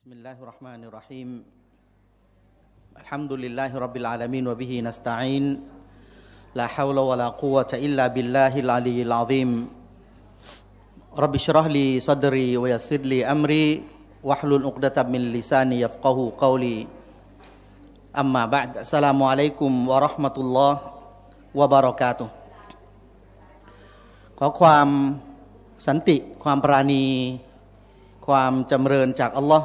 بسم الله الرحمن الرحيم الحمد لله رب العالمين وبه نستعين لا حول ولا قوة إلا بالله العلي العظيم رب اشرح لي صدري ويسر لي أمري واحلل عقدة من لساني يفقه قولي أما بعد السلام عليكم ورحمة الله وبركاته ขอความสันติความปราณีความจำเริญจากอัลลอฮ์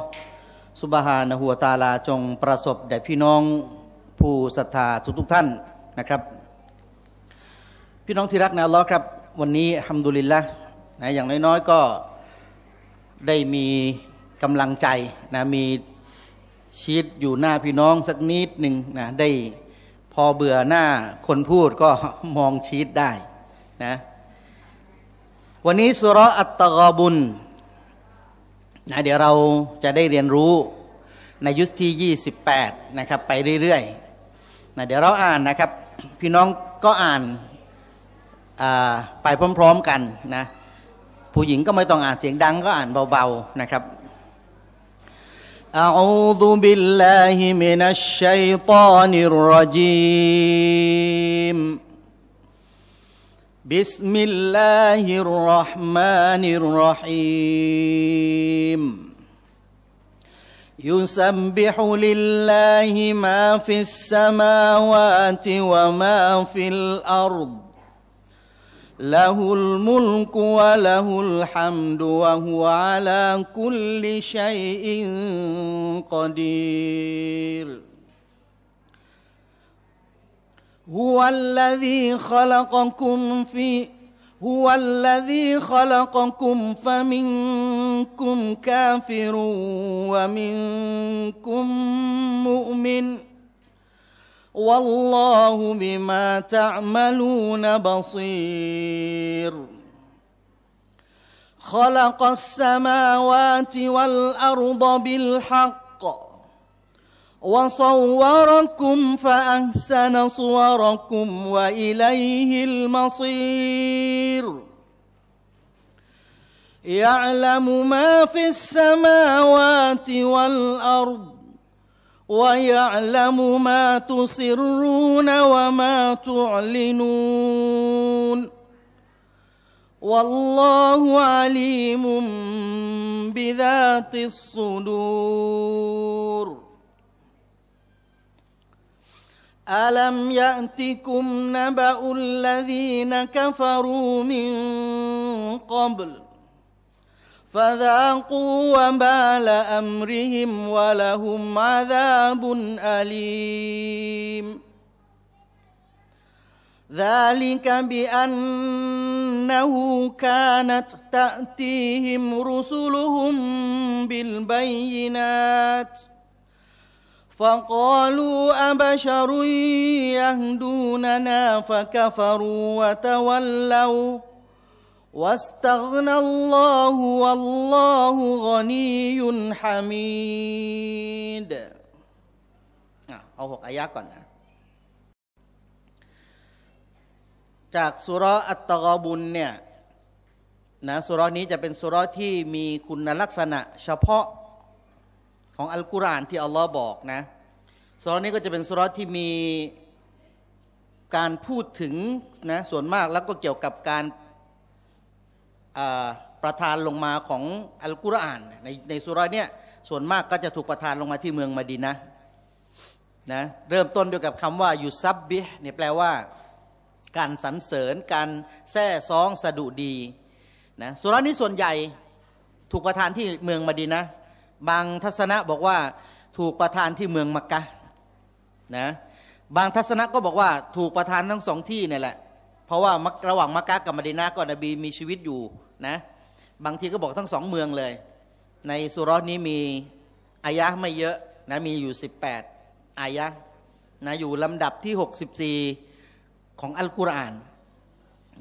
สุบฮานะหัวตาลาจงประสบแด่พี่น้องผู้ศรัทธาทุกทุกท่านนะครับ พี่น้องที่รักนะล้อครับ วันนี้ฮัมดุลิลละนะอย่างน้อยๆ ก็ได้มีกำลังใจนะมีชีตอยู่หน้าพี่น้อง สักนิดหนึ่งนะ ได้พอเบื่อหน้าคนพูดก็มองชีตได้นะวันนี้สุรอัตตะกบุญนะเดี๋ยวเราจะได้เรียนรู้ในยุคที่28 นะครับ ไปเรื่อยๆนะเดี๋ยวเราอ่านนะครับ พี่น้องก็อ่านไปพร้อมๆกันนะผู้หญิงก็ไม่ต้องอ่านเสียงดังก็อ่านเบาๆนะครับ أعوذ بالله من الشيطان الرجيم بسم الله الرحمن الرحيم يسبح لله ما في السماوات وما في الأرض له الملك وله الحمد وهو على كل شيء قدير هو الذي خلقكم في هو الذي خلقكم فمنكم كافر ومنكم مؤمن والله بما تعملون بصير خلق السماوات والأرض بالحق وصوركم فأحسن صوركم وإليه المصير يعلم ما في السماوات والأرض ويعلم ما تسرون وما تعلنون والله عليم بذات الصدور ألم يأتكم نبأ الذين كفروا من قبل فذاقوا وبال أمرهم ولهم عذاب أليم ذلك بأنه كانت تأتيهم رسلهم بالبينات ۖ فقالوا أبشر يهدوننا فكفروا وتولوا واستغنى الله والله غني حميد เอาหกอายะก่อนนะจากสุรอัตตะกบุญเนี่ยนะสุรนี้จะเป็นสุรที่มีคุณลักษณะเฉพาะของ อัลกุรอานที่อัลลอฮ์บอกนะสุรานี้ก็จะเป็นสุรที่มีการพูดถึงนะส่วนมากแล้วก็เกี่ยวกับการประทานลงมาของอัลกุรอานในในสุรานี้ส่วนมากก็จะถูกประทานลงมาที่เมืองมาดีนะนะเริ่มต้นด้วยกับคำว่ายูซับบิเนี่ยแปลว่าการสรรเสริญ การแซ่ซองสะดุดีนะสุรานี้ส่วนใหญ่ถูกประทานที่เมืองมาดีนะบางทัศนะบอกว่าถูกประทานที่เมืองมักกะนะบางทัศนะก็บอกว่าถูกประทานทั้งสองที่เนี่ยแหละ เพราะว่าระหว่างมักกะกับมดินากอนอบีมีชีวิตอยู่นะ บางทีก็บอกทั้งสองเมืองเลย ในสุรนี้มีอายะไม่เยอะนะ มีอยู่ 18 อายะนะอยู่ลำดับที่ 64 ของอัลกุรอาน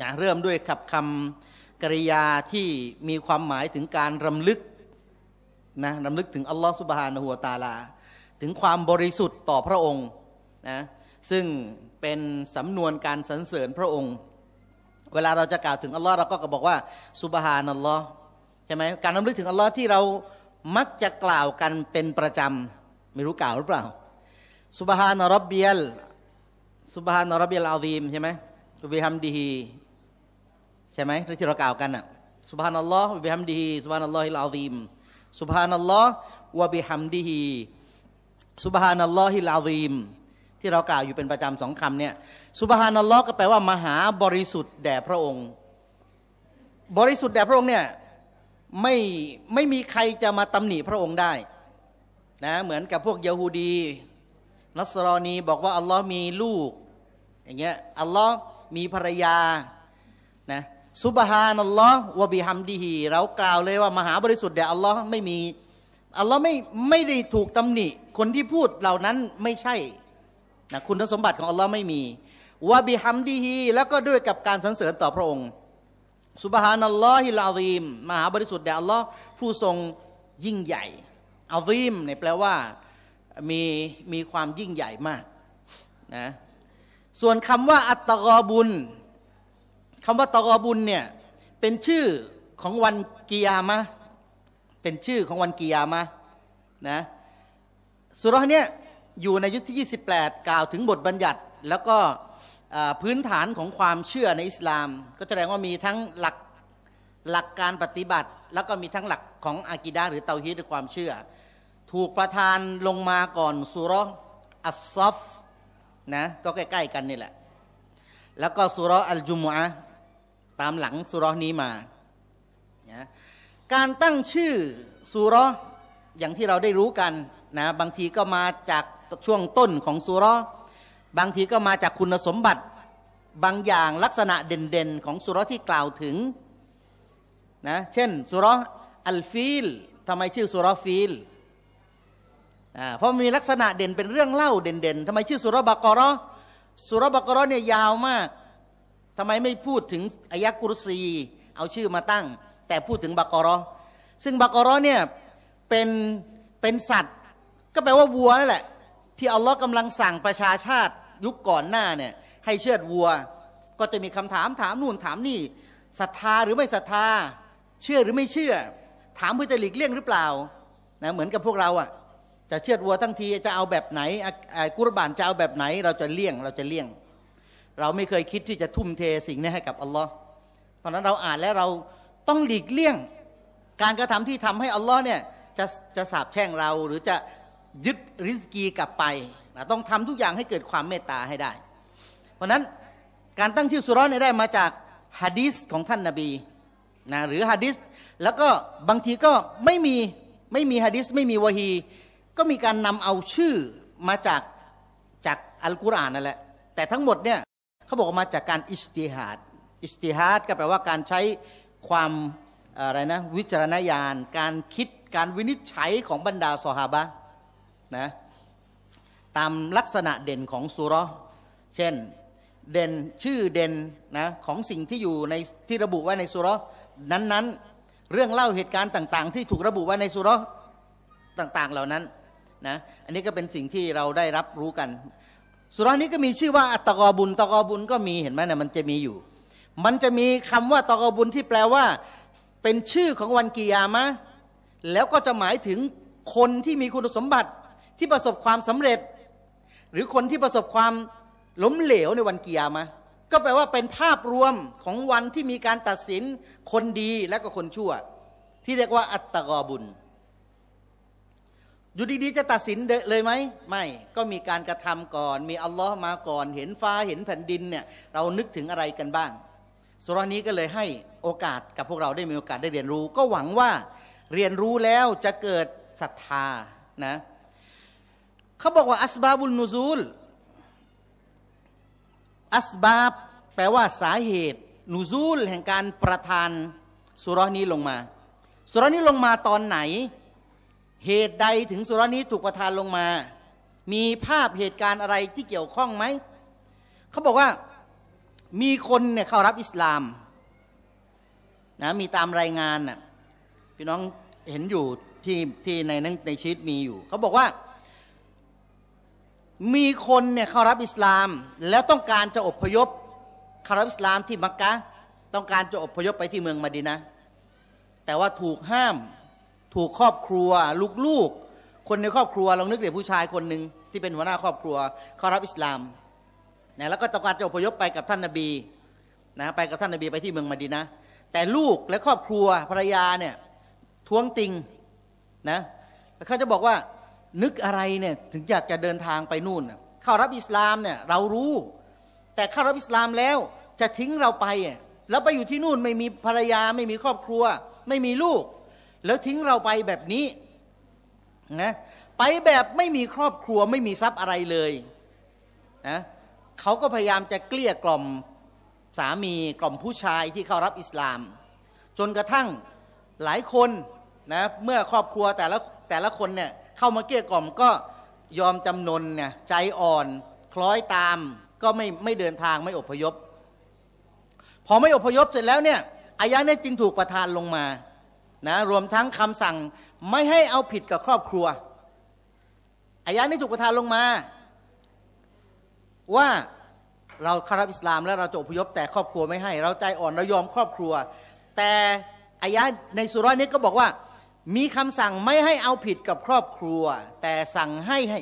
นะเริ่มด้วยขับคำกริยาที่มีความหมายถึงการรำลึกนะรำลึกถึงอัลลอฮฺสุบฮานะหัวตาลาถึงความบริสุทธิ์ต่อพระองค์นะซึ่งเป็นสำนวนการสรรเสริญพระองค์เวลาเราจะกล่าวถึงอัลลอฮ์เราก็บอกว่าสุบฮานัลลอฮ์ใช่ไหมการนำลึกถึงอัลลอฮ์ที่เรามักจะกล่าวกันเป็นประจำไม่รู้กล่าวหรือเปล่าสุบฮานอรบเบียลสุบฮานอรบเบียลอาลีมใช่ไหมอุบิฮัมดีฮีใช่ไหมที่เรากล่าวกันอ่ะสุบฮานัลลอฮ์อุบิฮัมดีฮีสุบฮานัลลอฮิลอาลีมสุบฮานัลลอฮ์วะบิฮัมดีฮีสุบฮานัลลอฮิลาซีมที่เรากล่าวอยู่เป็นประจำสองคำเนี่ย สุบฮานัลลอฮ์ก็แปลว่ามหาบริสุทธิ์แด่พระองค์ บริสุทธิ์แด่พระองค์เนี่ยไม่ไม่มีใครจะมาตำหนิพระองค์ได้นะ เหมือนกับพวกเยโฮดีนัสรอนีบอกว่าอัลลอฮ์มีลูก อย่างเงี้ย อัลลอฮ์มีภรรยา นะซุบฮานัลลอฮ์วะบิฮัมดีฮีเรากล่าวเลยว่า มหาบริสุทธิ์แด่อัลลอฮ์ไม่มีอัลลอฮ์ไม่ไม่ได้ถูกตำหนิ คนที่พูดเหล่านั้นไม่ใช่นะคุณสมบัติของอัลลอฮ์ไม่มีวะบิฮัมดีฮีแล้วก็ด้วยกับการสรรเสริญต่อพระองค์ซุบฮานัลลอฮิลอาซีม มหาบริสุทธิ์แด่อัลลอฮ์ผู้ทรงยิ่งใหญ่อาซีมเนี่ยแปลว่ามีมีความยิ่งใหญ่มากนะ ส่วนคำว่าอัตตกอบุญคำว่าตอกอบุญเนี่ยเป็นชื่อของวันกิยามะเป็นชื่อของวันกิยามะนะสุรษเนี่ยอยู่ในยุคที่ 28 กล่าวถึงบทบัญญัติ แล้วก็พื้นฐานของความเชื่อในอิสลามก็แสดงว่ามีทั้งหลักหลักการปฏิบัติ แล้วก็มีทั้งหลักของอากิดาหรือเตาฮีดหรือความเชื่อ ถูกประทานลงมาก่อนสุรษอัสซอฟนะก็ใกล้ ๆกันนี่แหละแล้วก็สุรษอัลจุมอะตามหลังสุรนี้มา การตั้งชื่อสุรอย่างที่เราได้รู้กันนะบางทีก็มาจากช่วงต้นของสุรบางทีก็มาจากคุณสมบัติบางอย่างลักษณะเด่นๆ ของสุรที่กล่าวถึงนะเช่นสุรอัลฟิลทำไมชื่อสุรฟิลเพราะมีลักษณะเด่นเป็นเรื่องเล่าเด่นๆทำไมชื่อสุรบากรอสุรบากรอเนี่ยยาวมากทำไมไม่พูดถึงอายะกุรซีเอาชื่อมาตั้ง แต่พูดถึงบักรอซึ่งบักรอเนี่ยเป็นเป็นสัตว์ ก็แปลว่าวัวนั่นแหละ ที่อัลลอฮ์กำลังสั่งประชาชาติยุคก่อนหน้าเนี่ยให้เชือดวัว ก็จะมีคำถามถามนู่นถามนี่ศรัทธาหรือไม่ศรัทธา เชื่อหรือไม่เชื่อ ถามเพื่อจะหลีกเลี่ยงหรือเปล่านะเหมือนกับพวกเราอะ่ะ จะเชือดวัวทั้งทีจะเอาแบบไหน กุรบานจะเอาแบบไหนเราจะเลี่ยงเราจะเลี่ยงเราไม่เคยคิดที่จะทุ่มเทสิ่งนี้ให้กับอัลลอฮ์เพราะนั้นเราอ่านแล้วเราต้องหลีกเลี่ยงการกระทำที่ทำให้อัลลอฮ์เนี่ยจะจะสาบแช่งเรา หรือจะยึดริสกีกลับไปนะต้องทำทุกอย่างให้เกิดความเมตตาให้ได้ เพราะนั้นการตั้งชื่อสุร้อนได้มาจากฮะดีสของท่านนาบีนะหรือฮะดีสแล้วก็บางทีก็ไม่มีไม่มีฮะดีสไม่มีวะฮีก็มีการนำเอาชื่อมาจากจากอัลกุรอานนั่นแหละแต่ทั้งหมดเนี่ยเขาบอกมาจากการอิสติฮัดอิสติฮัดก็แปลว่าการใช้ความอะไรนะวิจารณญาณการคิดการวินิจฉัยของบรรดาสหาบะนะตามลักษณะเด่นของสุร เช่นเด่นชื่อเด่นนะของสิ่งที่อยู่ในที่ระบุไว้ในสุรนั้นๆ เรื่องเล่าเหตุการณ์ต่าง ๆ ที่ถูกระบุไว้ในสุรต่างๆเหล่านั้นนะอันนี้ก็เป็นสิ่งที่เราได้รับรู้กันสุรานี้ก็มีชื่อว่าอัตกอบุญตกอบุญก็มีเห็นไหมนะมันจะมีอยู่ มันจะมีคำว่าตกอบุญที่แปลว่า เป็นชื่อของวันกิยามะ แล้วก็จะหมายถึงคนที่มีคุณสมบัติ ที่ประสบความสำเร็จ หรือคนที่ประสบความล้มเหลวในวันกิยามะ ก็แปลว่าเป็นภาพรวมของวันที่มีการตัดสิน คนดีและก็คนชั่ว ที่เรียกว่า อัตตกอบุญอยู่ดีๆจะตัดสินเลยไหมไม่ ก็มีการกระทำก่อน มีอัลลอฮ์มาก่อน เห็นฟ้า เห็นแผ่นดินเนี่ย เรานึกถึงอะไรกันบ้าง สุรานี้ก็เลยให้โอกาส กับพวกเราได้มีโอกาสได้เรียนรู้ ก็หวังว่า เรียนรู้แล้วจะเกิดศรัทธานะเขาบอกว่า อัสบาบุลนูซูล อัสบาบ แปลว่าสาเหตุนูซูล แห่งการประทานสุรานี้ลงมาสุรานี้ลงมาตอนไหนเหตุใดถึงสุรนี้ถูกประทานลงมา มีภาพเหตุการณ์อะไรที่เกี่ยวข้องไหม เขาบอกว่ามีคนเนี่ยเข้ารับอิสลามนะมีตามรายงานน่ะพี่น้องเห็นอยู่ที่ที่ในในชีตมีอยู่เขาบอกว่า มีคนเนี่ยเข้ารับอิสลาม แล้วต้องการจะอพยพเข้ารับอิสลามที่มักกะต้องการจะอพยพไปที่เมืองมาดีนะแต่ว่าถูกห้ามถูกครอบครัวลูกๆคนในครอบครัวลองนึกเด็กผู้ชายคนหนึ่งที่เป็นหัวหน้าครอบครัว เขารับอิสลามนะแล้วก็ต้องการจะอพยพไปกับท่านนาบีนะไปกับท่านนาบี ไปที่เมืองมาดีนะแต่ลูกและครอบครัวภรรยาเนี่ยท้วงติงนะแล้วเขาจะบอกว่า นึกอะไรเนี่ยถึงอยากจะเดินทางไปนู่นเข้ารับอิสลามเนี่ยเรารู้ แต่เข้ารับอิสลามแล้วจะทิ้งเราไปแล้วไปอยู่ที่นู่นไม่มีภรรยาไม่มีครอบครัว ไม่มีลูกแล้วทิ้งเราไปแบบนี้นะไปแบบไม่มีครอบครัวไม่มีทรัพย์อะไรเลยนะเขาก็พยายามจะเกลี้ยกล่อม สามีกล่อมผู้ชายที่เข้ารับอิสลาม จนกระทั่งหลายคนนะเมื่อครอบครัวแต่ละแต่ละคนเนี่ยเข้ามาเกลี้ยกล่อมก็ยอมจำนนเนี่ยใจอ่อนคล้อยตาม ก็ไม่ไม่เดินทางไม่อพยพ พอไม่อพยพเสร็จแล้วเนี่ยอายะนี้จึงถูกประทานลงมานะรวมทั้งคำสั่งไม่ให้เอาผิดกับครอบครัวอายะนี้ถูกประทานลงมา ว่าเราคารับอิสลามแล้วเราจะอพยพแต่ครอบครัวไม่ให้เราใจอ่อน เรายอมครอบครัว แต่อายะในสุรานี้ก็บอกว่า มีคำสั่งไม่ให้เอาผิดกับครอบครัว แต่สั่งให้ให้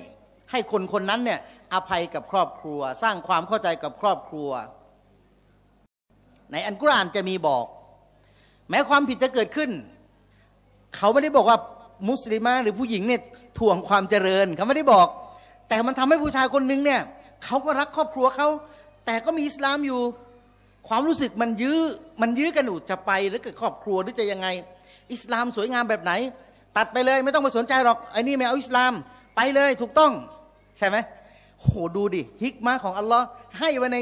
ให้คนคนนั้นเนี่ยอภัยกับครอบครัว สร้างความเข้าใจกับครอบครัว ในอันกุรานจะมีบอก แม้ความผิดจะเกิดขึ้นเขาไม่ได้บอกว่ามุสลิมหรือผู้หญิงเนี่ย ถ่วงความเจริญ เขาไม่ได้บอก แต่มันทำให้ผู้ชายคนนึงเนี่ยเขาก็รักครอบครัวเขาแต่ก็มีอิสลามอยู่ ความรู้สึกมันยื้อมันยื้อกันอุจะไปหรือกับครอบครัวหรือจะยังไง อิสลามสวยงามแบบไหน ตัดไปเลย ไม่ต้องไปสนใจหรอกไอ้นี่ไม่เอาอิสลามไปเลยถูกต้องใช่ไหมโหดูดิฮิกมาของอัลลอฮ์ให้ไว้ใน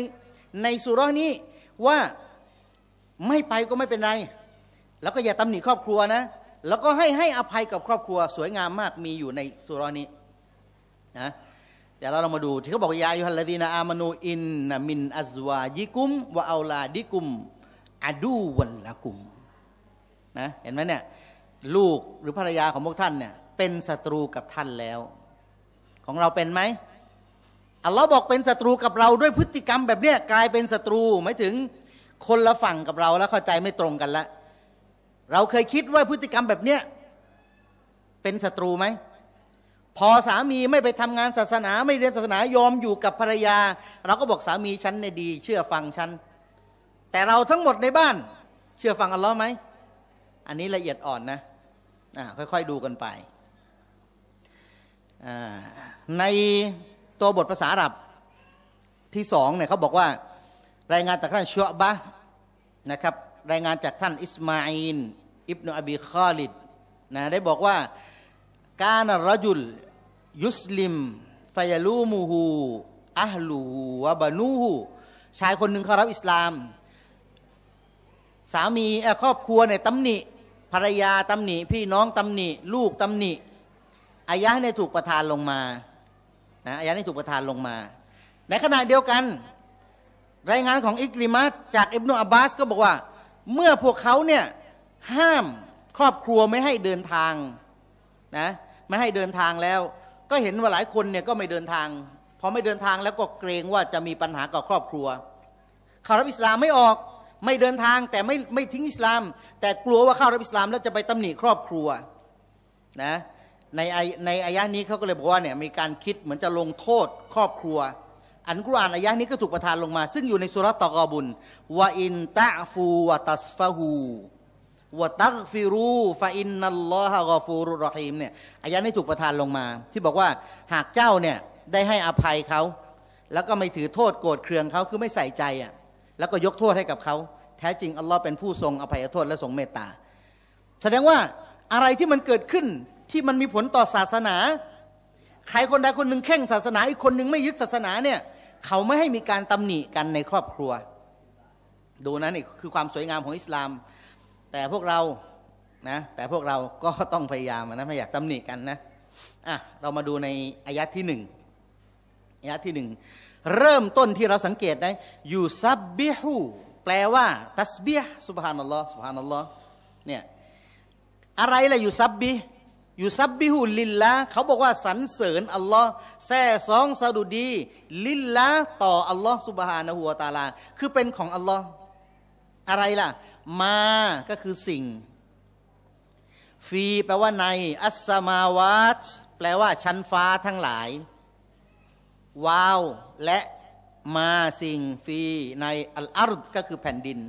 ในสุรานี้ว่าไม่ไปก็ไม่เป็นไร แล้วก็อย่าตำหนิครอบครัวนะแล้วก็ให้ ให้อภัยกับครอบครัวสวยงามมากมีอยู่ในสุรานี้นะเดี๋ยวเรามาดูที่เขาบอกยาอยฮัลลดีนาอามานูอินนามินอัจวายิกุมวะอาลาดิกุมอาดูวันละกุมนะเห็นไหมเนี่ยลูกหรือภรรยาของพวกท่านเนี่ยเป็นศัตรูกับท่านแล้ว ของเราเป็นไหมอัลลอฮ์บอกเป็นศัตรูกับเราด้วยพฤติกรรมแบบเนี้ยกลายเป็นศัตรูหมายถึงคนละฝั่งกับเราแล้วเข้าใจไม่ตรงกันละเราเคยคิดว่าพฤติกรรมแบบเนี้ยเป็นศัตรูไหม พอสามีไม่ไปทำงานศาสนา ไม่เรียนศาสนายอมอยู่กับภรรยา เราก็บอกสามีฉันในดี เชื่อฟังฉันแต่เราทั้งหมดในบ้านเชื่อฟังอัลลอฮ์ไหมอันนี้ละเอียดอ่อนนะาค่อยๆดูกันไป ในตัวบทภาษาอาหรับที่สองเนี่ยเขาบอกว่ารายงานจากท่านชัวบะนะครับ รายงานจากท่านอิสมาอินอิบนาอบีคอลิด นะ ได้บอกว่า การรจุล ยุสลิมฟายลูมูฮูอัลลูวะบานูฮูชายคนหนึ่งเขารับ อิสลาม สามีครอบครัวเนี่ยตำหนิ ภรรยาตำหนิ พี่น้องตำหนิ ลูกตำหนิ อายะเนี่ยถูก ประทาน ลงมา นะ อายะนี้ถูกประทานลงมา ในขณะเดียวกัน รายงานของอิกริมัตจาก อิบนุอับบาส ก็บอกว่า เมื่อพวกเขา เนี่ยห้ามครอบครัวไม่ให้เดินทางนะไม่ให้เดินทางแล้ว ก็เห็นว่าหลายคนเนี่ยก็ไม่เดินทาง พอไม่เดินทางแล้วก็เกรงว่าจะมีปัญหากับครอบครัวข้ารับอิสลามไม่ออกไม่เดินทางแต่ไม่ไม่ทิ้งอิสลาม แต่กลัวว่าข้ารับอิสลามแล้วจะไปตำหนิครอบครัวนะในในอายะนี้เขาก็เลยบอกว่าเนี่ยมีการคิดเหมือนจะลงโทษครอบครัว อันกุรอานอายะนี้ก็ถูกประทานลงมา ซึ่งอยู่ในสุรตะกอบุนวะอินตะฟูวะตัสฟะฮูวตักฟิรูฟาอินนัลลอฮะกอฟูรุรอฮีมเนี่ยอายะนี้ถูกประทานลงมา ที่บอกว่าหากเจ้าเนี่ยได้ให้อภัยเขา แล้วก็ไม่ถือโทษโกรธเคืองเขาคือไม่ใส่ใจอ่ะแล้วก็ยกโทษให้กับเขา แท้จริง อัลลอฮ์เป็นผู้ทรงอภัยโทษและทรงเมตตา แสดงว่าอะไรที่มันเกิดขึ้นที่มันมีผลต่อศาสนาใครคนใดคนหนึ่งแข่งศาสนาอีกคนหนึ่งไม่ยึดศาสนาเนี่ยเขาไม่ให้มีการตำหนิกันในครอบครัว ดูนั้นนี่คือความสวยงามของอิสลามแต่พวกเรา นะ แต่พวกเราก็ต้องพยายามนะ ไม่อยากตำหนิกันนะ อ่ะ เรามาดูในอายะที่หนึ่งอายะที่หนึ่ง เริ่มต้นที่เราสังเกตนะอยู่ซับบหฮูแปลว่าตัสบีฮ์สุบฮานัลลอฮ์สุบฮานัลลอฮ์ เนี่ย อะไรล่ะอยู่ซับบิยู่ซับบิฮูลิลละเขาบอกว่าสรรเสริญอัลลอฮ์แซ่สองซาดุดี ลิลละต่ออัลลอฮ์สุบฮานะหัวตาลา คือเป็นของอัลลอฮ์อะไรล่ะมา ก็คือสิ่ง ฟี แปลว่าใน อัสมาวัตแปลว่าชั้นฟ้าทั้งหลายวาว และมาสิ่ง ฟี ใน อัลอาร์ก็คือแผ่นดิน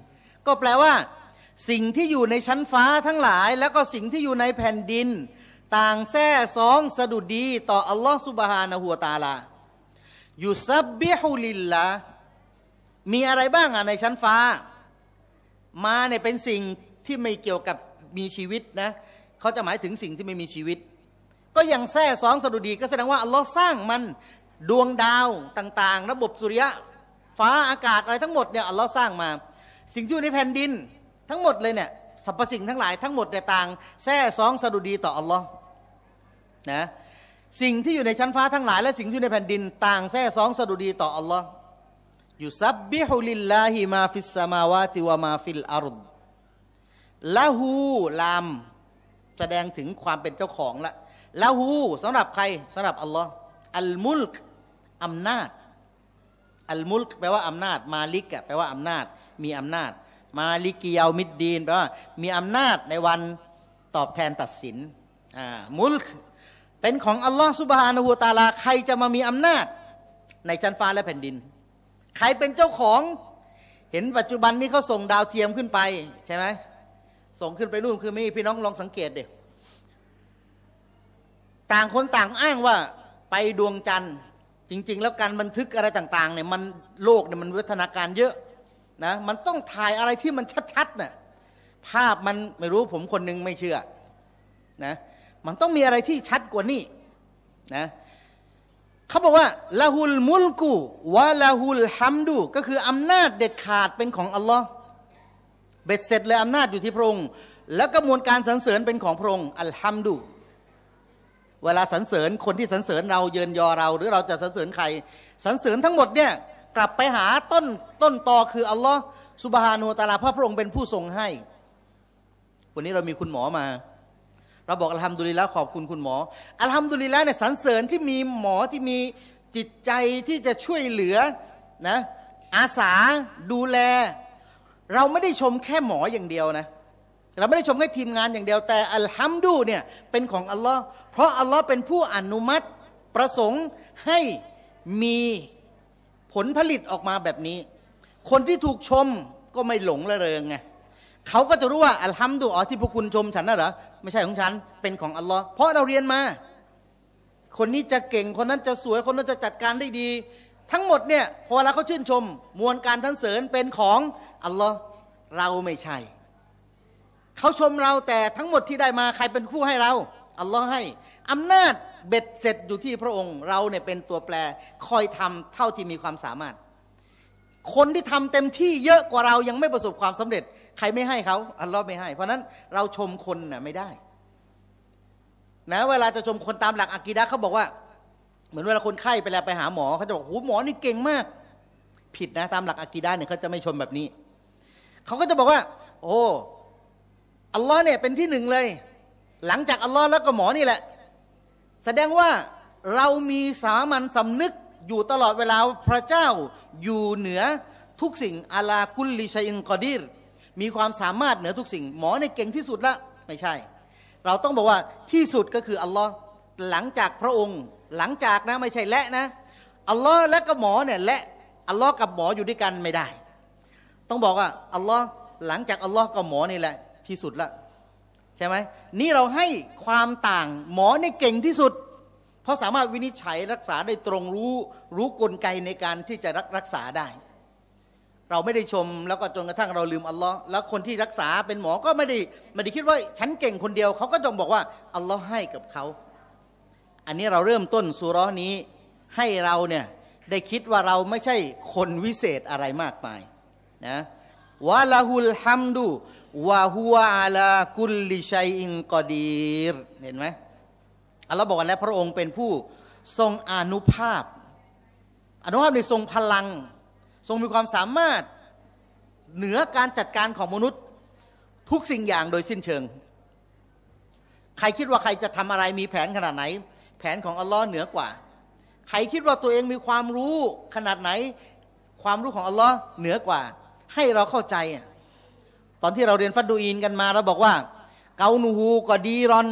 ก็แปลว่า สิ่งที่อยู่ในชั้นฟ้าทั้งหลาย แล้วก็สิ่งที่อยู่ในแผ่นดิน ต่างแท้สองสะดุดดี ต่ออัลลอฮฺสุบฮานะหัวตาลาอยู่ซับบิฮุลิลละมีอะไรบ้างอ่ะในชั้นฟ้ามาเนี่ยเป็นสิ่งที่ไม่เกี่ยวกับมีชีวิตนะเขาจะหมายถึงสิ่งที่ไม่มีชีวิต ก็ยังแท้สองสะดุดีก็แสดงว่าอัลลอฮ์สร้างมันดวงดาวต่างๆ ระบบสุริยะฟ้าอากาศอะไรทั้งหมดเนี่ยอัลลอฮ์สร้างมาสิ่งที่อยู่ในแผ่นดินทั้งหมดเลยเนี่ยสรรพสิ่งทั้งหลาย ทั้งหมดเนี่ยต่างแท้สองสะดุดีต่ออัลลอฮ์นะสิ่งที่อยู่ในชั้นฟ้าทั้งหลาย และสิ่งที่อยู่ในแผ่นดิน ต่างแท้สองสะดุดีต่ออัลลอฮ์ยุซับบิฮุลิลลาฮิมาฟิสสมาวาติวะมาฟิลอารุดละหูลามแสดงถึงความเป็นเจ้าของละละหูสำหรับใครสำหรับอัลลอฮ์อัลมุลกอำนาจอัลมุลกแปลว่าอำนาจ มาลิกะแปลว่าอำนาจมีอำนาจมาลิกิยามิดดีนแปลว่า มีอำนาจในวันตอบแทนตัดสินอ่ามุลกเป็นของอัลลอฮ์สุบฮานะหูตาลา ใครจะมามีอำนาจในชั้นฟ้าและแผ่นดินใครเป็นเจ้าของเห็นปัจจุบันนี้เขาส่งดาวเทียมขึ้นไปใช่ไหมส่งขึ้นไปรุ่นคือไม่พี่น้องลองสังเกตเด็กต่างคนต่างอ้างว่าไปดวงจันทร์ จริง ๆแล้วการบันทึกอะไรต่างๆเนี่ยมันโลกเนี่ยมันวิทนาการเยอะนะมันต้องถ่ายอะไรที่มันชัดๆนะ่ะภาพมันไม่รู้ผมคนนึงไม่เชื่อนะมันต้องมีอะไรที่ชัดกว่านี้ นะเขาบอกว่าละหุลมุลกูวะละหุลฮัมดู ก็คืออำนาจเด็ดขาดเป็นของอัลลอฮ์เบ็ดเสร็จเลย อำนาจอยู่ที่พระองค์แล้วก็มวลการสรรเสริญเป็นของพระองค์อัลฮัมดุเวลาสรรเสริญคนที่สรรเสริญเราเยินยอเรา หรือเราจะสรรเสริญใคร สรรเสริญทั้งหมดเนี่ยกลับไปหาต้นต้นตอคืออัลลอฮ์สุบฮานูตาลาพระพระองค์เป็นผู้ทรงให้ วันนี้เรามีคุณหมอมาเราบอกอัลฮัมดุลิละขอบคุณคุณหมออัลฮัมดุลิละเนี่ยสรรเสริญที่มีหมอที่มีจิตใจที่จะช่วยเหลือนะอาสาดูแล เราไม่ได้ชมแค่หมออย่างเดียวนะเราไม่ได้ชมแค่ทีมงานอย่างเดียว แต่อัลฮัมดุเนี่ยเป็นของอัลลอฮ์เพราะอัลลอฮ์เป็นผู้อนุมัติประสงค์ให้มีผลผลิตออกมาแบบนี้ คนที่ถูกชมก็ไม่หลงละเริงไงเขาก็จะรู้ว่าอัลฮัมดุอ๋อที่พวกคุณชมฉันน่ะเหรอไม่ใช่ของฉันเป็นของอัลลอฮ์เพราะเราเรียนมาคนนี้จะเก่งคนนั้นจะสวยคนนั้นจะจัดการได้ดี ทั้งหมดเนี่ยพอเราเขาชื่นชมมวลการทั้นเสริญเป็นของอัลลอฮ์เราไม่ใช่เขาชมเราแต่ทั้งหมดที่ได้มาใครเป็นผู้ให้เรา อัลลอฮ์ให้อำนาจเบ็ดเสร็จอยู่ที่พระองค์ เราเนี่ยเป็นตัวแปรคอยทำเท่าที่มีความสามารถ คนที่ทำเต็มที่เยอะกว่าเรายังไม่ประสบความสำเร็จใครไม่ให้เขาอัลลอฮ์ไม่ให้ เพราะนั้นเราชมคนนะ่ะไม่ได้ นะเวลาจะชมคนตามหลักอักีดะเขาบอกว่า เหมือนเวลาคนไข้ไปแล้วไปหาหมอเขาจะบอกโอ้หมอนี่เก่งมาก ผิดนะตามหลักอักีดะเนี่ยเขาจะไม่ชมแบบนี้เขาก็จะบอกว่า โอ้อัลลอฮ์เนี่ยเป็นที่หนึ่งเลย หลังจากอัลลอฮ์แล้วก็หมอนี่แหละแสดงว่าเรามีสามัญสำนึกอยู่ตลอดเวลาพระเจ้าอยู่เหนือทุกสิ่งอาลากุลลิชัยอิงกอดีรมีความสามารถเหนือทุกสิ่ง หมอในเก่งที่สุดละไม่ใช่ เราต้องบอกว่าที่สุดก็คืออัลลอฮ์หลังจากพระองค์ หลังจากนะไม่ใช่และนะ อัลลอฮ์และกับหมอเนี่ยและอัลลอฮ์กับหมออยู่ด้วยกันไม่ได้ ต้องบอกว่าอัลลอฮ์หลังจากอัลลอฮ์กับหมอนี่แหละ ที่สุดละ ใช่ไหมนี่เราให้ความต่างหมอในเก่งที่สุด เพราะสามารถวินิจฉัยรักษาได้ตรงรู้รู้กลไกในการที่จะรักษาได้เราไม่ได้ชมแล้วก็จนกระทั่งเราลืมอัลลอฮ์แล้วคนที่รักษาเป็นหมอก็ไม่ได้ไม่ได้คิดว่าฉันเก่งคนเดียวเขาก็จงบอกว่าอัลลอฮ์ให้กับเขาอันนี้เราเริ่มต้นสุร้อนี้ให้เราเนี่ยได้คิดว่าเราไม่ใช่คนวิเศษอะไรมากมายนะวะลาฮุลฮัมดูวะฮุวาลากุลลิชัยอิงกอดีรเห็นไหมอัลลอฮ์บอกว่าแล้วพระองค์เป็นผู้ทรงอนุภาพ อนุภาพในทรงพลังทรงมีความสามารถเหนือการจัดการของมนุษย์ทุกสิ่งอย่างโดยสิ้นเชิง ใครคิดว่าใครจะทำอะไรมีแผนขนาดไหน แผนของอัลลอฮ์เหนือกว่า ใครคิดว่าตัวเองมีความรู้ขนาดไหน ความรู้ของอัลลอฮ์เหนือกว่า ให้เราเข้าใจตอนที่เราเรียนฟัดดูอินกันมาเราบอกว่าเกาหนูฮูก็ดีรอน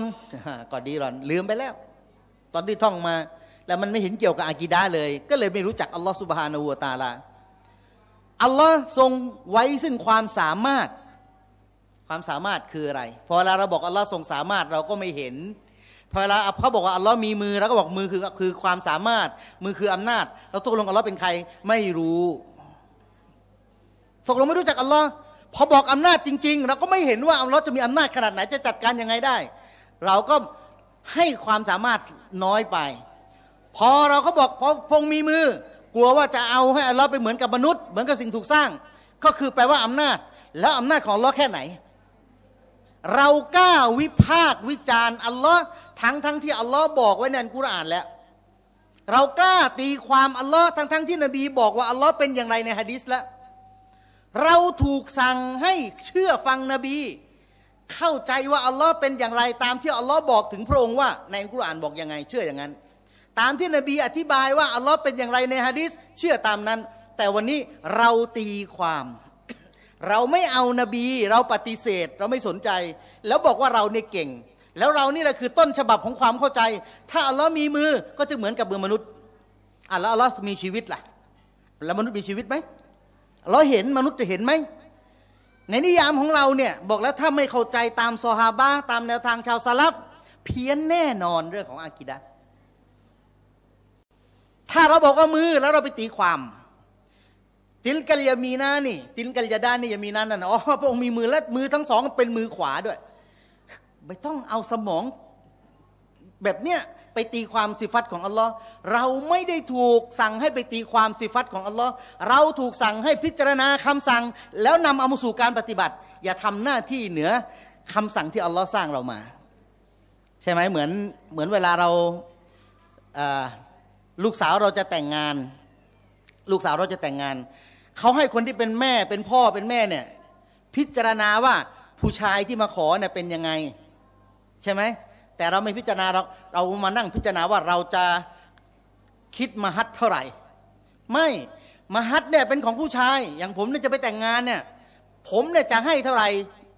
ก็ดีรอนลืมไปแล้ว ตอนที่ท่องมา แล้วมันไม่เห็นเกี่ยวกับอากีดาเลย ก็เลยไม่รู้จักอัลลอฮ์สุบฮานาหูตาลาอัลลอฮ์ทรงไว้ซึ่งความสามารถ ความสามารถคืออะไร พอเวลาเราบอกอัลลอฮ์ทรงสามารถเราก็ไม่เห็น พอเวลาเขาบอกว่าอัลลอฮ์มีมือเราก็บอกมือคือคือความสามารถ มือคืออำนาจ เราตกลงอัลลอฮ์เป็นใครไม่รู้ ตกลงไม่รู้จักอัลลอฮ์พอบอกอำนาจจริงๆเราก็ไม่เห็นว่าอัลลอฮ์จะมีอำนาจขนาดไหนจะจัดการยังไงได้ เราก็ให้ความสามารถน้อยไป พอเราเขาบอกพอพงมีมือกลัวว่าจะเอาให้อัลลอฮ์ไปเหมือนกับมนุษย์เหมือนกับสิ่งถูกสร้าง ก็คือแปลว่าอำนาจ แล้วอำนาจของอัลลอฮ์แค่ไหน เรากล้าวิพากษ์วิจารณ์อัลลอฮ์ทั้งทั้งที่อัลลอฮ์บอกไว้ในกุรอานแล้ว เรากล้าตีความอัลลอฮ์ทั้งทั้งที่นบีบอกว่าอัลลอฮ์เป็นอย่างไรในฮะดิษแล้ว เราถูกสั่งให้เชื่อฟังนบี เข้าใจว่าอัลลอฮ์เป็นอย่างไรตามที่อัลลอฮ์บอกถึงพระองค์ว่า ในกุรอานบอกยังไงเชื่ออย่างนั้นตามที่นบีอธิบายว่าอัลลอฮ์เป็นอย่างไรในฮะดิษเชื่อตามนั้น แต่วันนี้เราตีความ เราไม่เอานบีเราปฏิเสธ เราไม่สนใจ แล้วบอกว่าเราเนี่ยเก่ง แล้วเรานี่แหละคือต้นฉบับของความเข้าใจ ถ้าอัลลอฮ์มีมือก็จะเหมือนกับมือมนุษย์อ่ะ แล้ว อัลลอฮ์มีชีวิตล่ะแล้วมนุษย์มีชีวิตไหมเราเห็นมนุษย์จะเห็นไหมในนิยามของเราเนี่ยบอกแล้วถ้าไม่เข้าใจตามซอฮาบะตามแนวทางชาวซาลฟเพี้ยนแน่นอนเรื่องของอากิดะถ้าเราบอกว่ามือแล้วเราไปตีความติลกัลยามีนานี่ติลกัลยาดานนี่ยามีนานั่นอ๋อพระองค์มีมือและมือทั้งสองเป็นมือขวาด้วยไม่ต้องเอาสมอง แบบเนี้ยไปตีความสิฟัตของอัลลอฮ์เราไม่ได้ถูกสั่งให้ไปตีความสิฟัตของอัลลอฮ์เราถูกสั่งให้พิจารณาคำสั่งแล้วนำเอามาสู่การปฏิบัติ อย่าทำหน้าที่เหนือคำสั่งที่อัลลอฮ์สร้างเรามา ใช่ไหมเหมือนเหมือนเวลาเราลูกสาวเราจะแต่งงาน ลูกสาวเราจะแต่งงาน เขาให้คนที่เป็นแม่ เป็นพ่อ เป็นแม่เนี่ยพิจารณาว่าผู้ชายที่มาขอเนี่ยเป็นยังไง ใช่ไหม แต่เราไม่พิจารณาเราเรามานั่ง พิจารณาว่าเราจะคิดมหัดเท่าไหร่ ไม่ มหัดเนี่ยเป็นของผู้ชาย อย่างผมเนี่ยจะไปแต่งงานเนี่ย ผมเนี่ยจะให้เท่าไหร่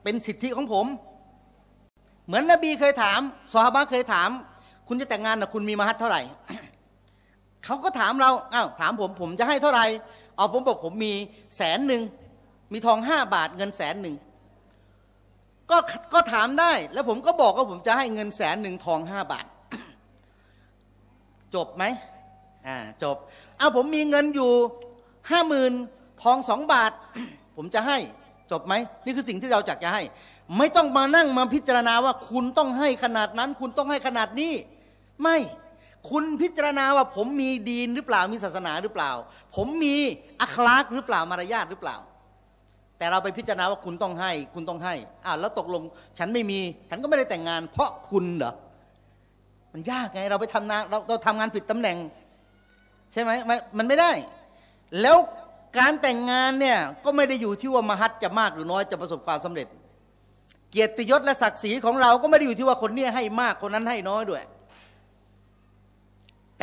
เป็นสิทธิของผม เหมือนนบีเคยถามสฮาบะเคยถาม คุณจะแต่งงานนะคุณมีมหัดเท่าไหร่เขาก็ถามเรา อ้าว ถามผม ผมจะให้เท่าไหร่เอาผมบอกผมมีแสนหนึ่ง มีทองห้าบาท เงินแสนหนึ่งก็ ก็ถามได้แล้วผมก็บอกว่าผมจะให้เงินแสนหนึ่งทองห้าบาท จบไหมอ่า จบเอาผมมีเงินอยู่ห้าหมื่นทองสองบาท ผมจะให้จบไหม นี่คือสิ่งที่เราจักจะให้ ไม่ต้องมานั่งมาพิจารณาว่าคุณต้องให้ขนาดนั้น คุณต้องให้ขนาดนี้ ไม่คุณพิจารณาว่าผมมีดีนหรือเปล่ามีศาสนาหรือเปล่า ผมมีอัคลากหรือเปล่า มารยาทหรือเปล่า แต่เราไปพิจารณาว่าคุณต้องให้ คุณต้องให้อ้าวแล้วตกลง ฉันไม่มี ฉันก็ไม่ได้แต่งงาน เพราะคุณเหรอมันยากไง เราไปทำงานเราเราทำงานผิดตำแหน่ง ใช่ไหมมันไม่ได้ แล้วการแต่งงานเนี่ยก็ไม่ได้อยู่ที่ว่ามหัศจะมากหรือน้อยจะประสบความสำเร็จ เกียรติยศและศักดิ์ศรีของเรา ก็ไม่ได้อยู่ที่ว่าคนนี้ให้มากคนนั้นให้น้อยด้วย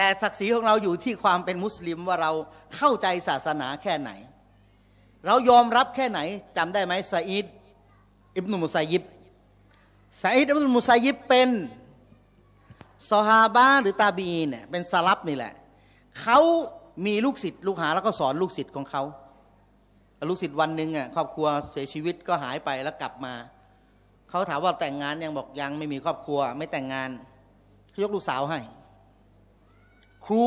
แต่ศักดิ์ศรีของเราอยู่ที่ความเป็นมุสลิมว่าเราเข้าใจศาสนาแค่ไหน เรายอมรับแค่ไหนจำได้ไหมซาอิดอิบนุมุไซยิบซาอิดอิบนุมุไซยิบเป็นซอฮาบะหรือตาบีเนี่ยเป็นสลับนี่แหละเขามีลูกศิษย์ลูกหาแล้วก็สอนลูกศิษย์ของเขาลูกศิษย์วันหนึ่งอ่ะครอบครัวเสียชีวิตก็หายไปแล้วกลับมา เขาถามว่าแต่งงานยังบอกยังไม่มีครอบครัว ไม่แต่งงานยกลูกสาวให้ครู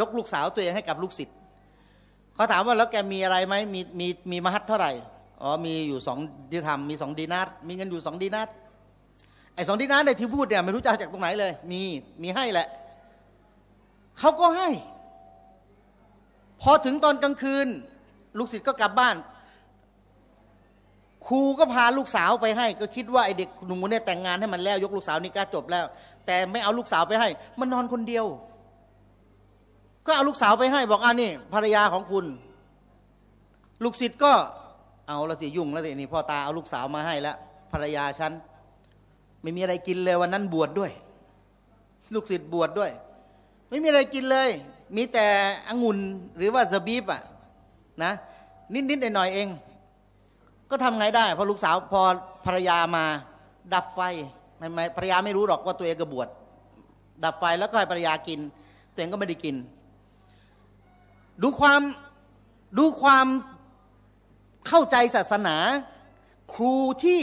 ยกลูกสาวตัวเองให้กับลูกศิษย์เขาถามว่าแล้วแกมีอะไรไหมมีมีมีมหัศเท่าไหร่ อ๋อมีอยู่สองดิธรรม มีสองดีนัทมีเงินอยู่สองดีนัทไอ้สองดีนัทในที่พูดเนี่ยไม่รู้จักจากตรงไหนเลย มีมีให้แหละเขาก็ให้พอถึงตอนกลางคืน ลูกศิษย์ก็กลับบ้าน ครูก็พาลูกสาวไปให้ ก็คิดว่าไอเด็กหนุ่มคนนี้แต่งงานให้มันแล้ว ยกลูกสาวนี่ก็จบแล้ว แต่ไม่เอาลูกสาวไปให้ มันนอนคนเดียวก็เอาลูกสาวไปให้ บอกอ่านี่ภรรยาของคุณลูกศิษย์ก็เอาละสิยุ่งละสินี่พ่อตาเอาลูกสาวมาให้แล้วภรรยาฉันไม่มีอะไรกินเลยวันนั้นบวชดด้วย ลูกศิษย์บวชดด้วย ไม่มีอะไรกินเลย มีแต่องุ่นหรือว่าซบีบอะนะนิดๆหน่อยๆเอง ก็ทำไงได้พอลูกสาวพอภรรยามาดับไฟไม่ไม่ภรรยาไม่รู้หรอกว่าตัวเองกระบวดดับไฟแล้วก็ให้ภรรยากินตัวเองก็ไม่ได้กินดูความดูความเข้าใจศาสนาครูที่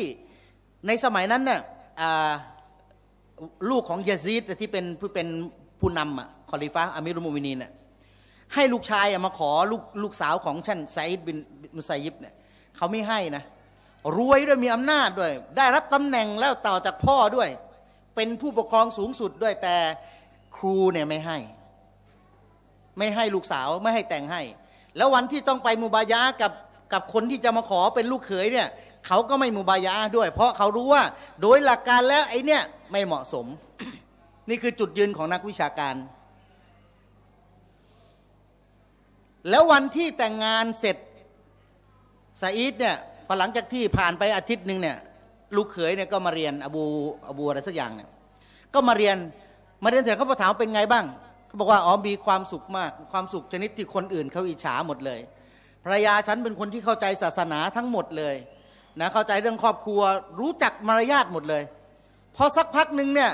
ในสมัยนั้นเนี่ยลูกของยาซีดที่เป็นผู้เป็นผู้นำอะคอลิฟ้าอามิรุมูมินีน่ะให้ลูกชายมาขอลูกลูกสาวของท่านไซด์บินมุไซยิบเนี่ยเขาไม่ให้นะ รวยด้วยมีอำนาจด้วย ได้รับตำแหน่งแล้วต่อจากพ่อด้วย เป็นผู้ปกครองสูงสุดด้วยแต่ครูเนี่ยไม่ให้ไม่ให้ลูกสาวไม่ให้แต่งให้ แล้ววันที่ต้องไปมูบายะกับกับคนที่จะมาขอเป็นลูกเขยเนี่ยเขาก็ไม่มูบายะด้วย เพราะเขารู้ว่าโดยหลักการแล้วไอ้เนี่ยไม่เหมาะสมนี่คือจุดยืนของนักวิชาการ แล้ววันที่แต่งงานเสร็จซาอิดเนี่ยพอหลังจากที่ผ่านไปอาทิตย์หนึ่งเนี่ยลูกเขยเนี่ยก็มาเรียนอบูอบูอะไรสักอย่างเนี่ยก็มาเรียนมาเรียนเสร็จเขาพอถามเป็นไงบ้างเขาบอกว่าอ๋อมีความสุขมาก ความสุขชนิดที่คนอื่นเขาอิจฉาหมดเลย ภรรยาฉันเป็นคนที่เข้าใจศาสนาทั้งหมดเลยนะเข้าใจเรื่องครอบครัว รู้จักมารยาทหมดเลยพอสักพักหนึ่งเนี่ย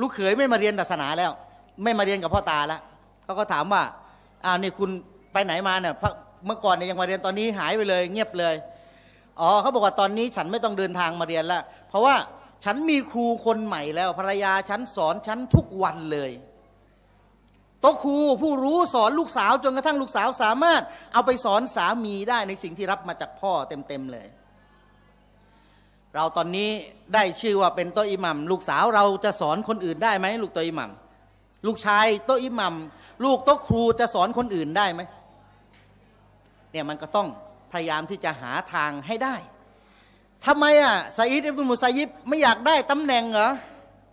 ลูกเขยไม่มาเรียนศาสนาแล้ว ไม่มาเรียนกับพ่อตาแล้วเขาก็ถามว่าอ้าวนี่คุณไปไหนมาเนี่ยเมื่อก่อนเนี่ยยังมาเรียนตอนนี้หายไปเลย เงียบเลยอ๋อเขาบอกว่าตอนนี้ฉันไม่ต้องเดินทางมาเรียนแล้วเพราะว่าฉันมีครูคนใหม่แล้วภรรยาฉันสอนฉันทุกวันเลยตครูผู้รู้สอนลูกสาวจนกระทั่งลูกสาว สามารถเอาไปสอนสามีได้ในสิ่งที่รับมาจากพ่อเต็มๆเลย เราตอนนี้ได้ชื่อว่าเป็นโตอิหมัมลูกสาวเราจะสอนคนอื่นได้ไหมลูกโตอิหมัมลูกชายโตอิหมัมลูกโตครูจะสอนคนอื่นได้ไหมเนี่ยมันก็ต้องพยายามที่จะหาทางให้ได้ทำไมอ่ะซาอิดอิบนุมุซายิบไม่อยากได้ตำแหน่งเหรอ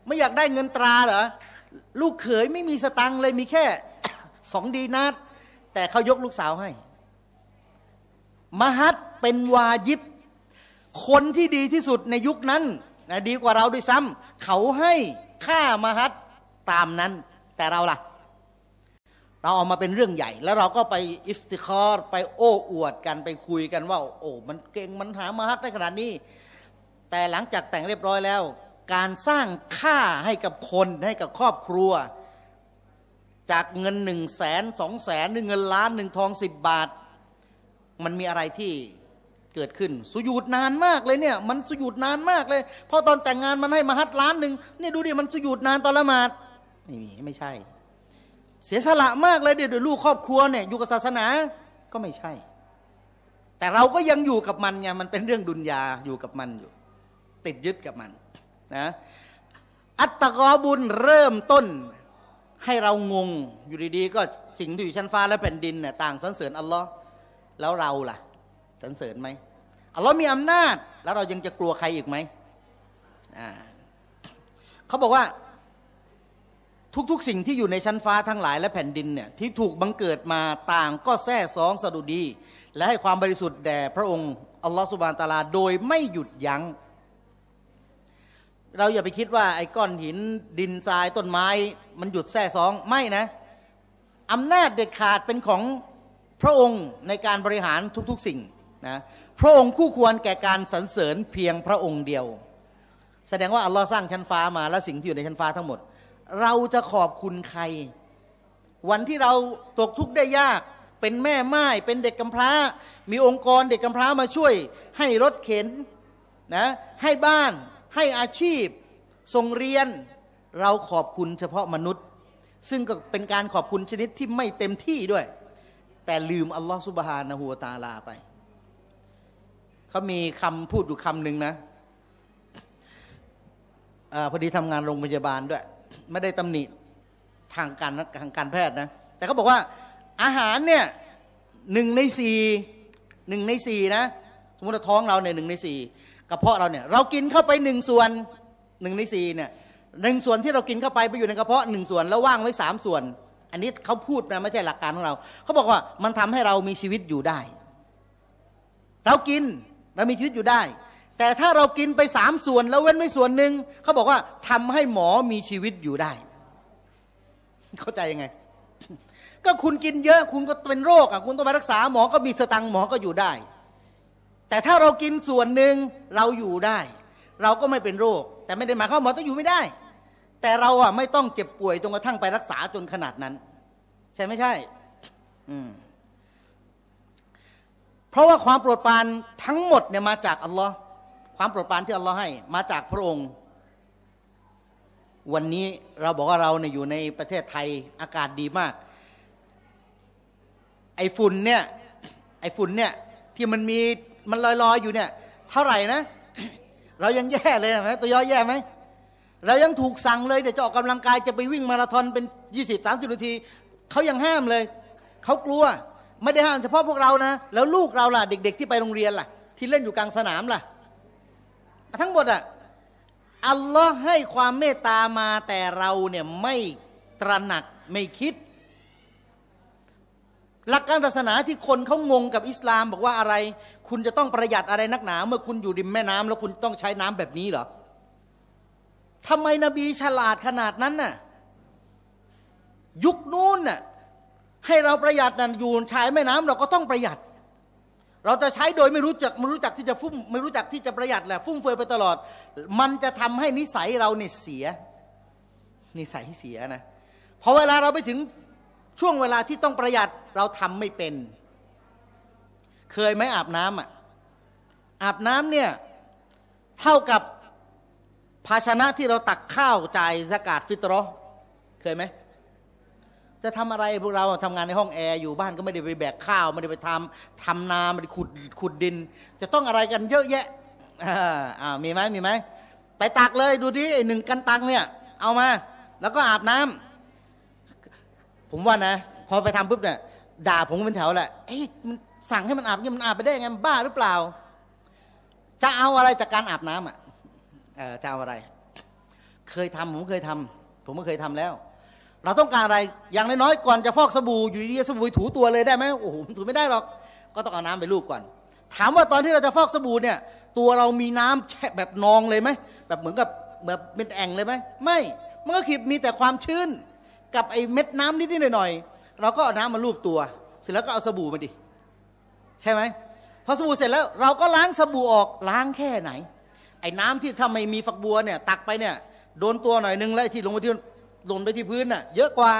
ไม่อยากได้เงินตราเหรอลูกเขยไม่มีสตังเลยมีแค่สองดีนาทแต่เขายกลูกสาวให้ มหัดเป็นวาญิบคนที่ดีที่สุดในยุคนั้นนะดีกว่าเราด้วยซ้ำเขาให้ค่า มหัดตามนั้น แต่เราล่ะ เราเอามาเป็นเรื่องใหญ่ แล้วเราก็ไป อิฟติคอร์ไปโอ้อวดกันไปคุยกันว่า โอ้มันเก่งมันหามหัดได้ขนาดนี้ แต่หลังจากแต่งเรียบร้อยแล้วการสร้างค่าให้กับคนให้กับครอบครัว จากเงินหนึ่งแสนสองแสนหรือเงินล้านหนึ่งทองสิบบาท มันมีอะไรที่เกิดขึ้น สุยุดนานมากเลยเนี่ย มันสุยุดนานมากเลยพอตอนแต่งงานมันให้มาฮัดล้านหนึ่งเนี่ยดูดิมันสุยุดนานตอนละหมาดไม่มีไม่ใช่ เสียสละมากเลยเดี๋ยวลูกครอบครัวเนี่ยอยู่กับศาสนาก็ไม่ใช่ แต่เราก็ยังอยู่กับมันไงมันเป็นเรื่องดุนยาอยู่กับมันอยู่ ติดยึดกับมันนะอัตตกอบุญเริ่มต้นให้เรางงอยู่ดีๆ ก็สิ่งที่อยู่ชั้นฟ้าและแผ่นดินเนี่ยต่างสรรเสริญอัลลอฮ์แล้วเราล่ะสรรเสริญไหมอัลลอฮ์มีอำนาจ แล้วเรายังจะกลัวใครอีกไหมอ่าเขาบอกว่า ทุกๆสิ่งที่อยู่ในชั้นฟ้าทั้งหลายและแผ่นดินเนี่ยที่ถูกบังเกิดมาต่างก็แท้สองสะดุดี และให้ความบริสุทธิ์แด่ พระองค์อัลลอฮ์สุบานตาลาโดยไม่หยุดยัง้งเราอย่าไปคิดว่าไอ้ก้อนหินดินทรายต้นไม้มันหยุดแท้สองไม่นะ อำนาจเด็ดขาดเป็นของพระองค์ในการบริหารทุกๆสิ่งนะพระองค์คู่ควรแก่การสรรเสริญเพียงพระองค์เดียว แสดงว่าอัลลอฮ์สร้างชั้นฟ้ามาและสิ่งที่อยู่ในชั้นฟ้าทั้งหมด เราจะขอบคุณใคร วันที่เราตกทุกข์ได้ยากเป็นแม่ไม้เป็นเด็กกำพร้า มีองค์กรเด็กกำพร้ามาช่วย ให้รถเข็นนะให้บ้านให้อาชีพส่งเรียนเราขอบคุณเฉพาะมนุษย์ ซึ่งก็เป็นการขอบคุณชนิดที่ไม่เต็มที่ด้วย แต่ลืม อัลลอฮฺสุบฮานะฮูวตาลาไปเขามีคำพูดอยู่คำหนึ่งนะอพอดีทำงานโรงพยาบาลด้วย ไม่ได้ตำหนิ ทางการทางการแพทย์นะแต่เขาบอกว่าอาหารเนี่ยหนึ่งในสี่หนึ่งในสี่นะสมมติท้องเราเนี่ยหนึ่งในสี่ระเพาะเราเนี่ยเรากินเข้าไปหนึ่งส่วนหนึ่งในสี่เนี่ยหนึ่งส่วนที่เรากินเข้าไปไปอยู่ในกระเพาะหนึ่งส่วนแล้วว่างไว้สามส่วน อันนี้เขาพูดนะไม่ใช่หลักการของเราเขาบอกว่ามันทำให้เรามีชีวิตอยู่ได้ เรากินเรามีชีวิตอยู่ได้ แต่ถ้าเรากินไปสามส่วนแล้วเว้นไว้ส่วนหนึ่งเขาบอกว่าทำให้หมอมีชีวิตอยู่ได้ เข้าใจยังไง ก็คุณกินเยอะ คุณก็เป็นโรคอ่ะคุณต้องไปรักษาหมอก็มีสตังหมอก็อยู่ได้แต่ถ้าเรากินส่วนหนึ่งเราอยู่ได้ เราก็ไม่เป็นโรค แต่ไม่ได้หมายความว่าหมอต้องอยู่ไม่ได้ แต่เราอ่ะไม่ต้องเจ็บป่วยจนกระทั่งไปรักษาจนขนาดนั้น ใช่ไม่ใช่ อืมเพราะว่าความโปรดปรานทั้งหมดเนี่ยมาจากอัลลอฮ์ความโปรดปรานที่อัลลอฮ์ให้ มาจากพระองค์ วันนี้เราบอกว่าเราเนี่ยอยู่ในประเทศไทยอากาศดีมาก ไอฝุ่นเนี่ยไอฝุ่นเนี่ยที่มันมีมันลอยๆอยู่เนี่ย เท่าไหร่นะ เรายังแย่เลยไหมตัวย่อแย่ไหม เรายังถูกสั่งเลยเดี๋ยวจะออกกำลังกายจะไปวิ่งมาราธอนเป็น 20 30นาที เขายังห้ามเลย เขากลัวไม่ได้ห้ามเฉพาะพวกเรานะแล้วลูกเราล่ะเด็ก ๆ ที่ไปโรงเรียนล่ะที่เล่นอยู่กลางสนามล่ะ ทั้งหมดอ่ะอัลลอฮ์ให้ความเมตตามาแต่เราเนี่ยไม่ตระหนักไม่คิด หลักการศาสนาที่คนเขางงกับอิสลามบอกว่าอะไรคุณจะต้องประหยัดอะไรนักหนาเมื่อคุณอยู่ริมแม่น้ำ แล้วคุณต้องใช้น้ำแบบนี้เหรอทำไมนบีฉลาดขนาดนั้นน่ะ ยุคนู้นน่ะให้เราประหยัดนั่นอยู่ใช้แม่น้ำเราก็ต้องประหยัด เราจะใช้โดยไม่รู้จักไม่รู้จักที่จะฟุ่มไม่รู้จักที่จะประหยัดแหละฟุ่มเฟือยไปตลอด มันจะทำให้นิสัยเราเนี่ยเสีย นิสัยเสียนะพอเวลาเราไปถึงช่วงเวลาที่ต้องประหยัดเราทำไม่เป็นเคยไหมอาบน้ำอ่ะอาบน้ำเนี่ยเท่ากับภาชนะที่เราตักข้าวจ่ายสกาดฟิตรอเคยไหมจะทำอะไรพวกเราทำงานในห้องแอร์อยู่บ้านก็ไม่ได้ไปแบกข้าวไม่ได้ไปทำทำนาไม่ได้ขุดขุดดิน จะต้องอะไรกันเยอะแยะอ่ามีไหมมีไหมไปตักเลยดูดิหนึ่งกันตังเนี่ยเอามา แล้วก็อาบน้ำ ผมว่านะพอไปทำปุ๊บเนี่ยด่าผมเป็นแถวแหละเอ้ยมันสั่งให้มันอาบเนี่ยมันอาบไปได้ไงบ้าหรือเปล่า จะเอาอะไรจากการอาบน้ำอ่ะจะเอาอะไร เคยทำผมเคยทำ ผมก็เคยทำแล้ว เราต้องการอะไร อย่างน้อยๆก่อนจะฟอกสบู่อยู่ดีๆสบู่ถูตัวเลยได้ไหมโอ้โหถูไม่ได้หรอกก็ต้องเอาน้ำไปลูบก่อน ถามว่าตอนที่เราจะฟอกสบู่เนี่ยตัวเรามีน้ำแบบนองเลยไหมแบบเหมือนกับแบบเป็นแอ่งเลยไหม ไม่ มันก็คีอมีแต่ความชื้นกับไอ้เม็ดน้ำนิดๆหน่อยๆเราก็เอาน้ำมาลูบตัว เสร็จแล้วก็เอาสบู่มาดิใช่ไหมพอสบู่เสร็จแล้วเราก็ล้างสบู่ออกล้างแค่ไหน ไอ้น้ำที่ถ้าไม่มีฝักบัวเนี่ยตักไปเนี่ยโดนตัวหน่อยนึงแล้วที่ลงไปที่ลงไปที่พื้นน่ะเยอะกว่า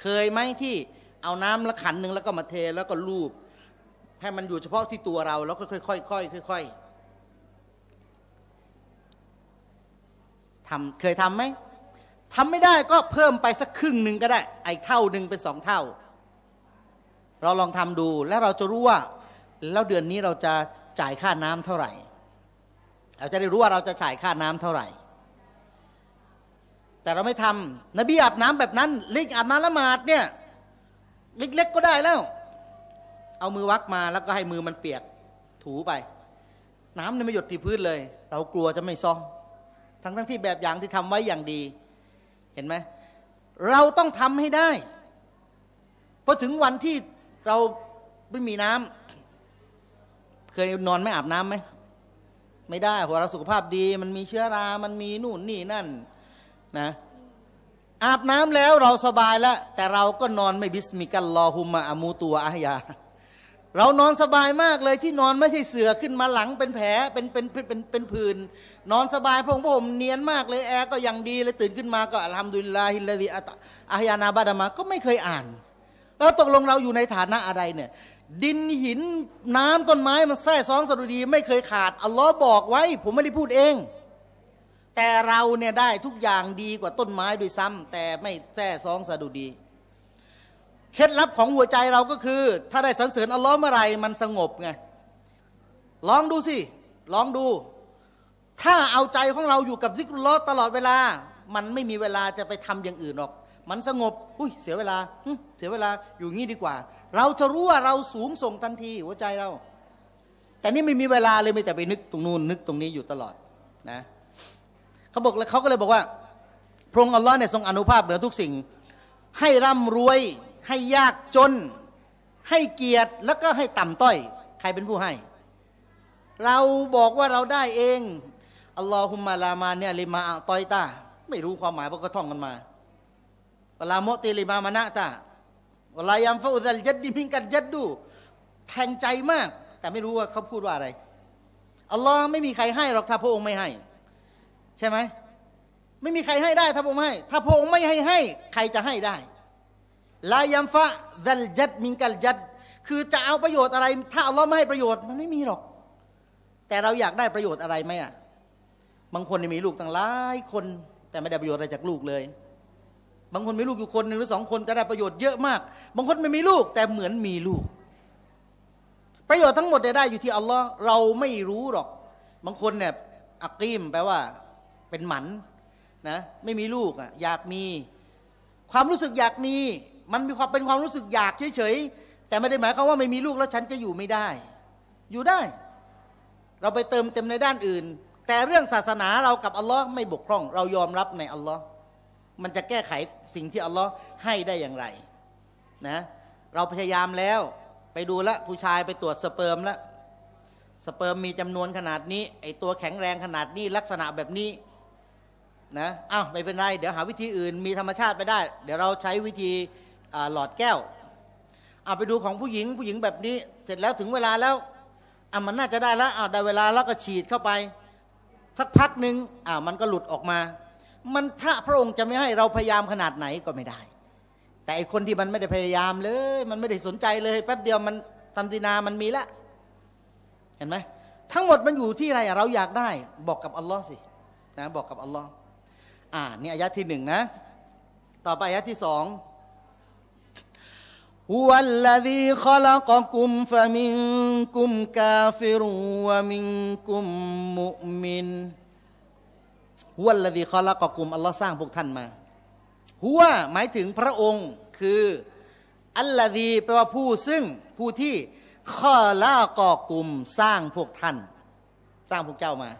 เคยไหมที่เอาน้ำละขันหนึ่งแล้วก็มาเทแล้วก็ลูบให้มันอยู่เฉพาะที่ตัวเราแล้วก็ค่อยๆค่อยๆค่อยๆทำเคยทำไหมทำไม่ได้ก็เพิ่มไปสักครึ่งหนึ่งก็ได้ ไอ้เท่าหนึ่งเป็นสองเท่าเราลองทำดูแล้วเราจะรู้ว่า แล้วเดือนนี้เราจะจ่ายค่าน้ำเท่าไหร่ เราจะได้รู้ว่าเราจะจ่ายค่าน้ำเท่าไหร่ แต่เราไม่ทำนบีอาบน้ำแบบนั้น ลิกอาบน้ำละหมาดเนี่ยเล็กๆก็ได้แล้ว เอามือวักมาแล้วก็ให้มือมันเปียกถูไป น้ำเนี่ยไม่หยดที่พื้นเลย เรากลัวจะไม่ซองทั้งทั้งที่แบบอย่างที่ทำไว้อย่างดีเห็นไหมเราต้องทำให้ได้พอถึงวันที่เราไม่มีน้ำเคยนอนไม่อาบน้ํำไหม ไม่ได้หัวเราสุขภาพดีมันมีเชื้อรา มันมีนู่นนี่นั่นนะ อาบน้ำแล้วเราสบายแล้ว แต่เราก็นอนไม่บิสมิกันลอฮุมะอามูตัวอายาเรานอนสบายมากเลยที่นอนไม่ใช่เสือขึ้นมาหลังเป็นแผลเป็นเป็นเป็นเป็นผื่นนอนสบายพงผมเนียนมากเลยแอร์ก็ยังดีเลยตื่นขึ้นมาก็ทำดุลลาฮิลลาฮิอัตอายานาบาดามา ก็ไม่เคยอ่านแล้วตกลงเราอยู่ในฐานะอะไรเนี่ย ดินหินน้ำต้นไม้มันแท้ซองสะดุดี ไม่เคยขาดอัลลอฮ์บอกไว้ ผมไม่ได้พูดเอง แต่เราเนี่ยได้ทุกอย่างดีกว่าต้นไม้ด้วยซ้ำ แต่ไม่แท้ซองสะดุดีเคล็ดลับของหัวใจเราก็คือ ถ้าได้สรรเสริญอัลลอฮ์เมื่อไรมันสงบไงลองดูสิลองดู ถ้าเอาใจของเราอยู่กับซิกรุลลอตลอดเวลา มันไม่มีเวลาจะไปทำอย่างอื่นหรอกมันสงบ อุ้ย เสียเวลา เสียเวลา อยู่งี้ดีกว่า เราจะรู้ว่าเราสูงส่งทันทีหัวใจเรา แต่นี่ไม่มีเวลาเลยไม่แต่ไปนึกตรงนู้นนึกตรงนี้อยู่ตลอด นะเขาบอกแล้วเขาก็เลยบอกว่า พระองค์อัลลอฮ์เนี่ยทรงอนุภาพเหนือทุกสิ่ง ให้ร่ำรวย ให้ยากจน ให้เกียรติ แล้วก็ให้ต่ำต้อย ใครเป็นผู้ให้ เราบอกว่าเราได้เอง อัลลอฮุมมาลามาเนี่ยลิมาอัตอยตาไม่รู้ความหมายเพราะก็ท่องกันมาลาโมติลิมามานะตาเวลายามฟาอุดัลยัดดิมิงกัดยัดดู แทงใจมาก แต่ไม่รู้ว่าเขาพูดว่าอะไรอัลลอฮ์ไม่มีใครให้หรอกถ้าพระองค์ไม่ให้ ใช่ไหม ไม่มีใครให้ได้ถ้าพระองค์ให้ ถ้าพระองค์ไม่ให้ให้ ใครจะให้ได้ ลายามฟะดัลยัดมิงกัลยัด คือจะเอาประโยชน์อะไรถ้าอัลลอฮ์ไม่ให้ประโยชน์มันไม่มีหรอก แต่เราอยากได้ประโยชน์อะไรไหมอ่ะบางคนมีลูกตั้งหลายคน แต่ไม่ได้ประโยชน์อะไรจากลูกเลยบางคนมีลูกอยู่คนหนึ่งหรือสองคนจะได้ประโยชน์เยอะมากบางคนไม่มีลูก แต่เหมือนมีลูก ประโยชน์ทั้งหมดได้อยู่ที่อัลลอฮ์เราไม่รู้หรอก บางคนเนี่ยอักกีมแปลว่าเป็นหมันนะไม่มีลูกอ่ะอยากมี ความรู้สึกอยากมี มันมีความเป็นความรู้สึกอยากเฉยๆแต่ไม่ได้หมายความว่าไม่มีลูกแล้วฉันจะอยู่ไม่ได้ อยู่ได้ เราไปเติมเต็มในด้านอื่น แต่เรื่องศาสนาเรากับอัลลอฮ์ไม่บกพร่อง เรายอมรับในอัลลอฮ์มันจะแก้ไขสิ่งที่อัลลอฮ์ให้ได้อย่างไรนะเราพยายามแล้วไปดูละผู้ชายไปตรวจสเปิร์มละสเปิร์มมีจำนวนขนาดนี้ไอตัวแข็งแรงขนาดนี้ลักษณะแบบนี้นะอ้าวไม่เป็นไร เดี๋ยวหาวิธีอื่นมีธรรมชาติไปได้ เดี๋ยวเราใช้วิธีหลอดแก้วเอาไปดูของผู้หญิงผู้หญิงแบบนี้ เสร็จแล้วถึงเวลาแล้วอ่ะมันน่าจะได้แล้วอ่ะได้เวลาแล้วก็ฉีดเข้าไปสักพักหนึ่งอ่ะมันก็หลุดออกมามันถ้าพระองค์จะไม่ให้เราพยายามขนาดไหนก็ไม่ได้ แต่ไอคนที่มันไม่ได้พยายามเลย มันไม่ได้สนใจเลย แป๊บเดียวมันทำดินามันมีแล้วเห็นไหม ทั้งหมดมันอยู่ที่อะไรเราอยากได้ บอกกับอัลลอฮ์สิ นะบอกกับอัลลอฮ์อ่า นี่ยอายะที่หนึ่งนะ ต่อไปอายะที่สองวัลลดีขกกุมฟะมิ خ กุมกาฟิรุวะมิ و กุมมุมินวัลลดีคอละกอกุม อัลลอฮ์สร้างพวกท่านมา หัวหมายถึงพระองค์คืออัลลดีแปลว่าผู้ ซึ่งผู้ที่คอละกอกุมสร้างพวกท่านสร้างพวกเจ้ามา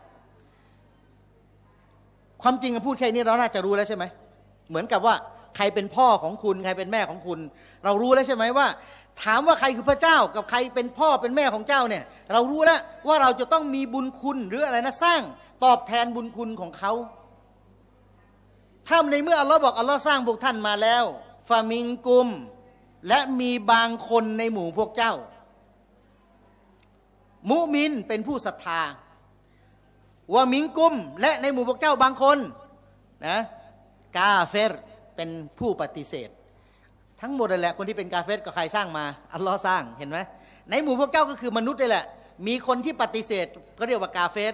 ความจริงพูดแค่นี้เราน่าจะรู้แล้วใช่ไหมเหมือนกับว่า ใครเป็นพ่อของคุณ ใครเป็นแม่ของคุณ เรารู้แล้วใช่ไหมว่า ถามว่าใครคือพระเจ้า กับใครเป็นพ่อเป็นแม่ของเจ้าเนี่ยเรารู้แล้วว่าเราจะต้องมีบุญคุณ หรืออะไรนะสร้างตอบแทนบุญคุณของเขา ถ้าในเมื่ออัลลอฮ์บอกอัลลอฮ์สร้างพวกท่านมาแล้วฟามิงกุม และมีบางคนในหมู่พวกเจ้ามุมินเป็นผู้ศรัทธาว่ามิงกุม และในหมู่พวกเจ้าบางคนนะกาเฟรเป็นผู้ปฏิเสธ ทั้งหมดเลยแหละคนที่เป็นกาเฟรก็ใครสร้างมา อัลลอฮ์สร้างเห็นไหมในหมู่พวกเจ้าก็คือมนุษย์นี่แหละ มีคนที่ปฏิเสธก็เรียกว่า กาเฟร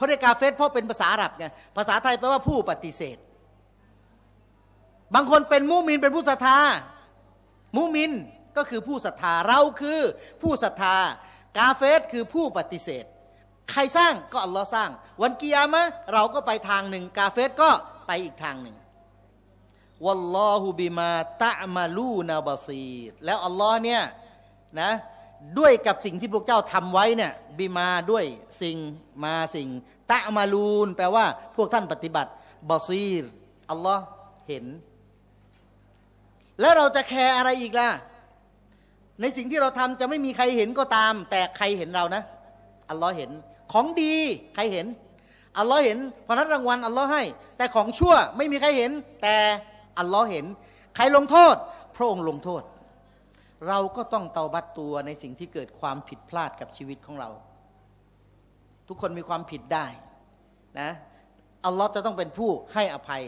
เพราะในกาเฟสเพราะเป็นภาษาอาหรับไงภาษาไทยแปลว่าผู้ปฏิเสธ บางคนเป็นมุมินเป็นผู้ศรัทธา มุมินก็คือผู้ศรัทธาเราคือ ผู้ศรัทธา กาเฟส คือผู้ปฏิเสธ ใครสร้างก็อัลลอฮ์สร้าง วันกียร์มะเราก็ไปทางหนึ่ง กาเฟส ก็ไปอีกทางหนึ่งวัลลอฮุบิมาตะมาลูนาบซีดแล้ว อัลลอฮ์เนี่ย นะด้วยกับสิ่งที่พวกเจ้าทำไว้เนี่ยบีมาด้วยสิ่งมาสิ่ง ตะมาลูนแปลว่าพวกท่านปฏิบัติบอซีรอัลลอฮ์เห็น แล้วเราจะแคร์อะไรอีกล่ะในสิ่งที่เราทำจะไม่มีใครเห็นก็ตาม แต่ใครเห็นเรานะ อัลลอฮ์เห็น ของดี ใครเห็นอัลลอฮ์เห็นเพราะนั้นรางวัลอัลลอฮ์ให้ แต่ของชั่ว ไม่มีใครเห็น แต่อัลลอฮ์เห็น ใครลงโทษ พระองค์ลงโทษเราก็ต้องเตาบัตตัวในสิ่งที่เกิดความผิดพลาดกับชีวิตของเรา ทุกคนมีความผิดได้นะ อัลลอฮ์จะต้องเป็นผู้ให้อภัย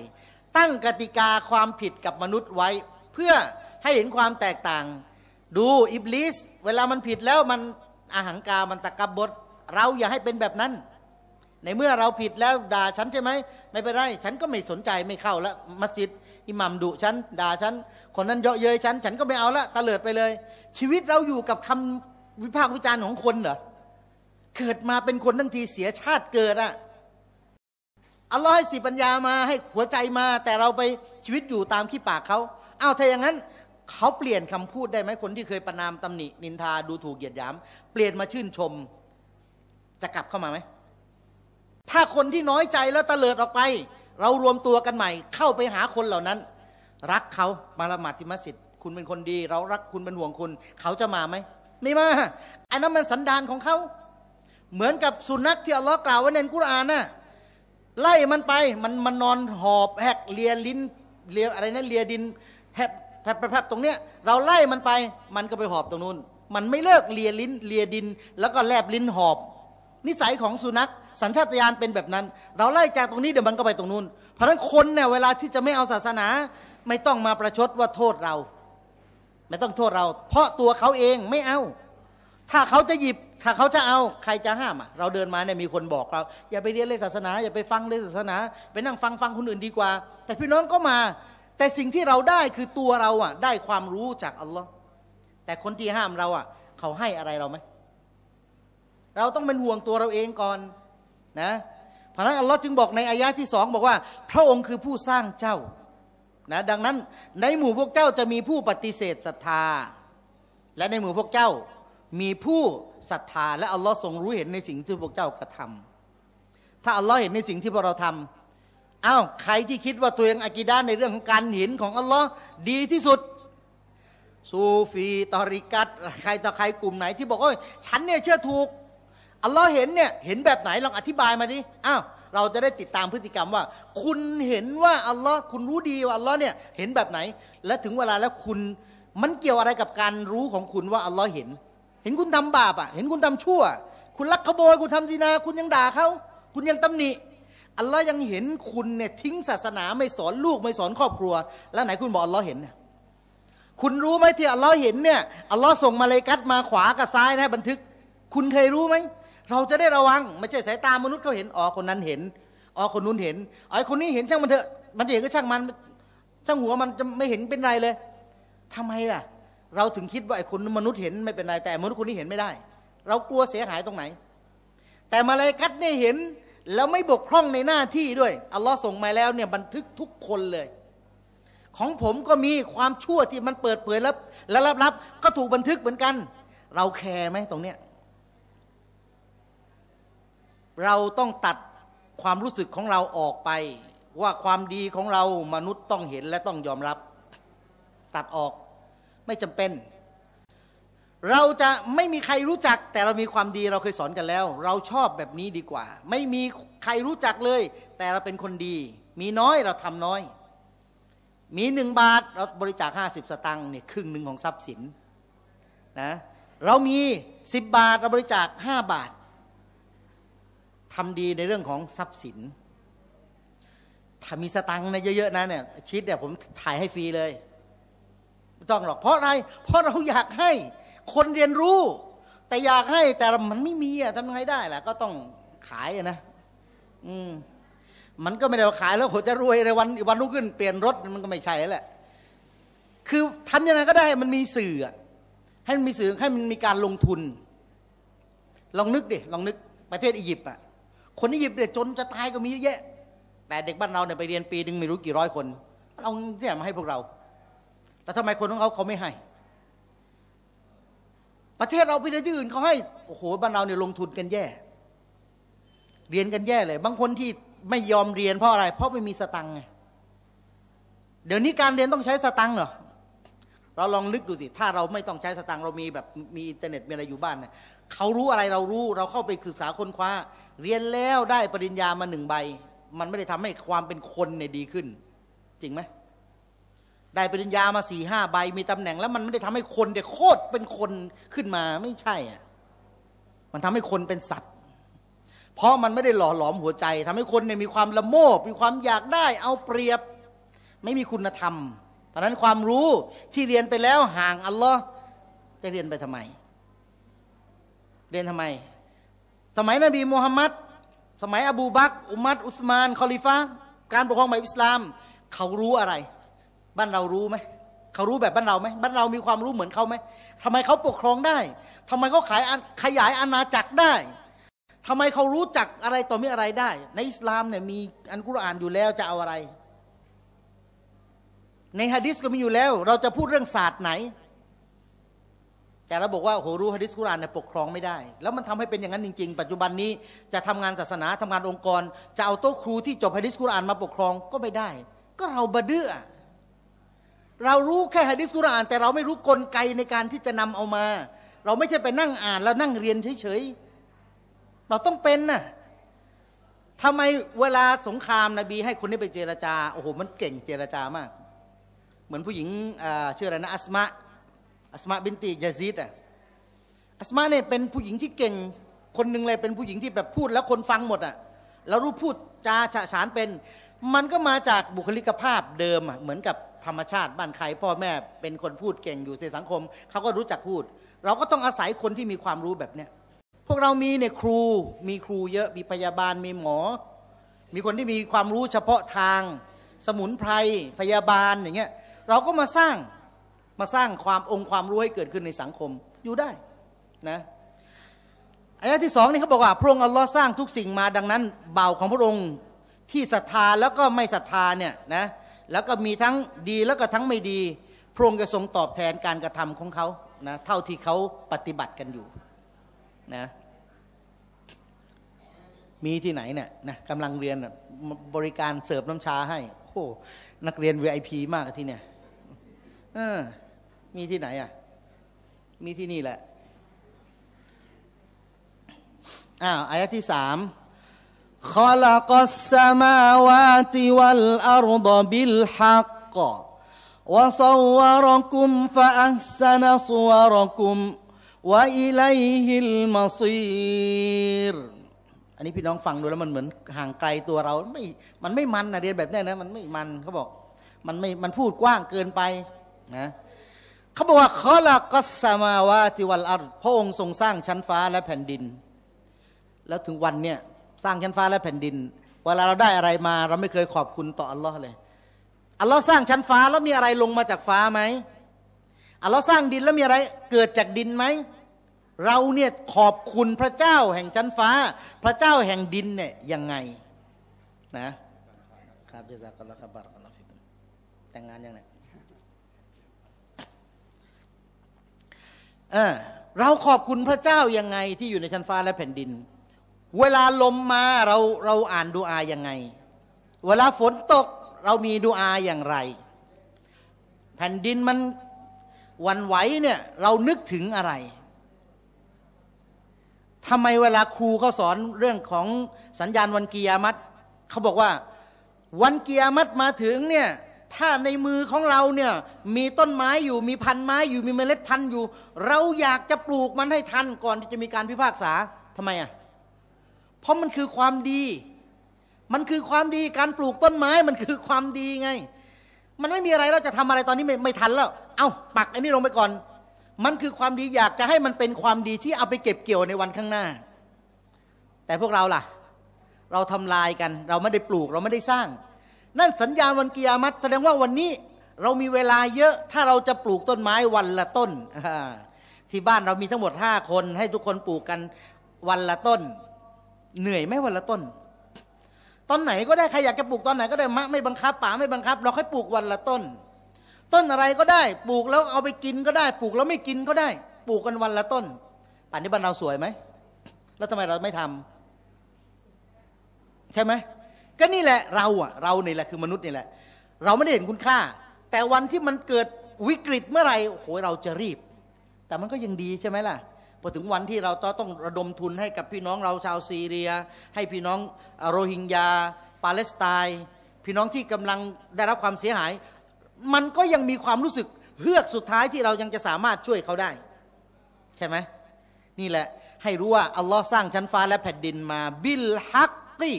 ตั้งกติกาความผิดกับมนุษย์ไว้ เพื่อให้เห็นความแตกต่าง ดูอิบลิส เวลามันผิดแล้วมันอาหังกามันตะกับบด เราอย่าให้เป็นแบบนั้น ในเมื่อเราผิดแล้วด่าฉันใช่ไหมไม่เป็นไรฉันก็ไม่สนใจไม่เข้าแล้วมัสยิด อิหมัมดุฉันด่าฉันคนนั้นเยาะเย้ยฉันฉันก็ไม่เอาละตะเลิดไปเลย ชีวิตเราอยู่กับคำวิพากษ์วิจารณ์ของคนเหรอเกิดมาเป็นคนทั้งทีเสียชาติเกิดอะอัลลอฮ์ให้สีปัญญามา ให้หัวใจมา แต่เราไปชีวิตอยู่ตามขี้ปากเขาเอาถ้าอย่างนั้นเขาเปลี่ยนคำพูดได้ไหมคนที่เคยประนามตำหนินินทาดูถูกเหยียดหยาม เปลี่ยนมาชื่นชม จะกลับเข้ามาไหมถ้าคนที่น้อยใจแล้ว ตะเลิดออกไป เรารวมตัวกันใหม่ เข้าไปหาคนเหล่านั้นรักเขามาละหมาดที่มัสยิด คุณเป็นคนดี เรารักคุณ เป็นห่วงคุณ เขาจะมาไหม ไม่มาอันนั้นมันสันดานของเขา เหมือนกับสุนัขที่อัลลอฮ์กล่าวไว้ในกุรอานน่ะ ไล่มันไป มันมันนอนหอบแหกเลียลิ้นเลียอะไรนะเลียดินแผลแผลบตรงเนี้ย เราไล่มันไป มันก็ไปหอบตรงนู้น มันไม่เลิกเลียลิ้นเลียดิน แล้วก็แลบลิ้นหอบ นิสัยของสุนัข สัญชาตญาณเป็นแบบนั้น เราไล่จากตรงนี้เดี๋ยวมันก็ไปตรงนู้น เพราะฉะนั้นคนเนี่ยเวลาที่จะไม่เอาศาสนาไม่ต้องมาประชดว่าโทษเรา ไม่ต้องโทษเรา เพราะตัวเขาเองไม่เอา ถ้าเขาจะหยิบถ้าเขาจะเอา ใครจะห้ามเราเดินมาเนี่ยมีคนบอกเราอย่าไปเรียนเลยศาสนา อย่าไปฟังเลยศาสนาไปนั่งฟังฟังคนอื่นดีกว่า แต่พี่น้องก็มา แต่สิ่งที่เราได้คือตัวเราอ่ะได้ความรู้จากอัลลอฮ์แต่คนที่ห้ามเราอ่ะเขาให้อะไรเราไหมเราต้องเป็นห่วงตัวเราเองก่อนนะเพราะนั้นอัลลอฮ์จึงบอกในอายะที่สองบอกว่า พระองค์คือผู้สร้างเจ้านะดังนั้นในหมู่พวกเจ้าจะมีผู้ปฏิเสธศรัทธา และในหมู่พวกเจ้ามีผู้ศรัทธาและอัลลอฮ์ทรงรู้เห็นในสิ่งที่พวกเจ้ากระทำ ถ้าอัลลอฮ์เห็นในสิ่งที่พวกเราทำอ้าวใครที่คิดว่าตัวเองอากีด้านในเรื่องของการเห็นของอัลลอฮ์ดีที่สุดซูฟีตอริกัต ใครต่อใครกลุ่มไหนที่บอกว่าฉันเนี่ยเชื่อถูกอัลลอฮ์เห็นเนี่ยเห็นแบบไหนลองอธิบายมาดิอ้าวเราจะได้ติดตามพฤติกรรมว่า คุณเห็นว่าอัลลอฮ์คุณรู้ดีว่าอัลลอฮ์เนี่ยเห็นแบบไหน และถึงเวลาแล้วคุณมันเกี่ยวอะไรกับการรู้ของคุณว่าอัลลอฮ์เห็น เห็นคุณทำบาปอ่ะ เห็นคุณทำชั่ว คุณลักขโมยคุณทำดีนาคุณยังด่าเขาคุณยังตำหนิอัลลอฮ์ยังเห็นคุณเนี่ยทิ้งศาสนาไม่สอนลูกไม่สอนครอบครัว แล้วไหนคุณบอกอัลลอฮ์เห็นเนี่ยคุณรู้ไหมที่อัลลอฮ์เห็นเนี่ยอัลลอฮ์ส่งมาเลกัดมาขวากับซ้ายนะบันทึก คุณเคยรู้ไหมเราจะได้ระวังไม่ใช่สายตามนุษย์เขาเห็นอ๋อคนนั้นเห็นอ๋อคนนู้นเห็นอ๋อคนนี้เห็นช่างมันเถอะ มันจะเห็นก็ช่างมัน ช่างหัวมันจะไม่เห็นเป็นไรเลย ทำไมล่ะ เราถึงคิดว่าไอ้คนมนุษย์เห็นไม่เป็นไร แต่มนุษย์คนนี้เห็นไม่ได้ เรากลัวเสียหายตรงไหน แต่มาเลยกัดเนี่ยเห็น แล้วไม่บกพร่องในหน้าที่ด้วยอัลลอฮ์ส่งมาแล้วเนี่ยบันทึกทุกคนเลย ของผมก็มีความชั่วที่มันเปิดเผยแล้วและลับๆก็ถูกบันทึกเหมือนกัน เราแคร์ไหมตรงเนี้ยเราต้องตัดความรู้สึกของเราออกไป ว่าความดีของเรามนุษย์ต้องเห็นและต้องยอมรับตัดออกไม่จำเป็น เราจะไม่มีใครรู้จักแต่เรามีความดีเราเคยสอนกันแล้ว เราชอบแบบนี้ดีกว่า ไม่มีใครรู้จักเลย แต่เราเป็นคนดี มีน้อยเราทำน้อย มีหนึ่งบาทเราบริจาค50 สตังค์เนี่ยครึ่งหนึ่งของทรัพย์สินนะเรามี 10 บาทเราบริจาค5บาททำดีในเรื่องของทรัพย์สิน ถ้ามีสตังค์นะเยอะๆนะเนี่ยชีตเนี่ยผมถ่ายให้ฟรีเลยไม่ต้องหรอก เพราะอะไร เพราะเราอยากให้ คนเรียนรู้ แต่อยากให้แต่มันไม่มีอะทำยังไงได้ล่ะก็ต้องขายนะ อืมมันก็ไม่ได้ขายแล้วโหจะรวยในวันวันรุ่งขึ้น เปลี่ยนรถมันก็ไม่ใช่แหละ คือทำยังไงก็ได้มันมีสื่อ ให้มันมีสื่อให้มันมีการลงทุนลองนึกดิลองนึกประเทศอียิปต์อะคนที่หยิบเนี่ย จนจะตายก็มีเยอะแยะ แต่เด็กบ้านเราเนี่ยไปเรียนปีหนึ่งไม่รู้กี่ร้อย คนเอาสี่นมาให้พวกเราแล้วทำไมคนของเขาเขาไม่ให้ ประเทศเราไปเรียนที่อื่นเขาให้ โอ้โห บ้านเราเนี่ยลงทุนกันแย่ เรียนกันแย่เลย บางคนที่ไม่ยอมเรียนเพราะอะไร เพราะไม่มีสตังค์ไง เดี๋ยวนี้การเรียนต้องใช้สตังค์เหรอเราลองนึกดูสิ ถ้าเราไม่ต้องใช้สตังค์เรามีแบบมีอินเทอร์เน็ตมีอะไรอยู่บ้านเนี่ยเขารู้อะไรเรารู้ เราเข้าไปศึกษาค้นคว้าเรียนแล้วได้ปริญญามาหนึ่งใบ มันไม่ได้ทำให้ความเป็นคนเนี่ยดีขึ้น จริงไหมได้ปริญญามาสี่ห้าใบมีตำแหน่ง แล้วมันไม่ได้ทำให้คนเด็กโคตรเป็นคนขึ้นมาไม่ใช่อ่ะมันทำให้คนเป็นสัตว์ เพราะมันไม่ได้หล่อหลอมหัวใจ ทำให้คนเนี่ยมีความละโมบมีความอยากได้เอาเปรียบ ไม่มีคุณธรรม เพราะนั้นความรู้ที่เรียนไปแล้วห่างอัลลอฮ์จะเรียนไปทำไม เรียนทำไมสมัยนบีมูฮัมมัด สมัยอบูบักอุมัดอุสมานคอลิฟะการปกครองแบบอิสลาม เขารู้อะไร บ้านเรารู้ไหม เขารู้แบบบ้านเราไหมบ้านเรามีความรู้เหมือนเขาไหมทำไมเขาปกครองได้ ทำไมเขาขายขยายอาณาจักรได้ ทำไมเขารู้จักอะไรต่อมีอะไรได้ ในอิสลามเนี่ยมีอันกุรอานอยู่แล้วจะเอาอะไร ในฮะดิษก็มีอยู่แล้วเราจะพูดเรื่องศาสตร์ไหนแต่เราบอกว่าโหรู้ฮะดิษกุรานเนี่ยปกครองไม่ได้ แล้วมันทำให้เป็นอย่างนั้นจริง ๆ ปัจจุบันนี้ จะทำงานศาสนาทำงานองค์กรจะเอาโต๊ะครูที่จบฮะดิษกุรานมาปกครองก็ไม่ได้ ก็เราบดื้อ เรารู้แค่ฮะดิษกุราน แต่เราไม่รู้กลไกในการที่จะนำเอามา เราไม่ใช่ไปนั่งอ่านแล้วนั่งเรียนเฉยๆเราต้องเป็นนะ่ะทำไมเวลาสงครามนบี ให้คนนี้ไปเจรจาโอ้โหมันเก่งเจรจามาก เหมือนผู้หญิงชื่ออะไรนะอัสมะอัสมาบินตียาซีดอ่ะอัสมาเนี่ยเป็นผู้หญิงที่เก่งคนหนึ่งเลยเป็นผู้หญิงที่แบบพูด แล้วคนฟังหมดอ่ะแล้วรู้พูดจาฉะฉานเป็น มันก็มาจากบุคลิกภาพเดิมอ่ะเหมือนกับธรรมชาติบ้านใคร พ่อแม่เป็นคนพูดเก่งอยู่ในสังคมเขาก็รู้จักพูด เราก็ต้องอาศัยคนที่มีความรู้แบบเนี้ยพวกเรามีเนี่ยครูมีครูเยอะมีพยาบาลมีหมอ มีคนที่มีความรู้เฉพาะทางสมุนไพรพยาบาลอย่างเงี้ย เราก็มาสร้างมาสร้างความองค์ ความรู้ให้เกิดขึ้นในสังคมอยู่ได้นะอายะที่สองนี่เขาบอกว่า พระองค์อัลลอฮ์สร้างทุกสิ่งมา ดังนั้นเบาของพระองค์ที่ศรัทธาแล้วก็ไม่ศรัทธาเนี่ยนะแล้วก็มีทั้งดีแล้วก็ทั้งไม่ดี พระองค์จะทรงตอบแทนการกระทำของเขานะเท่าที่เขาปฏิบัติกันอยู่นะมีที่ไหนเนี่ยนะกำลังเรียนบริการเสิร์ฟน้ำชาให้โอ้นักเรียน VIP มากที่เนี่ยเออมีที่ไหนอ่ะ มีที่นี่แหละ อ้าวอายะที่สาม خلق السماوات والأرض بالحق وصوركم فأحسن صوركم وإليه المصير อันนี้พี่น้องฟังดูแล้ว มันเหมือนห่างไกลตัวเราไม่ มันไม่มันนะเรียนแบบนี้นะ มันไม่มันเขาบอกมันไม่ มันพูดกว้างเกินไป นะเขาบอกว่าขอลากัสมาวาติวัลอัลพระองค์ทรงสร้างชั้นฟ้าและแผ่นดิน แล้วถึงวันเนี่ยสร้างชั้นฟ้าและแผ่นดิน เวลาเราได้อะไรมา เราไม่เคยขอบคุณต่ออัลลอฮ์เลย อัลลอฮ์สร้างชั้นฟ้าแล้วมีอะไรลงมาจากฟ้าไหมอัลลอฮ์สร้างดินแล้วมีอะไรเกิดจากดินไหม เราเนี่ยขอบคุณพระเจ้าแห่งชั้นฟ้า พระเจ้าแห่งดินเนี่ยยังไงนะครับจะสักกันแล้วครับบารกันแล้วแต่งงานยังไงเราขอบคุณพระเจ้ายังไงที่อยู่ในชั้นฟ้าและแผ่นดิน เวลาลมมาเราเราอ่านดูอายังไง เวลาฝนตก เรามีดูอาอย่างไร แผ่นดินมันวันไหวเนี่ยเรานึกถึงอะไรทำไมเวลาครูเขาสอนเรื่องของสัญญาณวันกิยามัตเขาบอกว่าวันกิยามัตมาถึงเนี่ยถ้าในมือของเราเนี่ย มีต้นไม้อยู่มีพันไม้อยู่มีเมล็ดพันธุ์อยู่ เราอยากจะปลูกมันให้ทัน ก่อนที่จะมีการพิพากษาทำไมอ่ะเพราะมันคือความดี มันคือความดีการปลูกต้นไม้มันคือความดีไง มันไม่มีอะไรเราจะทำอะไรตอนนี้ไม่ไม่ทันแล้ว เอา้าปักอันนี้ลงไปก่อน มันคือความดีอยากจะให้มันเป็นความดีที่เอาไปเก็บเกี่ยวในวันข้างหน้า แต่พวกเราล่ะ เราทำลายกัน เราไม่ได้ปลูกเราไม่ได้สร้างนั่นสัญญาณวันกิยามัตแสดงว่าวันนี้ เรามีเวลาเยอะถ้าเราจะปลูกต้นไม้วันละต้นที่บ้านเรามีทั้งหมดห้าคนให้ทุกคนปลูกกันวันละต้น เหนื่อยไหมวันละต้น ตอนไหนก็ได้ใครอยากจะปลูกตอนไหนก็ได้มะไม่บังคับป่าไม่บังคับ เราค่อยปลูกวันละต้น ต้นอะไรก็ได้ ปลูกแล้วเอาไปกินก็ได้ ปลูกแล้วไม่กินก็ได้ ปลูกกันวันละต้น ป่านนี้บ้านเราสวยไหมแล้วทำไมเราไม่ทำใช่ไหมก็นี่แหละเราอะเราเนี่แหละคือมนุษย์นี่แหละ เราไม่ได้เห็นคุณค่า แต่วันที่มันเกิดวิกฤตเมื่อไหร่โอหยเราจะรีบ แต่มันก็ยังดีใช่ไหมล่ะพอถึงวันที่เราต้องระดมทุนให้กับพี่น้องเราชาวซีเรีย ให้พี่น้องโรฮิงญา ปาเลสไตน์พี่น้องที่กำลังได้รับความเสียหาย มันก็ยังมีความรู้สึกเฮือกสุดท้ายที่เรายังจะสามารถช่วยเขาได้ ใช่ไหมนี่แหละ ให้รู้ว่าอัลลอฮ์สร้างชั้นฟ้าและแผ่นดินมา บิลฮักตี้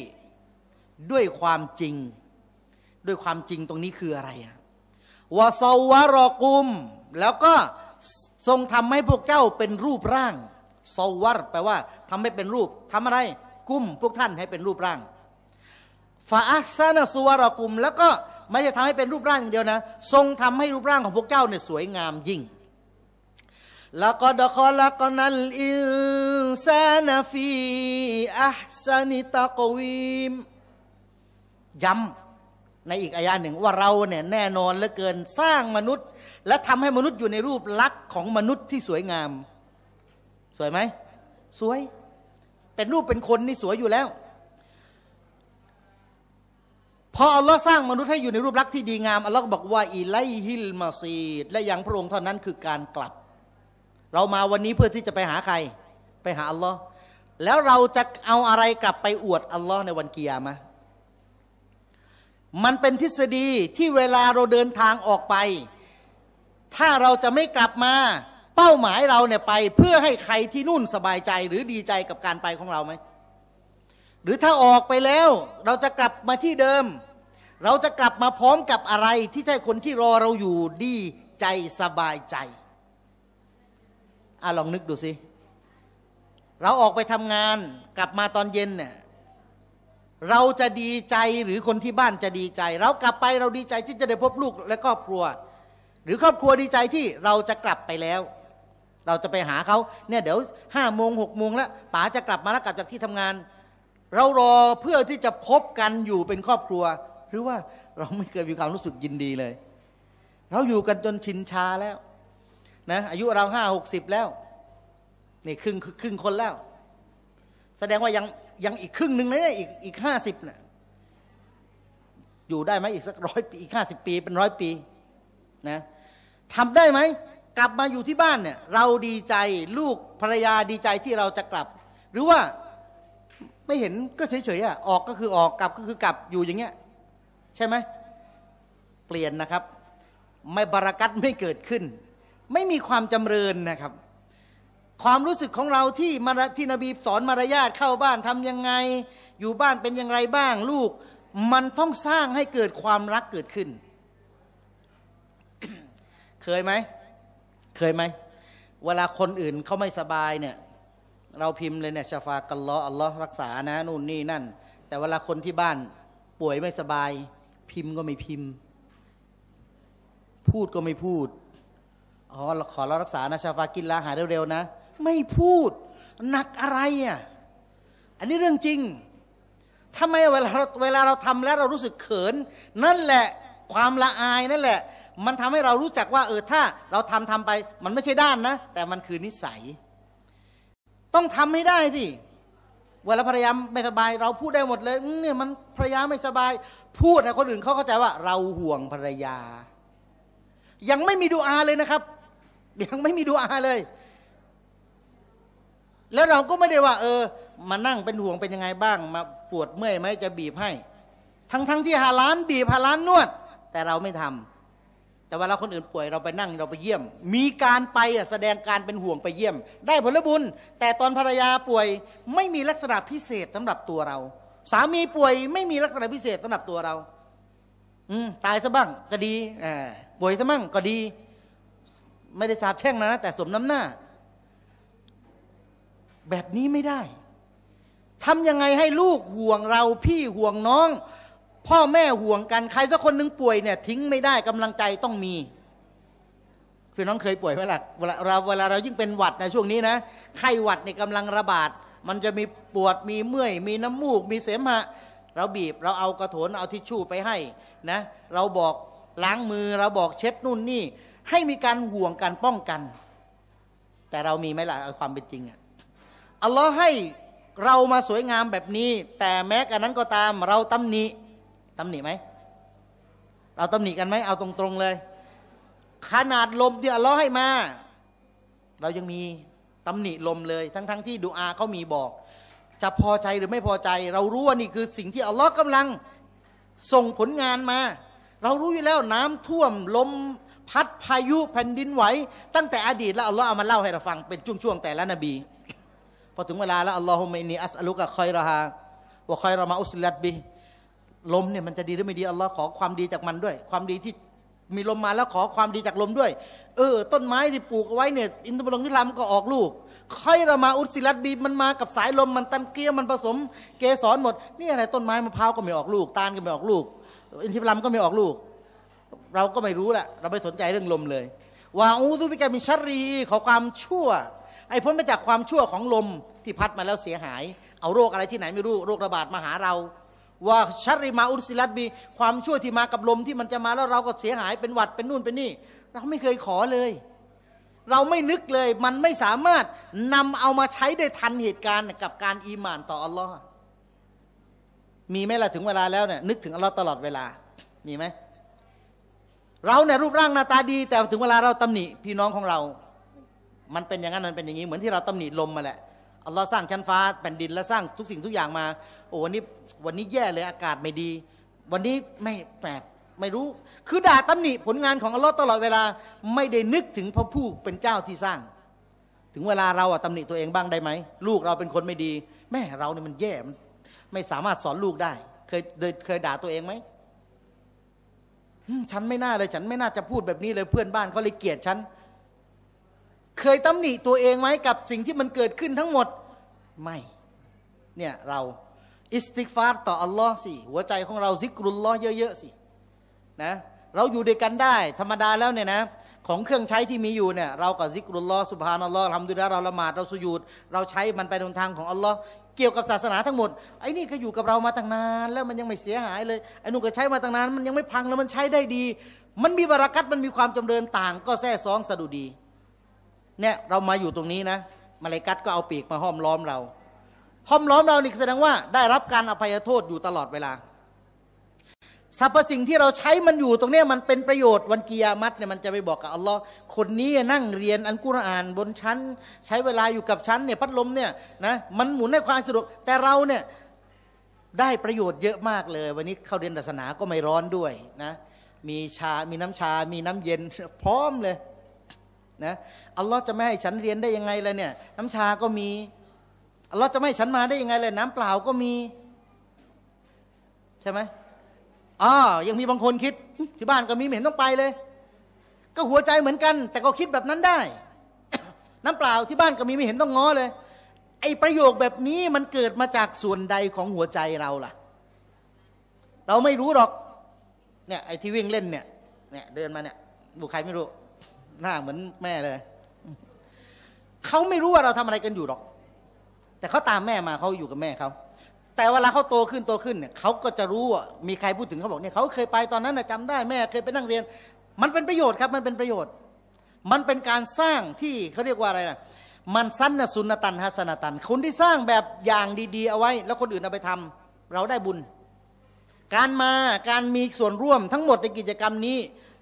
ด้วยความจริง ด้วยความจริงตรงนี้คืออะไรวะซาวะรอกุม แล้วก็ทรงทำให้พวกเจ้าเป็นรูปร่าง ซาวัรแปลว่าทำให้เป็นรูป ทำอะไร กุ้มพวกท่านให้เป็นรูปร่างฟาอัซนาสุวรกุม แล้วก็ ไม่ใช่ทำให้เป็นรูปร่างอย่างเดียวนะ ทรงทำให้รูปร่างของพวกเจ้าเนี่ยสวยงามยิ่ง แล้วก็ดคอลกอนัลอินซานฟีอัซานิตะกวีมย้ำในอีกอายาหนึ่งว่าเราเนี่ยแน่นอนเหลือเกินสร้างมนุษย์ และทำให้มนุษย์อยู่ในรูปลักษณ์ของมนุษย์ที่สวยงาม สวยไหม สวยเป็นรูปเป็นคนนี่สวยอยู่แล้ว พออัลลอฮ์สร้างมนุษย์ให้อยู่ในรูปลักษณ์ที่ดีงามอัลลอฮ์บอกว่าอีไลฮิลมาซีด และอย่างพระองค์เท่านั้นคือการกลับ เรามาวันนี้เพื่อที่จะไปหาใคร ไปหาอัลลอฮ์แล้วเราจะเอาอะไรกลับไปอวดอัลลอฮ์ในวันเกียร์มามันเป็นทฤษฎีที่เวลาเราเดินทางออกไป ถ้าเราจะไม่กลับมาเป้าหมายเราเนี่ยไป เพื่อให้ใครที่นู่นสบายใจ หรือดีใจกับการไปของเราไหมหรือถ้าออกไปแล้ว เราจะกลับมาที่เดิม เราจะกลับมาพร้อมกับอะไรที่ใช่คนที่รอเราอยู่ดีใจสบายใจ อ่ะ ลองนึกดูสิ เราออกไปทำงานกลับมาตอนเย็นเนี่ยเราจะดีใจหรือคนที่บ้านจะดีใจ เรากลับไปเราดีใจที่จะได้พบลูกและครอบครัว หรือครอบครัวดีใจที่เราจะกลับไปแล้ว เราจะไปหาเขา เนี่ย เดี๋ยวห้าโมงหกโมงแล้วป๋าจะกลับมาแล้วกลับจากที่ทำงาน เรารอเพื่อที่จะพบกันอยู่เป็นครอบครัว หรือว่าเราไม่เคยมีความรู้สึกยินดีเลย เราอยู่กันจนชินชาแล้ว นะ อายุเราห้าหกสิบแล้วนี่ครึ่งครึ่งคนแล้ว แสดงว่ายังยังอีกครึ่งหนึ่งนะเลยอีกอีกห้าสิบน่ยอยู่ได้ไหมอีกสักร้อยปีอีกห้าสิบปีเป็นร้อยปีนะทำได้ไหมกลับมาอยู่ที่บ้านเนี่ยเราดีใจลูกภรรยาดีใจที่เราจะกลับ หรือว่าไม่เห็นก็เฉยๆอ่ะออกก็คือออกกลับก็คือกลับอยู่อย่างเงี้ยใช่ไหม เปลี่ยนนะครับ ไม่บรารักัตไม่เกิดขึ้น ไม่มีความจำเริญนะครับความรู้สึกของเราที่มาที่นบีสอนมารยาทเข้าบ้านทํำยังไง อยู่บ้านเป็นอย่างไรบ้าง ลูกมันต้องสร้างให้เกิดความรักเกิดขึ้น เคยไหมเคยไหมเวลาคนอื่นเขาไม่สบายเนี่ย เราพิมพ์เลยเนี่ยชาฟากัลลออัลลอฮ์รักษานะนู่นนี่นั่น แต่เวลาคนที่บ้านป่วยไม่สบาย พิมพ์ก็ไม่พิมพ์ พูดก็ไม่พูดอ๋อขอเรารักษานะชาฟากินลาหายเร็วๆนะไม่พูดหนักอะไรอ่ะอันนี้เรื่องจริงทำไมเวลาเราเวลาเราทำแล้วเรารู้สึกเขิน นั่นแหละความละอายนั่นแหละ มันทำให้เรารู้จักว่า เออถ้าเราทำทำไป มันไม่ใช่ด้านนะแต่มันคือนิสัย ต้องทำให้ได้สิเวลาภรรยาไม่สบาย เราพูดได้หมดเลยเนี่ยมันภรรยาไม่สบาย พูดนะคนอื่นเขาเข้าใจว่าเราห่วงภรรยา ยังไม่มีดูอาเลยนะครับยังไม่มีดูอาเลยแล้วเราก็ไม่ได้ว่า เออ มานั่งเป็นห่วงเป็นยังไงบ้าง มาปวดเมื่อยไหมจะบีบให้ ทั้งทั้งที่หาล้านบีบหาล้านนวด แต่เราไม่ทำ แต่ว่าเราคนอื่นป่วยเราไปนั่งเราไปเยี่ยม มีการไปแสดงการเป็นห่วงไปเยี่ยม ได้ผลบุญ แต่ตอนภรรยาป่วยไม่มีลักษณะพิเศษสำหรับตัวเรา สามีป่วยไม่มีลักษณะพิเศษสำหรับตัวเราอืตายซะบ้างก็ดีอป่วยซะบ้างก็ดี ไม่ได้สาบแช่งนะแต่สมน้ำหน้าแบบนี้ไม่ได้ ทำยังไงให้ลูกห่วงเราพี่ห่วงน้อง พ่อแม่ห่วงกัน ใครสักคนหนึ่งป่วยเนี่ยทิ้งไม่ได้กำลังใจต้องมีพี่น้องเคยป่วยไหมล่ะเวลาเราเวลาเรายิ่งเป็นหวัดในช่วงนี้นะ ไข้หวัดในกำลังระบาด มันจะมีปวดมีเมื่อย มีน้ำมูก มีเสมหะ เราบีบเราเอากระโถนเอาทิชชู่ไปให้นะ เราบอกล้างมือเราบอกเช็ดนู่นนี่ให้มีการห่วงการป้องกัน แต่เรามีไหมล่ะความเป็นจริงอะอัลลอฮ์ให้เรามาสวยงามแบบนี้ แต่แม้กระนั้นก็ตามเราตำหนิตำหนิไหมเราตำหนิกันไหมเอาตรงๆเลย ขนาดลมที่อัลลอฮ์ให้มาเรายังมีตำหนิลมเลย ทั้ง ๆทที่ดูอาเขามีบอก จะพอใจหรือไม่พอใจ เรารู้ว่านี่คือสิ่งที่อัลลอฮ์กำลังส่งผลงานมา เรารู้อยู่แล้วน้ำท่วมลมพัดพายุแผ่นดินไหวตั้งแต่อดีต แล้วอัลลอฮ์เอามาเล่าให้เราฟังเป็นช่วงๆแต่ละนบีพอถึงเวลาแล้วอัลลอฮุมะอินีอัสอลุกะคอยระฮาวะคอยระมาอุสลัดบิลมเนี่ยมันจะดีหรือไม่ดีอัลลอฮ์ขอความดีจากมันด้วย ความดีที่มีลมมาแล้วขอความดีจากลมด้วย เออต้นไม้ที่ปลูกไว้เนี่ยอินทผลงมที่ลำก็ออกลูกคอยรอมาอุสิลัดบีมันมากับสายลมมันตันเกียมันผสม เกสรหมด นี่อะไรต้นไม้มะพร้าวก็ไม่ออกลูกตาลก็ไม่ออกลูกอินทผลัมก็ไม่ออกลูก เราก็ไม่รู้แหละเราไม่สนใจเรื่องลมเลยว่าอูซุบิกามิชัรีขอความชั่วให้พ้นไปจากความชั่วของลมที่พัดมาแล้วเสียหาย เอาโรคอะไรที่ไหนไม่รู้โรคระบาดมาหาเรา ว่าชริมาอุสิลัตบีความชั่วที่มากับลมที่มันจะมาแล้วเราก็เสียหายเป็นหวัดเป็นนู่นเป็นนี่ เราไม่เคยขอเลย เราไม่นึกเลย มันไม่สามารถนำเอามาใช้ได้ทันเหตุการณ์กับการอีหมานต่ออัลลอฮ์มีไหมล่ะถึงเวลาแล้วเนี่ยนึกถึงอัลลอฮ์ตลอดเวลามีไหมเราเนี่ยรูปร่างหน้าตาดี แต่ถึงเวลาเราตำหนิพี่น้องของเรามันเป็นอย่างนั้น มันเป็นอย่างนี้ เหมือนที่เราตำหนิลมมาแหละอัลลอฮ์สร้างชั้นฟ้าแผ่นดินและสร้างทุกสิ่งทุกอย่างมา โอ้วันนี้วันนี้แย่เลยอากาศไม่ดี วันนี้ไม่แปบไม่รู้ คือด่าตำหนิผลงานของอัลลอฮ์ตลอดเวลา ไม่ได้นึกถึงพระผู้เป็นเจ้าที่สร้าง ถึงเวลาเราอะตำหนิตัวเองบ้างได้ไหม ลูกเราเป็นคนไม่ดี แม่เราเนี่ยมันแย่มันไม่สามารถสอนลูกได้ เคยเคยด่าตัวเองไหม ฉันไม่น่าเลยฉันไม่น่าจะพูดแบบนี้เลยเพื่อนบ้านเขาเลยเกลียดฉันเคยตำหนิตัวเองไหมกับสิ่งที่มันเกิดขึ้นทั้งหมดไม่ เนี่ย เราอิสติกฟาร์ต่ออัลลอฮ์สิ หัวใจของเราซิกรุลลอฮ์เยอะ ๆ สินะเราอยู่ด้วยกันได้ ธรรมดาแล้วเนี่ยนะ ของเครื่องใช้ที่มีอยู่เนี่ย เราก็ซิกรุลลอฮ์สุบฮานัลลอฮ์ทำดูได้เราละหมาดเราสุญูดเราใช้มันไปทางของอัลลอฮ์เกี่ยวกับศาสนาทั้งหมด ไอ้นี่ก็อยู่กับเรามาตั้งนานแล้วมันยังไม่เสียหายเลยไอ้นู่นก็ใช้มาตั้งนานมันยังไม่พังแล้วมันใช้ได้ดี มันมีบารักัตมันมีความจำเริญต่าง ก็แท้ซองสะดุดีเนี่ยเรามาอยู่ตรงนี้นะมาเลกัตก็เอาปีกมาห้อมล้อมเรา ห้อมล้อมเรานี่แสดงว่า ได้รับการอภัยโทษอยู่ตลอดเวลาสรรพสิ่งที่เราใช้มันอยู่ตรงนี้มันเป็นประโยชน์วันกิยามัตเนี่ยมันจะไปบอกกับอัลลอฮ์คนนี้นั่งเรียนอันกุรอานบนชั้น ใช้เวลาอยู่กับชั้นเนี่ยพัดลมเนี่ยนะมันหมุนให้ความสะดวกแต่เราเนี่ยได้ประโยชน์เยอะมากเลย วันนี้เข้าเรียนศาสนาก็ไม่ร้อนด้วยนะมีชา มีน้ำชา มีน้ำเย็นพร้อมเลยนะอัลลอฮ์จะไม่ให้ฉันเรียนได้ยังไงเลยเนี่ยน้ำชาก็มีอัลลอฮ์จะไม่ให้ฉันมาได้ยังไงเลยน้ำเปล่าก็มี ใช่ไหมอ๋อยังมีบางคนคิดที่บ้านก็มีเห็นต้องไปเลย ก็หัวใจเหมือนกัน แต่ก็คิดแบบนั้นได้ น้ำเปล่าที่บ้านก็มีไม่เห็นต้องง้อเลย ไอ้ประโยคแบบนี้มันเกิดมาจากส่วนใดของหัวใจเราล่ะ เราไม่รู้หรอกเนี่ยไอ้ที่วิ่งเล่นเนี่ยเนี่ยเดินมาเนี่ยบุคคลไม่รู้หน้าเหมือนแม่เลย เขาไม่รู้ว่าเราทำอะไรกันอยู่หรอก แต่เขาตามแม่มาเขาอยู่กับแม่เขา แต่เวลาเขาโตขึ้นโตขึ้นเนี่ยเขาก็จะรู้ว่ามีใครพูดถึงเขาบอกเนี่ยเขาเคยไปตอนนั้นนะจำได้แม่ เคยไปนั่งเรียน มันเป็นประโยชน์ครับ มันเป็นประโยชน์ มันเป็นการสร้างที่เขาเรียกว่าอะไรนะมันสั้นนะสุนตันฮัสนตัน คนที่สร้างแบบอย่างดี ๆ เอาไว้ แล้วคนอื่นเอาไปทำ เราได้บุญ การมาการมีส่วนร่วมทั้งหมดในกิจกรรมนี้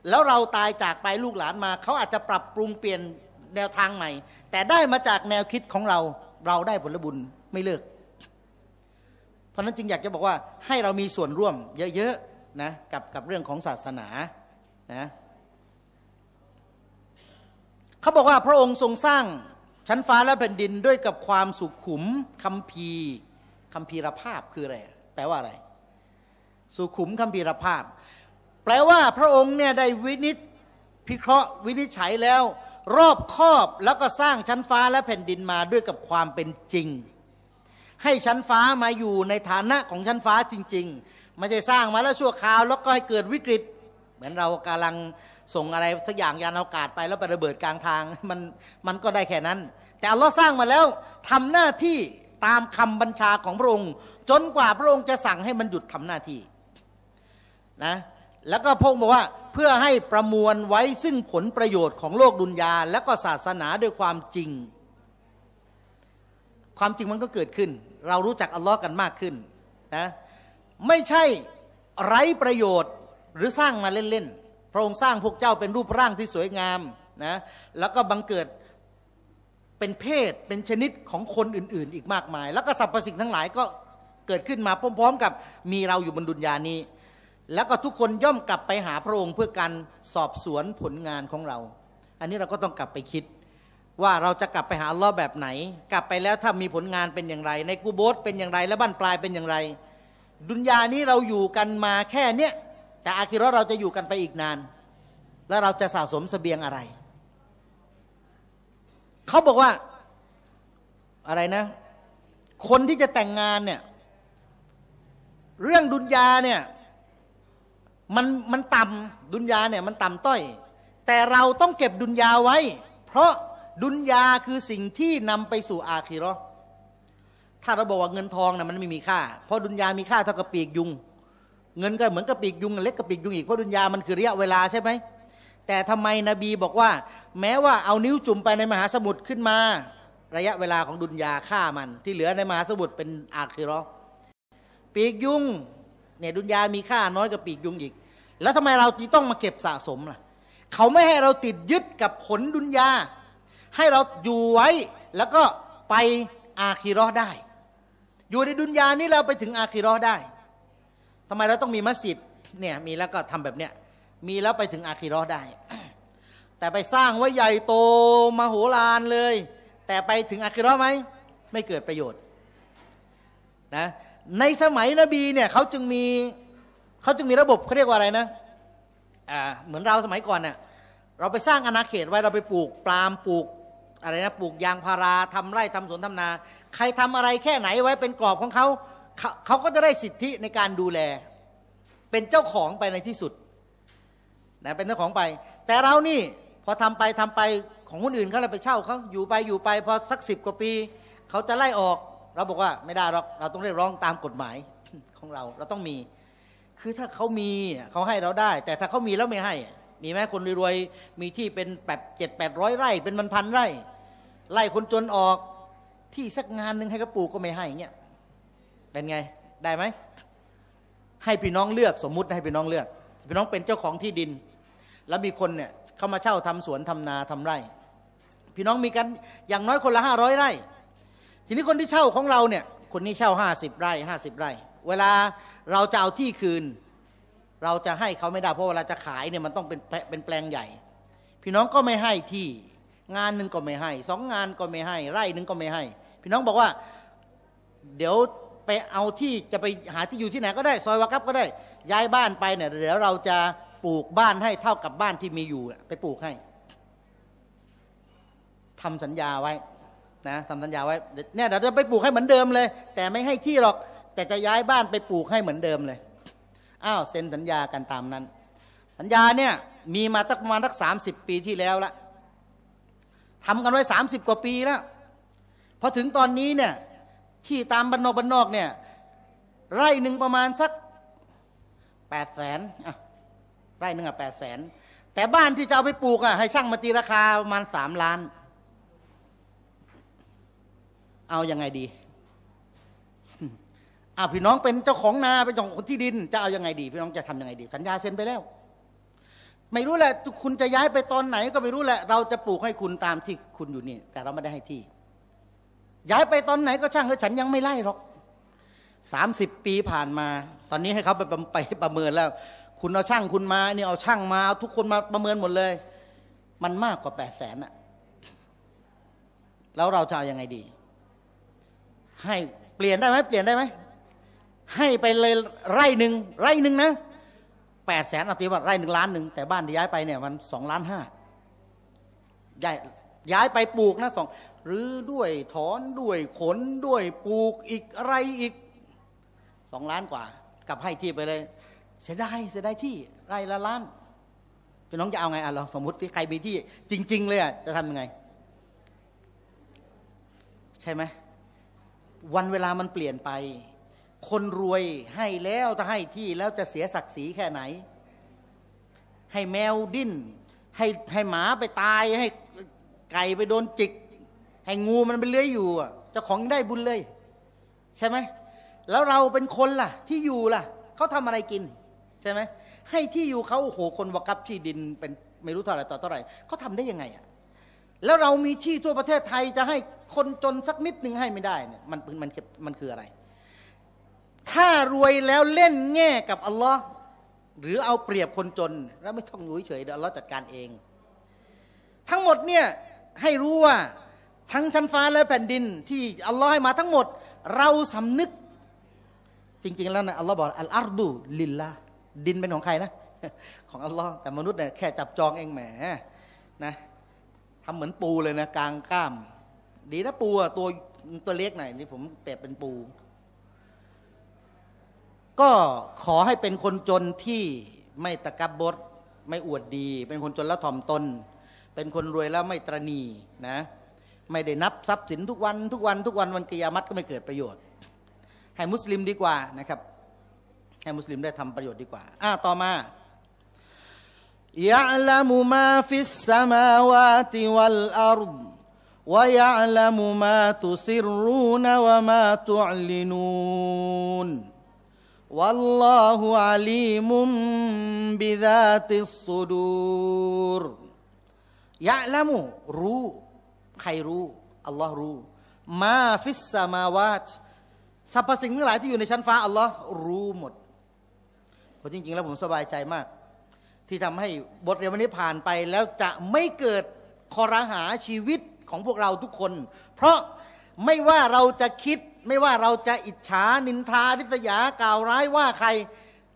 แล้วเราตายจากไปลูกหลานมาเขาอาจจะปรับปรุงเปลี่ยนแนวทางใหม่ แต่ได้มาจากแนวคิดของเราเราได้ผลบุญไม่เลิกเพราะนั้นจึงอยากจะบอกว่าให้เรามีส่วนร่วมเยอะๆนะกับกับเรื่องของศาสนานะเขาบอกว่าพระองค์ทรงสร้างชั้นฟ้าและแผ่นดินด้วยกับความสุขุมคัมภีร์คัมภีรภาพคืออะไรแปลว่าอะไรสุขุมคัมภีรภาพแลว่าพระองค์เนี่ยได้วินิจพิเคราะห์ วินิจฉัยแล้วรอบครอบแล้วก็สร้างชั้นฟ้าและแผ่นดินมาด้วยกับความเป็นจริง ให้ชั้นฟ้ามาอยู่ในฐานะของชั้นฟ้าจริงๆไม่ใช่สร้างมาแล้วชั่วคราว แล้วก็ให้เกิดวิกฤต เหมือนเรากำลังส่งอะไรสักอย่างยานอากาศไปแล้วไประเบิดกลางทางมันมันก็ได้แค่นั้น แต่เราสร้างมาแล้วทำหน้าที่ตามคำบัญชาของพระองค์ จนกว่าพระองค์จะสั่งให้มันหยุดทำหน้าที่นะแล้วก็พงบอกว่าเพื่อให้ประมวลไว้ซึ่งผลประโยชน์ของโลกดุนยาและก็ศาสนาด้วยความจริง ความจริงมันก็เกิดขึ้น เรารู้จักอัลลอฮ์กันมากขึ้นนะไม่ใช่ไร้ประโยชน์หรือสร้างมาเล่นๆ พระองค์สร้างพวกเจ้าเป็นรูปร่างที่สวยงามนะแล้วก็บังเกิดเป็นเพศเป็นชนิดของคนอื่นๆอีกมากมาย แล้วก็สรรพสิ่งทั้งหลายก็เกิดขึ้นมาพร้อมๆ กับมีเราอยู่บนดุนยานี้แล้วก็ทุกคนย่อมกลับไปหาพระองค์เพื่อการสอบสวนผลงานของเรา อันนี้เราก็ต้องกลับไปคิด ว่าเราจะกลับไปหาล้อแบบไหน กลับไปแล้วถ้ามีผลงานเป็นอย่างไร ในกูโบสเป็นอย่างไร และบ้านปลายเป็นอย่างไร ดุนยานี้เราอยู่กันมาแค่เนี้ยแต่อาคิรอเราจะอยู่กันไปอีกนาน แล้วเราจะสะสมสเสบียงอะไร เขาบอกว่าอะไรนะ คนที่จะแต่งงานเนี่ยเรื่องดุนยาเนี่ยมันมันต่ำดุนยาเนี่ยมันต่ำต้อย แต่เราต้องเก็บดุนยาไว้ เพราะดุนยาคือสิ่งที่นำไปสู่อาคีรอถ้าเราบอกว่าเงินทองนะ่ะมันไม่มีค่า เพราะดุนยามีค่าเท่ากับปีกยุงเงินก็เหมือนกับปีกยุงเล็กกับปีกยุงอีกเพราะดุนยา มันคือระยะเวลาใช่ไหมแต่ทำไมนบีบอกว่า แม้ว่าเอานิ้วจุ่มไปในมหาสมุทรขึ้นมา ระยะเวลาของดุนยาค่ามันที่เหลือในมหาสมุทรเป็นอาคีรอปีกยุงเนี่ยดุนยามีค่าน้อยกว่าปีกยุงอีกแล้วทำไมเราต้องมาเก็บสะสมล่ะเขาไม่ให้เราติดยึดกับผลดุนยาให้เราอยู่ไว้แล้วก็ไปอาคีรอได้ อยู่ในดุนยานี้เราไปถึงอาคีรอได้ทำไมเราต้องมีมัสยิดเนี่ยมีแล้วก็ทำแบบเนี้ยมีแล้วไปถึงอาคีรอได้ แต่ไปสร้างไว้ใหญ่โตมโหฬารเลย แต่ไปถึงอาคีรอไหมไม่เกิดประโยชน์นะในสมัยนบีเนี่ยเขาจึงมีเขาจึงมีระบบเขาเรียกว่าอะไรนะอ่าเหมือนเราสมัยก่อนเนะ่ยเราไปสร้างอาณาเขตไว้เราไปปลูกปลามปลูกอะไรนะปลูกยางพารา ทำไร่ทำสวนทำนา ใครทำอะไรแค่ไหนไว้เป็นกรอบของเขาเขา เขาก็จะได้สิทธิในการดูแล เป็นเจ้าของไปในที่สุดนะเป็นเจ้าของไป แต่เรานี่พอทำไปทำไปของคนอื่นเขาเลยไปเช่าเขาอยู่ไปอยู่ไปพอสักสิบกว่าปีเขาจะไล่ออกเราบอกว่าไม่ได้หรอกเราต้องเรียกร้องตามกฎหมายของเรา เราต้องมีคือถ้าเขามีเขาให้เราได้ แต่ถ้าเขามี แล้วไม่ให้ มีไหมคนรวยๆ มีที่เป็นแปดเจ็ดแปดร้อยไร่ เป็นมันพันไร่ไล่คนจนออกที่สักงานหนึ่งให้กระปูกก็ไม่ให้เงี้ย เป็นไง ได้ไหม ให้พี่น้องเลือกสมมุติให้พี่น้องเลือก พี่น้องเป็นเจ้าของที่ดิน แล้วมีคนเนี่ยเข้ามาเช่าทำสวนทำนาทำไร่ พี่น้องมีกันอย่างน้อยคนละห้าร้อยไร่ ทีนี้คนที่เช่าของเราเนี่ย คนนี้เช่าห้าสิบไร่ห้าสิบไร่ เวลาเราจะเอาที่คืน เราจะให้เขาไม่ได้ เพราะเวลาจะขายเนี่ยมันต้องเป็นเป็นแปลงใหญ่ พี่น้องก็ไม่ให้ที่ งานหนึ่งก็ไม่ให้ สองงานก็ไม่ให้ไร่หนึ่งก็ไม่ให้พี่น้องบอกว่า เดี๋ยวไปเอาที่จะไปหาที่อยู่ที่ไหนก็ได้ ซอยวากับก็ได้ ย้ายบ้านไปเนี่ยเดี๋ยวเราจะปลูกบ้านให้เท่ากับบ้านที่มีอยู่ไปปลูกให้ ทำสัญญาไว้นะทำสัญญาไว้เนี่ยเดี๋ยวจะไปปลูกให้เหมือนเดิมเลย แต่ไม่ให้ที่หรอกแต่จะย้ายบ้านไปปลูกให้เหมือนเดิมเลย อ้าวเซ็นสัญญากันตามนั้น สัญญาเนี่ยมีมาตั้งประมาณสักสามสิบปีที่แล้วละทำกันไว้สามสิบกว่าปีแล้วพอถึงตอนนี้เนี่ยที่ตามบรรนอกบรรนอกเนี่ยไร่หนึ่งประมาณสักแปดแสนไร่หนึ่งอ่ะแปดแสนแต่บ้านที่จะเอาไปปลูกอ่ะให้ช่างมาตีราคาประมาณสามล้าน เอาอยัางไงดีอาพี่น้องเป็นเจ้าของนา เป็นเจ้าของที่ดิน จะเอายังไงดีพี่น้องจะทํำยังไงดีสัญญาเซ็นไปแล้ว ไม่รู้แหละคุณจะย้ายไปตอนไหน ก็ไม่รู้แหละ เราจะปลูกให้คุณตามที่คุณอยู่นี่แต่เราไม่ได้ให้ที่ ย้ายไปตอนไหนก็ช่างเถอะฉันยังไม่ไล่หรอกสามสิบปีผ่านมา ตอนนี้ให้เขาไปไปประเมินแล้ว คุณเอาช่างคุณมาเนี่ยเอาช่างมาเอาทุกคนมาประเมินหมดเลย มันมากกว่าแปดแสนอะแล้วเราจะเอายังไงดี ให้เปลี่ยนได้ไหมเปลี่ยนได้ไหมให้ไปเลยไร่หนึ่งไร่หนึ่งนะแปดแสนอาตีว่าไร่หนึ่งล้านหนึ่งแต่บ้านที่ย้ายไปเนี่ยมันสองล้านห้าย้ายย้ายไปปลูกนะสองหรือด้วยถอนด้วยขนด้วยปลูกอีกอะไรอีกสองล้านกว่า กลับให้ที่ไปเลย เสียดาย เสียดายที่ไร่ละล้านพี่น้องจะเอาไงอ่ะเราสมมติที่ใครมีที่จริงๆเลยอ่ะจะทำยังไง ใช่ไหมวันเวลามันเปลี่ยนไปคนรวยให้แล้วถ้าให้ที่แล้วจะเสียศักดิ์ศรีแค่ไหน ให้แมวดิ้นให้ให้หมาไปตาย ให้ไก่ไปโดนจิกให้งูมันไปเลื้อยอยู่เจ้าของได้บุญเลย ใช่ไหมแล้วเราเป็นคนล่ะ ที่อยู่ล่ะเขาทำอะไรกิน ใช่ไหมให้ที่อยู่เขาโอ้โหคนวกับที่ดินเป็นไม่รู้เท่าไหร่ต่อเท่าไหร่เขาทาได้ยังไงอ่ะแล้วเรามีที่ทั่วประเทศไทยจะให้คนจนสักนิดหนึ่งให้ไม่ได้เนี่ยมันมันมันคืออะไรถ้ารวยแล้วเล่นแง่กับอัลลอฮ์หรือเอาเปรียบคนจน แล้วไม่ต้องอยู่เฉย เดี๋ยวอัลลอฮ์จัดการเอง ทั้งหมดเนี่ยให้รู้ว่าทั้งชั้นฟ้าและแผ่นดิน ที่อัลลอฮ์ให้มาทั้งหมด เราสำนึก จริงๆแล้วนะอัลลอฮ์บอกอัลอาร์ดูลิลลาดินเป็นของใครนะ ของอัลลอฮ์แต่มนุษย์เนี่ยแค่จับจองเองแหมนะทำเหมือนปูเลยนะกลางก้าม ดีนะปูตัวตัวเล็กหน่อยนี่ผมเปรียบเป็นปูก็ขอให้เป็นคนจนที่ไม่ตะกับบดไม่อวดดี เป็นคนจนแล้วถ่อมตนเป็นคนรวยแล้วไม่ตรณีนะไม่ได้นับทรัพย์สินทุกวันทุกวัน ทุกวันวันกิยามัตก็ไม่เกิดประโยชน์ ให้มุสลิมดีกว่านะครับให้มุสลิมได้ทำประโยชน์ดีกว่าอ่าต่อมายะลามุมาฟิสสมาวาติวัลอาร์ ويعلم ما تسرون وما تعلنون والله عليم بذات الصدور ยะละมรู้ ใครรู้ อัลลอฮ์รู้ มาฟิสสมาวาตสรรพสิ่งทั้งหลายที่อยู่ในชั้นฟ้า อัลลอฮ์รู้หมดผมจริงๆ แล้วผมสบายใจมาก ที่ทำให้บทเรียนวันนี้ผ่านไป แล้วจะไม่เกิดคอรหาชีวิตของพวกเราทุกคน เพราะไม่ว่าเราจะคิดไม่ว่าเราจะอิจฉา นินทาริษยากล่าวร้ายว่าใคร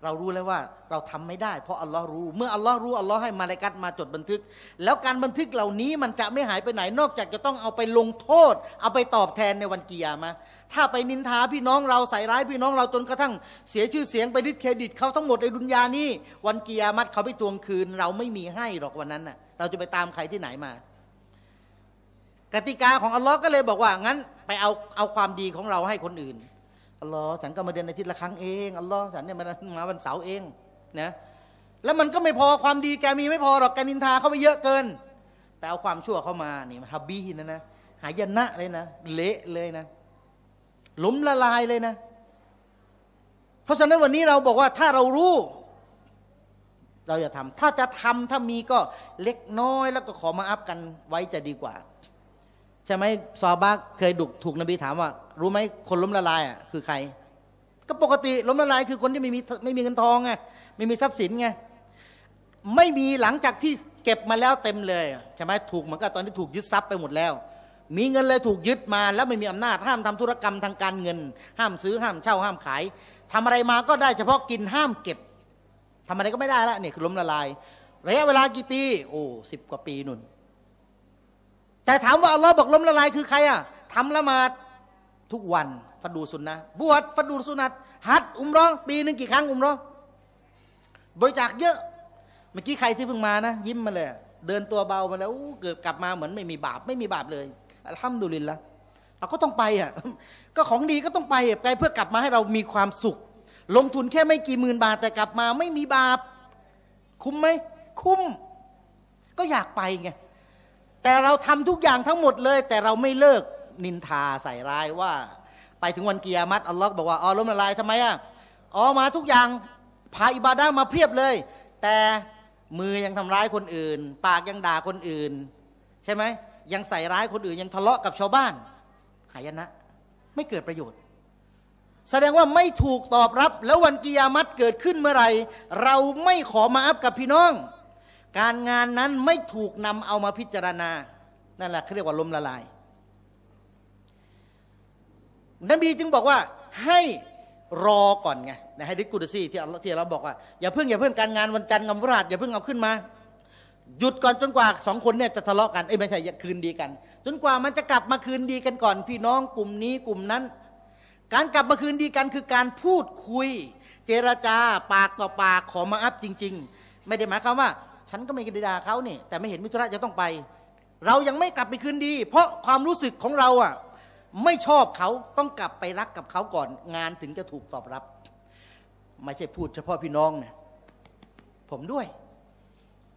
เรารู้แล้วว่าเราทำไม่ได้เพราะอัลลอฮ์รู้เมื่ออัลลอฮ์รู้อัลลอฮ์ให้มาลากัดมาจดบันทึก แล้วการบันทึกเหล่านี้มันจะไม่หายไปไหนนอกจากจะต้องเอาไปลงโทษเอาไปตอบแทนในวันกิยามาถ้าไปนินทาพี่น้องเราใส่ร้ายพี่น้องเราจนกระทั่ง เสียชื่อเสียงไปดิสเครดิตเขาทั้งหมดในดุนยานี้ วันกิยามัดเขาไปทวงคืนเราไม่มีให้หรอกวันนั้นน่ะเราจะไปตามใครที่ไหนมากติกาของอัลลอฮ์ก็เลย บอกว่างั้นไปเอาเอาความดีของเราให้คนอื่นอัลลอฮ์ฉันก็มาเดือนอาทิตย์ละครั้งเองอัลลอฮ์ฉันเนี่ยมามาวันเสาร์เองนะแล้วมันก็ไม่พอความดี แกมีไม่พอหรอการนินทาเข้าไปเยอะเกินไปเอาความชั่วเข้ามานี่มาฮับบี้นะนะหายันะเลยนะ เละเลยนะล้มละลายเลยนะ เพราะฉะนั้นวันนี้เราบอกว่าถ้าเรารู้ เราอย่าทำถ้าจะทำถ้ามีก็เล็กน้อย แล้วก็ขอมาอัพกันไว้จะดีกว่าใช่ไหมซอบักเคยดุถูกนบีถามว่า รู้ไหมคนล้มละลายอ่ะคือใคร ก็ปกติล้มละลายคือคนที่ไม่มีไม่มีเงินทองไงไม่มีทรัพย์สินไงไม่มีหลังจากที่เก็บมาแล้วเต็มเลยใช่ไหมถูกเหมือนกับตอนที่ถูกยึดทรัพย์ไปหมดแล้ว มีเงินเลยถูกยึดมา แล้วไม่มีอำนาจห้ามทำธุรกรรมทางการเงิน ห้ามซื้อห้ามเช่าห้ามขายทำอะไรมาก็ได้เฉพาะกินห้ามเก็บ ทำอะไรก็ไม่ได้ละเนี่ยคือล้มละลาย ระยะเวลากี่ปีโอ้สิบกว่าปีนุ่นแต่ถามว่าอัลลอฮ์บอกล้มละลายคือใครอ่ะทำละหมาดทุกวันฟัดดูสุนนะบวชฟัดดูสุนัตฮัด อุมร้องปีหนึ่งกี่ครั้งอุมร้องบริจาคเยอะ เมื่อกี้ใครที่เพิ่งมานะ ยิ้มมาเลยเดินตัวเบามาแล้วเกือบกลับมาเหมือนไม่มีบาปไม่มีบาปเลยอัลฮัมดุลิลละเราก็ต้องไปอ่ะก็ของดีก็ต้องไปไปเพื่อกลับมาให้เรามีความสุข ลงทุนแค่ไม่กี่หมื่นบาท แต่กลับมาไม่มีบาป คุ้มไหมคุ้มก็อยากไปไงแต่เราทำทุกอย่างทั้งหมดเลย แต่เราไม่เลิกนินทาใส่ร้ายว่า ไปถึงวันกิยามัตอัลลอฮ์บอกว่าอ๋อล้มละลายทำไมอ่ะอ๋อมาทุกอย่างพาอิบาดามาเพียบเลย แต่มือยังทำร้ายคนอื่น ปากยังด่าคนอื่น ใช่ไหมยังใส่ร้ายคนอื่นยังทะเลาะกับชาวบ้าน หายนะ ไม่เกิดประโยชน์ แสดงว่าไม่ถูกตอบรับ แล้ววันกิยามัตเกิดขึ้นเมื่อไหร่เราไม่ขอมาอัพกับพี่น้องการงานนั้นไม่ถูกนำเอามาพิจารณา นั่นแหละเขาเรียกว่าล้มละลายนบีจึงบอกว่าให้รอก่อนไงในฮดิกุดซี่ที่ที่เราบอกว่าอย่าเพิ่งอย่าเพิ่งการงานวันจันทร์กับพะราชอย่าเพิ่งเอาขึ้นมา หยุดก่อนจนกว่าสองคนเนี่ยจะทะเลาะกัน เอ้ยไม่ใช่คืนดีกัน จนกว่ามันจะกลับมาคืนดีกันก่อนพี่น้องกลุ่มนี้กลุ่มนั้น การกลับมาคืนดีกันคือการพูดคุย เจรจาปากต่อปากขอมาอัพจริง ๆ ไม่ได้หมายความว่าฉันก็ไม่ได้ด่าเขาเนี่ยแต่ไม่เห็นมิตรจะต้องไป เรายังไม่กลับไปคืนดี เพราะความรู้สึกของเราอ่ะไม่ชอบเขาต้องกลับไปรักกับเขาก่อนงานถึงจะถูกตอบรับ ไม่ใช่พูดเฉพาะพี่น้องนะผมด้วย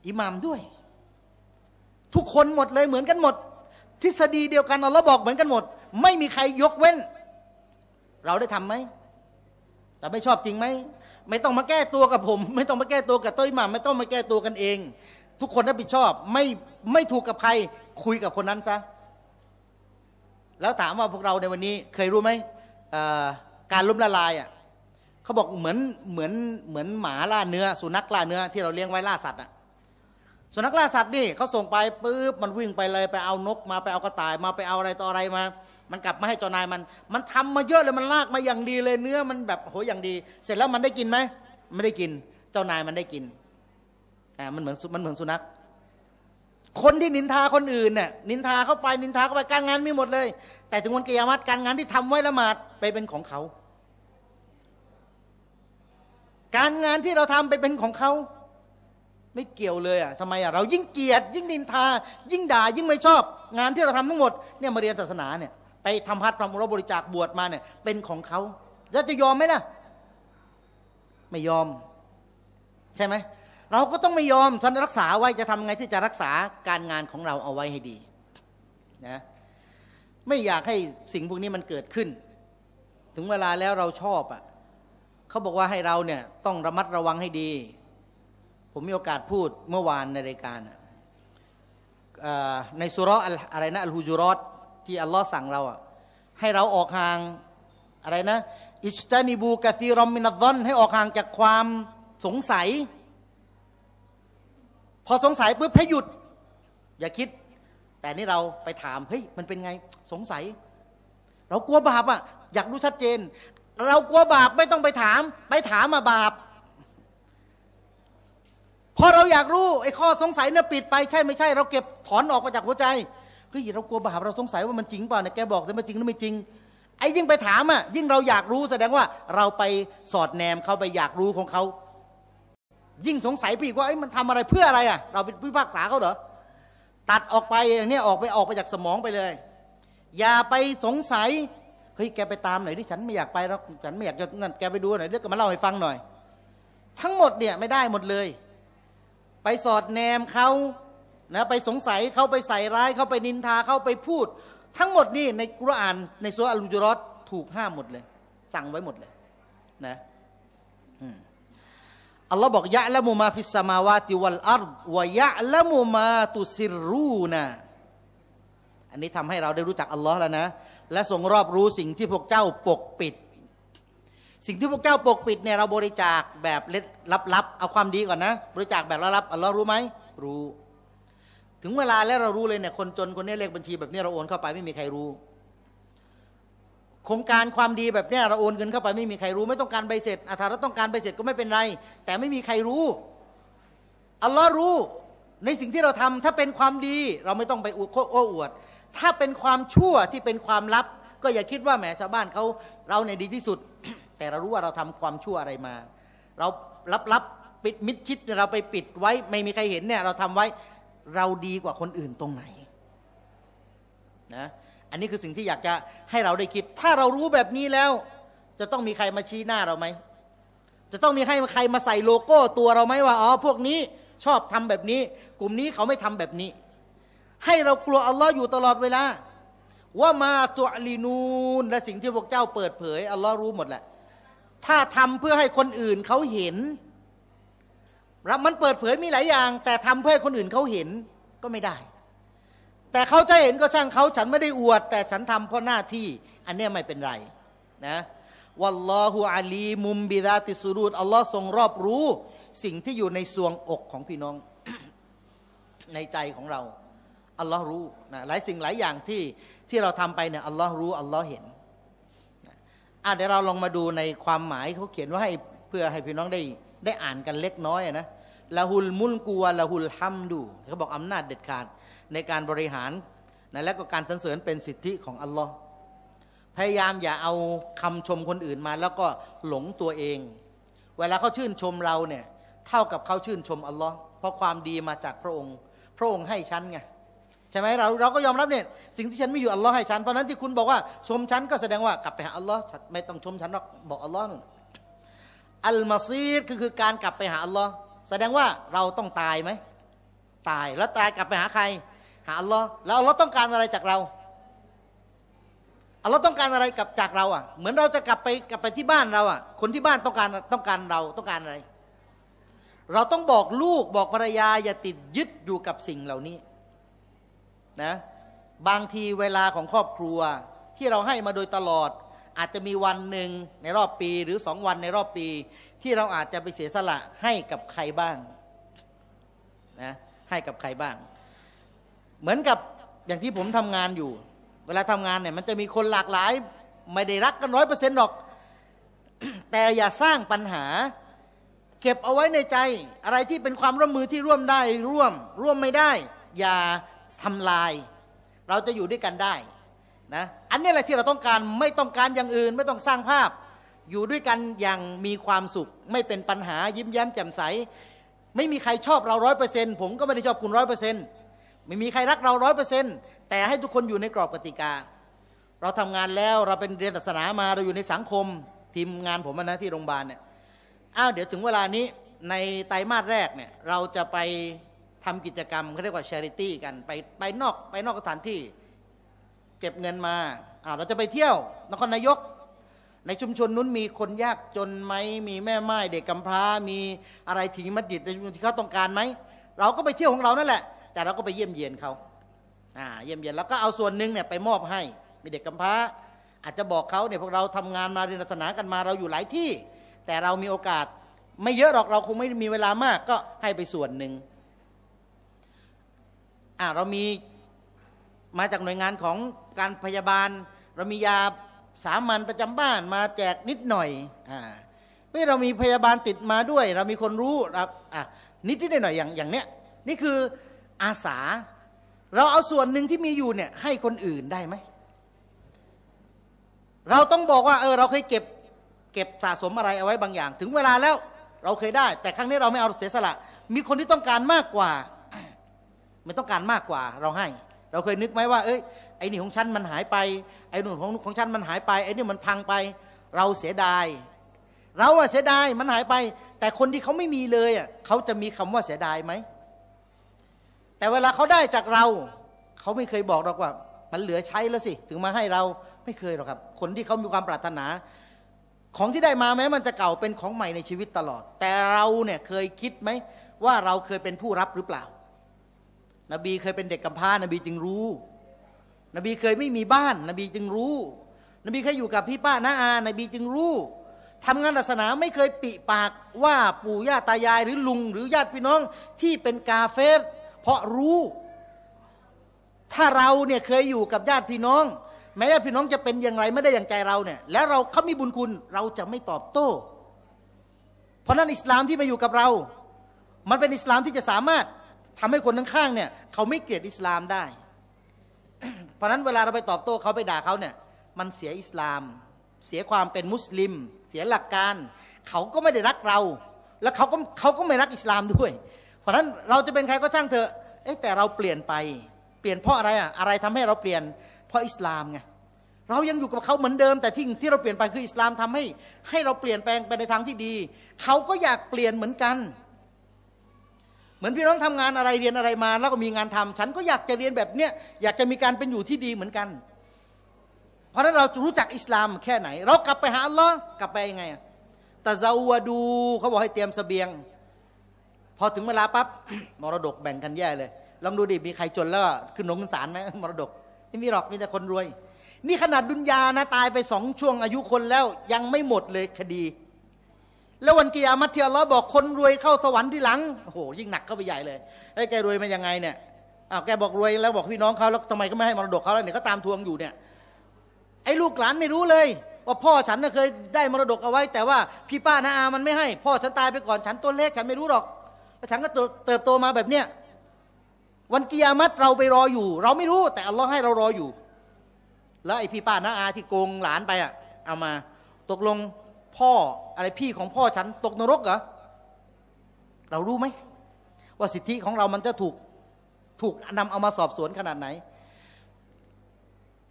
อิหมามด้วย ทุกคนหมดเลยเหมือนกันหมด ทฤษฎีเดียวกันเราบอกเหมือนกันหมด ไม่มีใครยกเว้น เราได้ทำไหมเราไม่ชอบจริงไหมไม่ต้องมาแก้ตัวกับผม ไม่ต้องมาแก้ตัวกับต้อยหมาไม่ต้องมาแก้ตัวกันเอง ทุกคนรับผิดชอบไม่ไม่ถูกกับใครคุยกับคนนั้นซะแล้วถามว่าพวกเราในวันนี้เคยรู้ไหมการล้มละลายอ่ะเขาบอกเหมือนเหมือนเหมือนหมาล่าเนื้อ สุนัขล่าเนื้อที่เราเลี้ยงไว้ล่าสัตว์อ่ะสุนัขล่าสัตว์นี่เขาส่งไปปุ๊บมันวิ่งไปเลยไปเอานก มาไปเอากระต่ายมาไปเอาอะไรต่ออะไรมามันกลับมาให้เจ้านายมัน มันทำมาเยอะเลย มันลากมาอย่างดีเลยเนื้อมันแบบโหอย่างดี เสร็จแล้วมันได้กินไหม ไม่ได้กิน เจ้านายมันได้กินอ่ามันเหมือนมันเหมือนสุนัขคนที่นินทาคนอื่นเนี่ยนินทาเข้าไปนินทาเข้าไปการงานไม่หมดเลย แต่ถึงวันกิยามัตการงานที่ทำไว้ละหมาดไปเป็นของเขา การงานที่เราทำไปเป็นของเขา ไม่เกี่ยวเลยอ่ะทำไมอ่ะเรายิ่งเกลียดยิ่งนินทา ยิ่งด่ายิ่งไม่ชอบ งานที่เราทำทั้งหมดเนี่ยมาเรียนศาสนาเนี่ยทำพัดทำุรบริจาคบวชมาเนี่ยเป็นของเขาแล้วจะยอมไหมล่ะไม่ยอม ใช่ไหมเราก็ต้องไม่ยอมท่านรักษาไว้จะทำไงที่จะรักษาการงานของเราเอาไว้ให้ดีนะไม่อยากให้สิ่งพวกนี้มันเกิดขึ้น ถึงเวลาแล้วเราชอบอะ่ะเขาบอกว่าให้เราเนี่ยต้องระมัดระวังให้ดี ผมมีโอกาสพูดเมื่อวานในรายการในสุรอะไรนะอัลฮุจุรอตที่อัลลอฮ์สั่งเราอ่ะให้เราออกห่างอะไรนะอิสตานิบูกะซีรอมมินัดอนให้ออกห่างจากความสงสัย พอสงสัยปุ๊บให้หยุด อย่าคิด แต่นี่เราไปถาม เฮ้ย มันเป็นไง สงสัย เรากลัวบาปอ่ะอยากรู้ชัดเจน เรากลัวบาปไม่ต้องไปถาม ไปถามมาบาปพอเราอยากรู้ไอ้ข้อสงสัยเนี่ยปิดไปใช่ไม่ใช่ เราเก็บถอนออกมาจากหัวใจเฮ้ยเรากลัวบาปเราสงสัยว่ามันจริงเปล่าเนี่ยแกบอกแต่มันจริงหรือไม่จริงไอ้ยิ่งไปถามอ่ะยิ่งเราอยากรู้แสดงว่าเราไปสอดแนมเขาไปอยากรู้ของเขายิ่งสงสัยพี่ว่าไอ้มันทำอะไรเพื่ออะไรอ่ะ เราเป็นผู้พิพากษาเขาเหรอตัดออกไปอย่างนี้ออกไปออกไปจากสมองไปเลย อย่าไปสงสัยเฮ้ยแกไปตามหน่อยดิฉันไม่อยากไปแล้วฉันไม่อยากจะนั่นแกไปดูหน่อยเรื่องก็มาเล่าให้ฟังหน่อย ทั้งหมดเนี่ยไม่ได้หมดเลย ไปสอดแนมเขานะไปสงสัยเขาไปใส่ร้าย เขาไปนินทาเขาไปพูด ทั้งหมดนี่ในกุรอาน ในสุอัลจุรอตถูกห้ามหมดเลยสั่งไว้หมดเลยนะอัลลอฮ์บอกยะละมุมาฟิสมาวาติวัลอาร์วยะละมุมาตุซิรูนะอันนี้ทำให้เราได้รู้จักอัลลอฮ์แล้วนะ และทรงรอบรู้สิ่งที่พวกเจ้าปกปิด สิ่งที่พวกเจ้าปกปิดเนี่ยเราบริจาคแบบลับๆเอาความดีก่อนนะบริจาคแบบลับๆอัลลอฮ์รู้ไหม รู้ถึงเวลาแล้วเรารู้เลยเนี่ยคนจนคนนี้เลขบัญชีแบบนี้เราโอนเข้าไปไม่มีใครรู้โครงการความดีแบบนี้เราโอนเงินเข้าไปไม่มีใครรู้ ไม่ต้องการใบเสร็จอาถารร์ต้องการใบเสร็จก็ไม่เป็นไร แต่ไม่มีใครรู้อัลลอฮ์รู้ในสิ่งที่เราทำถ้าเป็นความดีเราไม่ต้องไปอวดโอ้อวด ถ้าเป็นความชั่วที่เป็นความลับ ก็อย่าคิดว่าแหมชาวบ้านเขาเราในดีที่สุด แต่เรารู้ว่าเราทำความชั่วอะไรมา เราลับๆปิดมิดชิดเราไปปิดไว้ ไม่มีใครเห็นเนี่ย เราทำไว้เราดีกว่าคนอื่นตรงไหนนะ อันนี้คือสิ่งที่อยากจะให้เราได้คิด ถ้าเรารู้แบบนี้แล้ว จะต้องมีใครมาชี้หน้าเราไหม จะต้องมีใครมาใส่โลโก้ตัวเราไหมว่า อ๋อพวกนี้ชอบทำแบบนี้ กลุ่มนี้เขาไม่ทำแบบนี้ ให้เรากลัวอัลลอฮ์อยู่ตลอดเวลาว่ามาตัวลีนูนและสิ่งที่พวกเจ้าเปิดเผย อัลลอฮ์รู้หมดแหละถ้าทำเพื่อให้คนอื่นเขาเห็นรับมันเปิดเผยมีหลายอย่าง แต่ทำเพื่อคนอื่นเขาเห็นก็ไม่ได้ แต่เขาจะเห็นก็ช่างเขาฉันไม่ได้อวด แต่ฉันทำเพราะหน้าที่ อันนี้ไม่เป็นไรนะวัลลอฮุอาลีมุมบิดาติสุรุตอัลลอฮ์ทรงรอบรู้ สิ่งที่อยู่ในสวงอกของพี่น้อง ในใจของเราอัลลอฮ์รู้นะหลายสิ่งหลายอย่างที่ที่เราทำไปเนี่ยอัลลอฮ์รู้อัลลอฮ์เห็นอ่ะเดี๋ยวเราลองมาดูในความหมายเขาเขียนว่าให้เพื่อให้พี่น้องได้ได้อ่านกันเล็กน้อยนะละหุลมุลกัวละหุลฮัมดู เขาบอกอำนาจเด็ดขาดในการบริหารนะและก็การสรรเสริญเป็นสิทธิของอัลลอฮ์พยายามอย่าเอาคำชมคนอื่นมาแล้วก็หลงตัวเอง เวลาเขาชื่นชมเราเนี่ย เท่ากับเขาชื่นชมอัลลอฮ์เพราะความดีมาจากพระองค์ พระองค์ให้ฉันไงใช่ไหมเราเราก็ยอมรับเนี่ยสิ่งที่ฉันไม่อยู่อัลลอฮ์ให้ฉันเพราะนั้นที่คุณบอกว่าชมฉันก็แสดงว่ากลับไปหาอัลลอฮ์ไม่ต้องชมฉันหรอกบอกอัลลอฮ์อัลมาซีดคือคือการกลับไปหาอัลลอฮ์แสดงว่าเราต้องตายไหมตายแล้วตายกลับไปหาใคร หาอัลลอฮ์แล้วอัลลอฮ์ต้องการอะไรจากเราอัลลอฮ์ต้องการอะไรกับจากเราอ่ะ เหมือนเราจะกลับไปกลับไปที่บ้านเราอ่ะคนที่บ้านต้องการต้องการเราต้องการอะไร เราต้องบอกลูกบอกภรรยาอย่าติดยึดอยู่กับสิ่งเหล่านี้นะบางทีเวลาของครอบครัวที่เราให้มาโดยตลอดอาจจะมีวันหนึ่งในรอบปีหรือสองวันในรอบปีที่เราอาจจะไปเสียสละให้กับใครบ้างนะให้กับใครบ้าง เหมือนกับอย่างที่ผมทำงานอยู่ เวลาทำงานเนี่ยมันจะมีคนหลากหลายไม่ได้รักกันร้อยเปอร์เซ็นต์หรอก แต่อย่าสร้างปัญหา เก็บเอาไว้ในใจอะไรที่เป็นความร่วมมือที่ร่วมได้ร่วมร่วมไม่ได้ อย่าทำลาย เราจะอยู่ด้วยกันได้นะอันนี้แหละที่เราต้องการไม่ต้องการอย่างอื่น ไม่ต้องสร้างภาพอยู่ด้วยกันอย่างมีความสุข ไม่เป็นปัญหายิ้มแย้มแจ่มใส ไม่มีใครชอบเราร้อยเปอร์เซ็นต์ผมก็ไม่ได้ชอบคุณร้อยเปอร์เซ็นต์ไม่มีใครรักเราร้อยเปอร์เซ็นต์แต่ให้ทุกคนอยู่ในกรอบกติกา เราทำงานแล้วเราเป็นเรียนศาสนามา เราอยู่ในสังคม ทีมงานผมนะที่โรงพยาบาลเนี่ยอ้าวเดี๋ยวถึงเวลานี้ในไตรมาสแรกเนี่ยเราจะไปทำกิจกรรมเขาเรียกว่าชาริตี้กันไปไปนอกไปนอกสถานที่เก็บเงินมาอาเราจะไปเที่ยวนครนายก ในชุมชนนู้นมีคนยากจนไหม มีแม่ไม้เด็กกำพร้า มีอะไรถึงมัสดิดในชุมชนที่เขาต้องการไหมเราก็ไปเที่ยวของเรานั่นแหละ แต่เราก็ไปเยี่ยมเยียนเขาอ่าเยี่ยมเยียนแล้วก็เอาส่วนหนึ่งเนี่ยไปมอบให้ มีเด็กกำพร้า อาจจะบอกเขาเนี่ยพวกเราทำงานมาเรียนศาสนากันมาเราอยู่หลายที่ แต่เรามีโอกาสไม่เยอะหรอกเราคงไม่มีเวลามากก็ให้ไปส่วนหนึ่งอ่าเรา มี มาจากหน่วยงานของการพยาบาลเรามียาสามัญประจำบ้านมาแจกนิดหน่อย อ่าเม่เรามีพยาบาลติดมาด้วย เรามีคนรู้ครับอ่ะนิดนิดหน่อยอย่างอย่างเนี้ย นี่คืออาสา เราเอาส่วนหนึ่งที่มีอยู่เนี่ยให้คนอื่นได้ไหม เราต้องบอกว่า เออเราเคยเก็บเก็บสะสมอะไรเอาไว้บางอย่าง ถึงเวลาแล้วเราเคยได้ แต่ครั้งนี้เราไม่เอาเสียสละ มีคนที่ต้องการมากกว่า ไม่ต้องการมากกว่า เราให้ เราเคยนึกไหมว่า เอ้ยไอ้นี่ของฉันมันหายไป ไอ้นู่นของของฉันมันหายไป ไอ้นี่มันพังไป เราเสียดาย เราอะเสียดาย มันหายไป แต่คนที่เขาไม่มีเลยอะเขาจะมีคำว่าเสียดายไหม แต่เวลาเขาได้จากเรา เขาไม่เคยบอกหรอกว่า มันเหลือใช้แล้วสิ ถึงมาให้เราไม่เคยหรอกครับ คนที่เขามีความปรารถนา ของที่ได้มาแม้ มันจะเก่าเป็นของใหม่ในชีวิตตลอด แต่เราเนี่ยเคยคิดไหมว่าเราเคยเป็นผู้รับหรือเปล่า นบีเคยเป็นเด็กกำพร้า นบีจึงรู้นบีเคยไม่มีบ้านนบีจึงรู้นบีเคยอยู่กับพี่ป้าน้าอานบีจึงรู้ทำงานศาสนาไม่เคยปิปากว่าปู่ย่าตายาย หรือลุงหรือญาติพี่น้องที่เป็นกาเฟสเพราะรู้ ถ้าเราเนี่ยเคยอยู่กับญาติพี่น้อง แม้ญาติพี่น้องจะเป็นอย่างไรไม่ได้อย่างใจเราเนี่ยแล้วเราเขามีบุญคุณเราจะไม่ตอบโต้ เพราะนั้นอิสลามที่มาอยู่กับเรา มันเป็นอิสลามที่จะสามารถทำให้คนข้างๆเนี่ยเขาไม่เกลียดอิสลามได้เพราะนั้นเวลาเราไปตอบโต้เขาไปด่าเขาเนี่ยมันเสียอิสลาม เสียความเป็นมุสลิม เสียหลักการ เขาก็ไม่ได้รักเรา แล้วเขาก็เขาก็ไม่รักอิสลามด้วย เพราะนั้นเราจะเป็นใครก็ช่างเถอะเอ๊ะแต่เราเปลี่ยนไปเปลี่ยนเพราะอะไรอ่ะอะไรทำให้เราเปลี่ยนเพราะอิสลามไงเรายังอยู่กับเขาเหมือนเดิมแต่ที่ที่เราเปลี่ยนไปคืออิสลามทำให้ให้เราเปลี่ยนแปลงไปในทางที่ดีเขาก็อยากเปลี่ยนเหมือนกันเหมือนพี่น้องทำงานอะไรเรียนอะไรมา แล้วก็มีงานทำ ฉันก็อยากจะเรียนแบบเนี้ยอยากจะมีการเป็นอยู่ที่ดีเหมือนกัน เพราะนั้นเราจะรู้จักอิสลามแค่ไหน เรากลับไปหาอัลลอฮ์กลับไปยังไงแต่ซาอวดูเขาบอกให้เตรียมสเสบียง พอถึงเวลาปั๊บมรดกแบ่งกันแย่เลย ลองดูดิมีใครจนแล้วขึ้นหนงสนารไหมมรดกไม่มีหรอกมีแต่คนรวย นี่ขนาดดุนยานะตายไปสองช่วงอายุคนแล้วยังไม่หมดเลยคดีแล้ววันกิยามัตทียอัลลอฮ์บอกคนรวยเข้าสวรรค์ที่หลังโอ้โห ยิ่งหนักเข้าไปใหญ่เลย ไอ้แกรวยมายังไงเนี่ย อ้าวแกบอกรวยแล้วบอกพี่น้องเขาแล้วทำไมก็ไม่ให้มรดกเขาแล้วเนี่ยก็ตามทวงอยู่เนี่ย ไอ้ลูกหลานไม่รู้เลยว่าพ่อฉันเคยได้มรดกเอาไว้ แต่ว่าพี่ป้าน้าอา มันไม่ให้ พ่อฉันตายไปก่อนฉันตัวเล็กฉันไม่รู้หรอกแล้วฉันก็เติบโตมาแบบเนี้ย วันกิยามัตเราไปรออยู่ เราไม่รู้แต่อัลลอฮ์ให้เรารออยู่ แล้วไอ้พี่ป้าน้าอาที่โกงหลานไปอ่ะ เอามาตกลงพ่ออะไรพี่ของพ่อฉันตกนรกเหรอเรารู้ไหมว่าสิทธิของเรามันจะถูกถูกนำเอามาสอบสวนขนาดไหน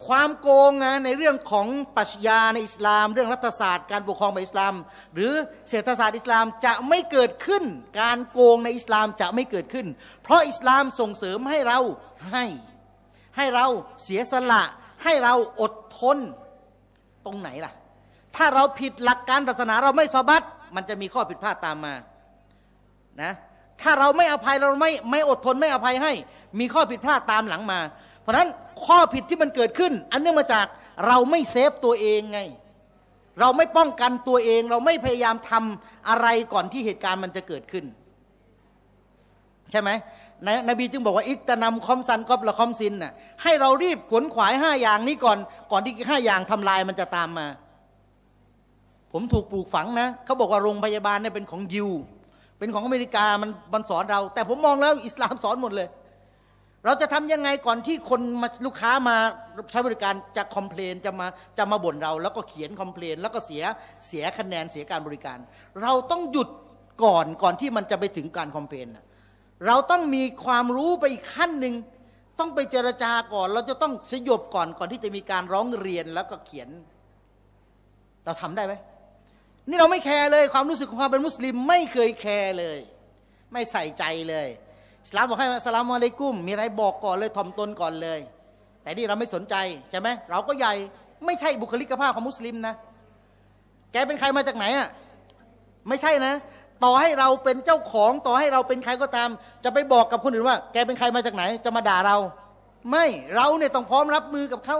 ความโกงนะในเรื่องของปรัชญาในอิสลาม เรื่องรัฐศาสตร์การปกครองแบบอิสลาม หรือเศรษฐศาสตร์อิสลามจะไม่เกิดขึ้น การโกงในอิสลามจะไม่เกิดขึ้น เพราะอิสลามส่งเสริมให้เราให้ ให้เราเสียสละให้เราอดทนตรงไหนล่ะถ้าเราผิดหลักการศาสนาเราไม่สบัดมันจะมีข้อผิดพลาดตามมา นะ ถ้าเราไม่อภัยเราไม่ไม่อดทนไม่อภัยให้ มีข้อผิดพลาดตามหลังมา เพราะฉะนั้นข้อผิดที่มันเกิดขึ้น อันเนื่องมาจากเราไม่เซฟตัวเองไง เราไม่ป้องกันตัวเองเราไม่พยายามทำอะไรก่อนที่เหตุการณ์มันจะเกิดขึ้น ใช่ไหมนนบีจึงบอกว่าอิกตะนำคอมซันกอบละคอมซินน่ะให้เรารีบขวนขวายห้าอย่างนี้ก่อนก่อนที่ห้าอย่างทำลายมันจะตามมาผมถูกปลูกฝังนะ เขาบอกว่าโรงพยาบาลเนี่ยเป็นของยิวเป็นของอเมริกามันมันสอนเรา แต่ผมมองแล้วอิสลามสอนหมดเลยเราจะทำยังไงก่อนที่คนมาลูกค้ามาใช้บริการ จะคอมเพลนจะมาจะมาบ่นเราแล้วก็เขียนคอมเพลนแล้วก็เสียเสียคะแนนเสียการบริการ เราต้องหยุดก่อนก่อนที่มันจะไปถึงการคอมเพลนเราต้องมีความรู้ไปอีกขั้นหนึ่งต้องไปเจรจาก่อน เราจะต้องสยบก่อนก่อนที่จะมีการร้องเรียนแล้วก็เขียน เราทำได้ไหมนี่เราไม่แคร์ เลยความรู้สึกของความเป็นมุสลิม ไม่เคยแคร์เลย ไม่ใส่ใจเลยสลามบอกให้สลามอะลรยกุ้มมีอะไรบอกก่อนเลยถ่อมตนก่อนเลย แต่นี่เราไม่สนใจใช่ไหมเราก็ใหญ่ไม่ใช่บุคลิกภาพของมุสลิมนะแกเป็นใครมาจากไหนอ่ะไม่ใช่นะ ต่อให้เราเป็นเจ้าของต่อให้เราเป็นใครก็ตาม จะไปบอกกับคนอื่นว่า แกเป็นใครมาจากไหนจะมาด่าเรา ไม่เราเนี่ยต้องพร้อมรับมือกับเขา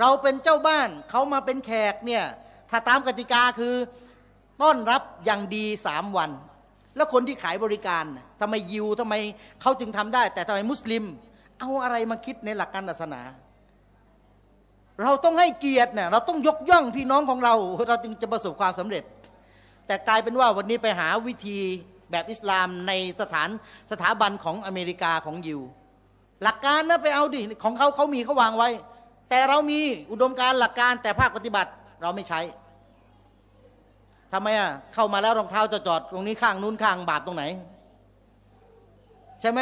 เราเป็นเจ้าบ้านเขามาเป็นแขกเนี่ยถ้าตามกติกาคือต้อนรับอย่างดีสามวัน แล้วคนที่ขายบริการทำไมยิวทำไมเขาจึงทำได้ แต่ทำไมมุสลิม เอาอะไรมาคิดในหลักการศาสนา เราต้องให้เกียรติเนี่ยเราต้องยกย่องพี่น้องของเรา เราจึงจะประสบความสำเร็จ แต่กลายเป็นว่าวันนี้ไปหาวิธีแบบอิสลามในสถานสถาบันของอเมริกาของยิวหลักการนะไปเอาดิของเขาเขามีเขาวางไว้ แต่เรามีอุดมการหลักการ แต่ภาคปฏิบัติเราไม่ใช้ทำไมอ่ะ เข้ามาแล้วรองเท้าจะจอดตรงนี้ข้างนู้นข้างบาปตรงไหน ใช่ไหม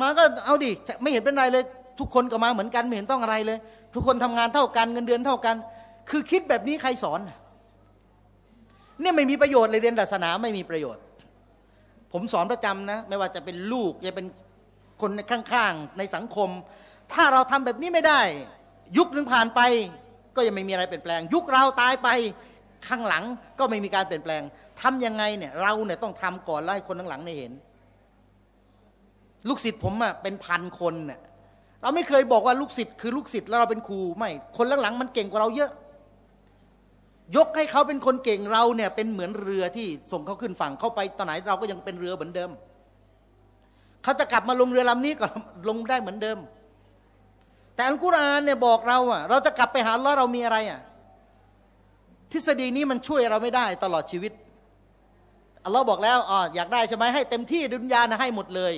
มาก็เอาดิ ไม่เห็นเป็นไรเลยทุกคนก็มาเหมือนกันไม่เห็นต้องอะไรเลย ทุกคนทำงานเท่ากันเงินเดือนเท่ากัน คือคิดแบบนี้ใครสอน เนี่ยไม่มีประโยชน์เลยเรียนศาสนาไม่มีประโยชน์ ผมสอนประจำนะ ไม่ว่าจะเป็นลูกจะเป็นคนในข้างๆในสังคม ถ้าเราทำแบบนี้ไม่ได้ ยุคหนึ่งผ่านไป ก็ยังไม่มีอะไรเปลี่ยนแปลง ยุคเราตายไปข้างหลังก็ไม่มีการเปลี่ยนแปลง ทํำยังไงเนี่ยเราเนี่ยต้องทำก่อนแล้วให้คนข้างหลังได้เห็น ลูกศิษย์ผมอะเป็นพันคนเนี่ยเราไม่เคยบอกว่าลูกศิษย์คือลูกศิษย์แล้วเราเป็นครู ไม่ คนข้างหลังมันเก่งกว่าเราเยอะ ยกให้เขาเป็นคนเก่งเราเนี่ยเป็นเหมือนเรือที่ส่งเขาขึ้นฝั่งเข้าไปตอนไหนเราก็ยังเป็นเรือเหมือนเดิม เขาจะกลับมาลงเรือลำนี้ก็ลงได้เหมือนเดิม แต่อัลกุรอานเนี่ยบอกเราอะเราจะกลับไปหาแล้วเรามีอะไรอะทฤษฎีนี้มันช่วยเราไม่ได้ตลอดชีวิต อัลลอฮ์บอกแล้วอ๋ออยากได้ใช่ไหมให้เต็มที่ ดุนยานะให้หมดเลย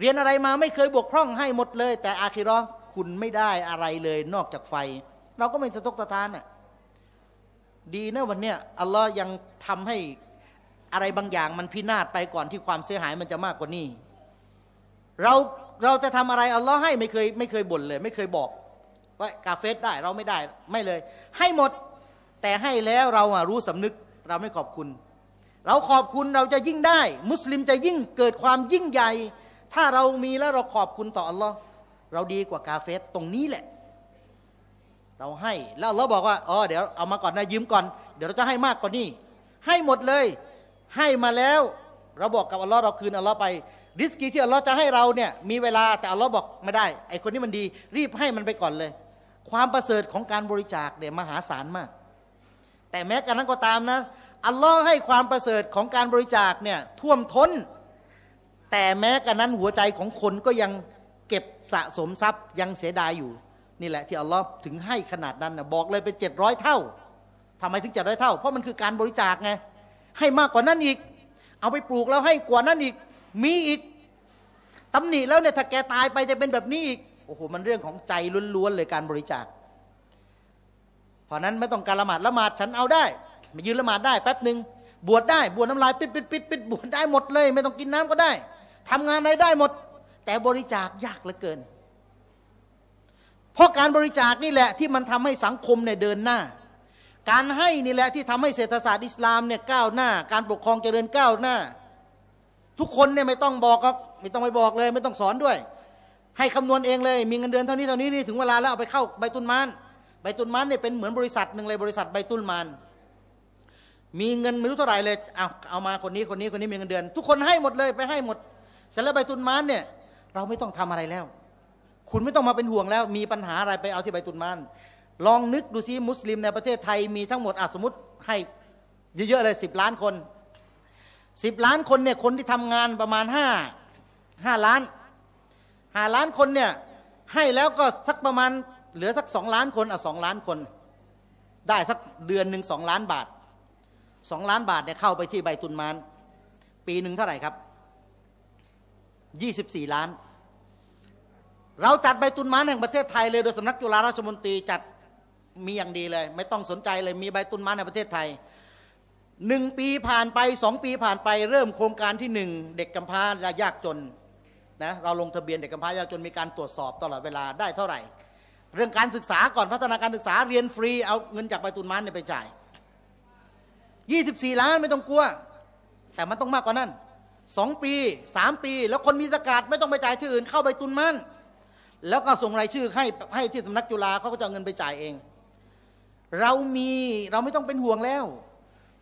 เรียนอะไรมาไม่เคยบกพร่อง ให้หมดเลย แต่อาคิรอคุณไม่ได้อะไรเลย นอกจากไฟ เราก็ไม่สะทกสะท้านอ่ะ ดีนะวันเนี้ย อัลลอฮ์ยังทำให้อะไรบางอย่างมันพินาศไปก่อนที่ความเสียหายมันจะมากกว่านี้ เราเราจะทำอะไร อัลลอฮ์ให้ไม่เคยไม่เคยบ่นเลย ไม่เคยบอกว่ากาเฟสได้เราไม่ได้ไม่เลย ให้หมดแต่ให้แล้วเราอ่ะรู้สำนึกเราไม่ขอบคุณ เราขอบคุณเราจะยิ่งได้ มุสลิมจะยิ่งเกิดความยิ่งใหญ่ถ้าเรามีแล้วเราขอบคุณต่ออัลลอฮ์เราดีกว่ากาเฟสตรงนี้แหละ เราให้แล้วเราบอกว่าอ๋อเดี๋ยวเอามาก่อนนะยืมก่อน เดี๋ยวเราจะให้มากกว่านี้ ให้หมดเลย ให้มาแล้วเราบอก กับอัลลอฮ์เราคืนอัลลอฮ์ไปริสกีที่อัลลอฮ์จะให้เราเนี่ย มีเวลา แต่อัลลอฮ์บอกไม่ได้ ไอคนนี้มันดี รีบให้มันไปก่อนเลย ความประเสริฐของการบริจาคเนี่ยมหาศาลมากแต่แม้กระนั้นก็ตามนะอัลลอฮ์ให้ความประเสริฐของการบริจาคเนี่ยท่วมท้นแต่แม้กระนั้นหัวใจของคนก็ยังเก็บสะสมทรัพย์ยังเสียดายอยู่ นี่แหละที่อัลลอฮ์ถึงให้ขนาดนั้นนะบอกเลยเป็นเจ็ดร้อยเท่าทำไมถึงเจ็ดร้อยเท่าเพราะมันคือการบริจาคไงให้มากกว่านั้นอีก เอาไปปลูกแล้วให้กว่านั้นอีก มีอีกตำหนิแล้วเนี่ยถ้าแกตายไปจะเป็นแบบนี้อีกโอ้โหมันเรื่องของใจล้วนๆเลยการบริจาคเพราะนั้นไม่ต้องการละหมาดละหมาดฉันเอาได้มายืนละหมาดได้ แป๊บหนึ่ง บวชได้บวชน้ำลายปิดปิดปิดปิดบวชได้หมดเลยไม่ต้องกินน้ำก็ได้ ทำงานไหไได้หมด แต่บริจาคยากเหลือเกินเพราะการบริจาคนี่แหละ ที่มันทำให้สังคมเนี่ยเดินหน้า การให้นี่แหละที่ทำให้เศรษฐศาสตร์อิสลามเนี่ยก้าวหน้าการปกครองเจริญก้าวหน้า ทุกคนเนี่ยไม่ต้องบอกก็ไม่ต้องไปบอกเลย ไม่ต้องสอนด้วย ให้คำนวณเองเลย มีเงินเดือนเท่านี้เท่านี้นี่ถึงเวลาแล้วเอาไปเข้าใบตุนมานใบตุลมันเนี่ยเป็นเหมือนบริษัทหนึ่งเลยบริษัทใบตุลมันมีเงินไม่รู้เท่าไหร่เลยเอาเอามาคนนี้คนนี้คนนี้มีเงินเดือน ทุกคนให้หมดเลยไปให้หมดเสร็จแล้วใบตุลมันเนี่ยเราไม่ต้องทำอะไรแล้ว คุณไม่ต้องมาเป็นห่วงแล้ว มีปัญหาอะไรไปเอาที่ใบตุลมันลองนึกดูซิมุสลิมในประเทศไทยมีทั้งหมดอ่ะสมมติให้เยอะๆเลยสิบล้านคนสิบล้านคนเนี่ยคนที่ทำงานประมาณห้าห้าล้านห้าล้านคนเนี่ยให้แล้วก็สักประมาณเหลือสักสองล้านคนอ่ะสองล้านคน ได้สักเดือนหนึ่งสองล้านบาทสองล้านบาทเนี่ยเข้าไปที่ใบตุนมาน ปีหนึ่งเท่าไหร่ครับยี่สิบสี่ล้าน เราจัดใบตุนมานแห่งประเทศไทยเลยโดยสำนักจุฬาราชมนตรีจัดมีอย่างดีเลย ไม่ต้องสนใจเลยมีใบตุนมานในประเทศไทยหนึ่งปีผ่านไปสองปีผ่านไป เริ่มโครงการที่หนึ่งเด็กกำพร้ายากจนนะเราลงทะเบียนเด็กกำพร้ายากจนมีการตรวจสอบตลอดเวลาได้เท่าไหร่เรื่องการศึกษาก่อนพัฒนาการศึกษาเรียนฟรีเอาเงินจากใบตุนมันเนี่ยไปจ่าย 24 ล้านไม่ต้องกลัวแต่มันต้องมากกว่านั้น2ปี3ปีแล้วคนมีสกาดไม่ต้องไปจ่ายที่อื่นเข้าใบตุนมันแล้วก็ส่งรายชื่อให้ให้ที่สำนักจุฬาเขาก็จะเอาเงินไปจ่ายเอง เรามีเราไม่ต้องเป็นห่วงแล้ว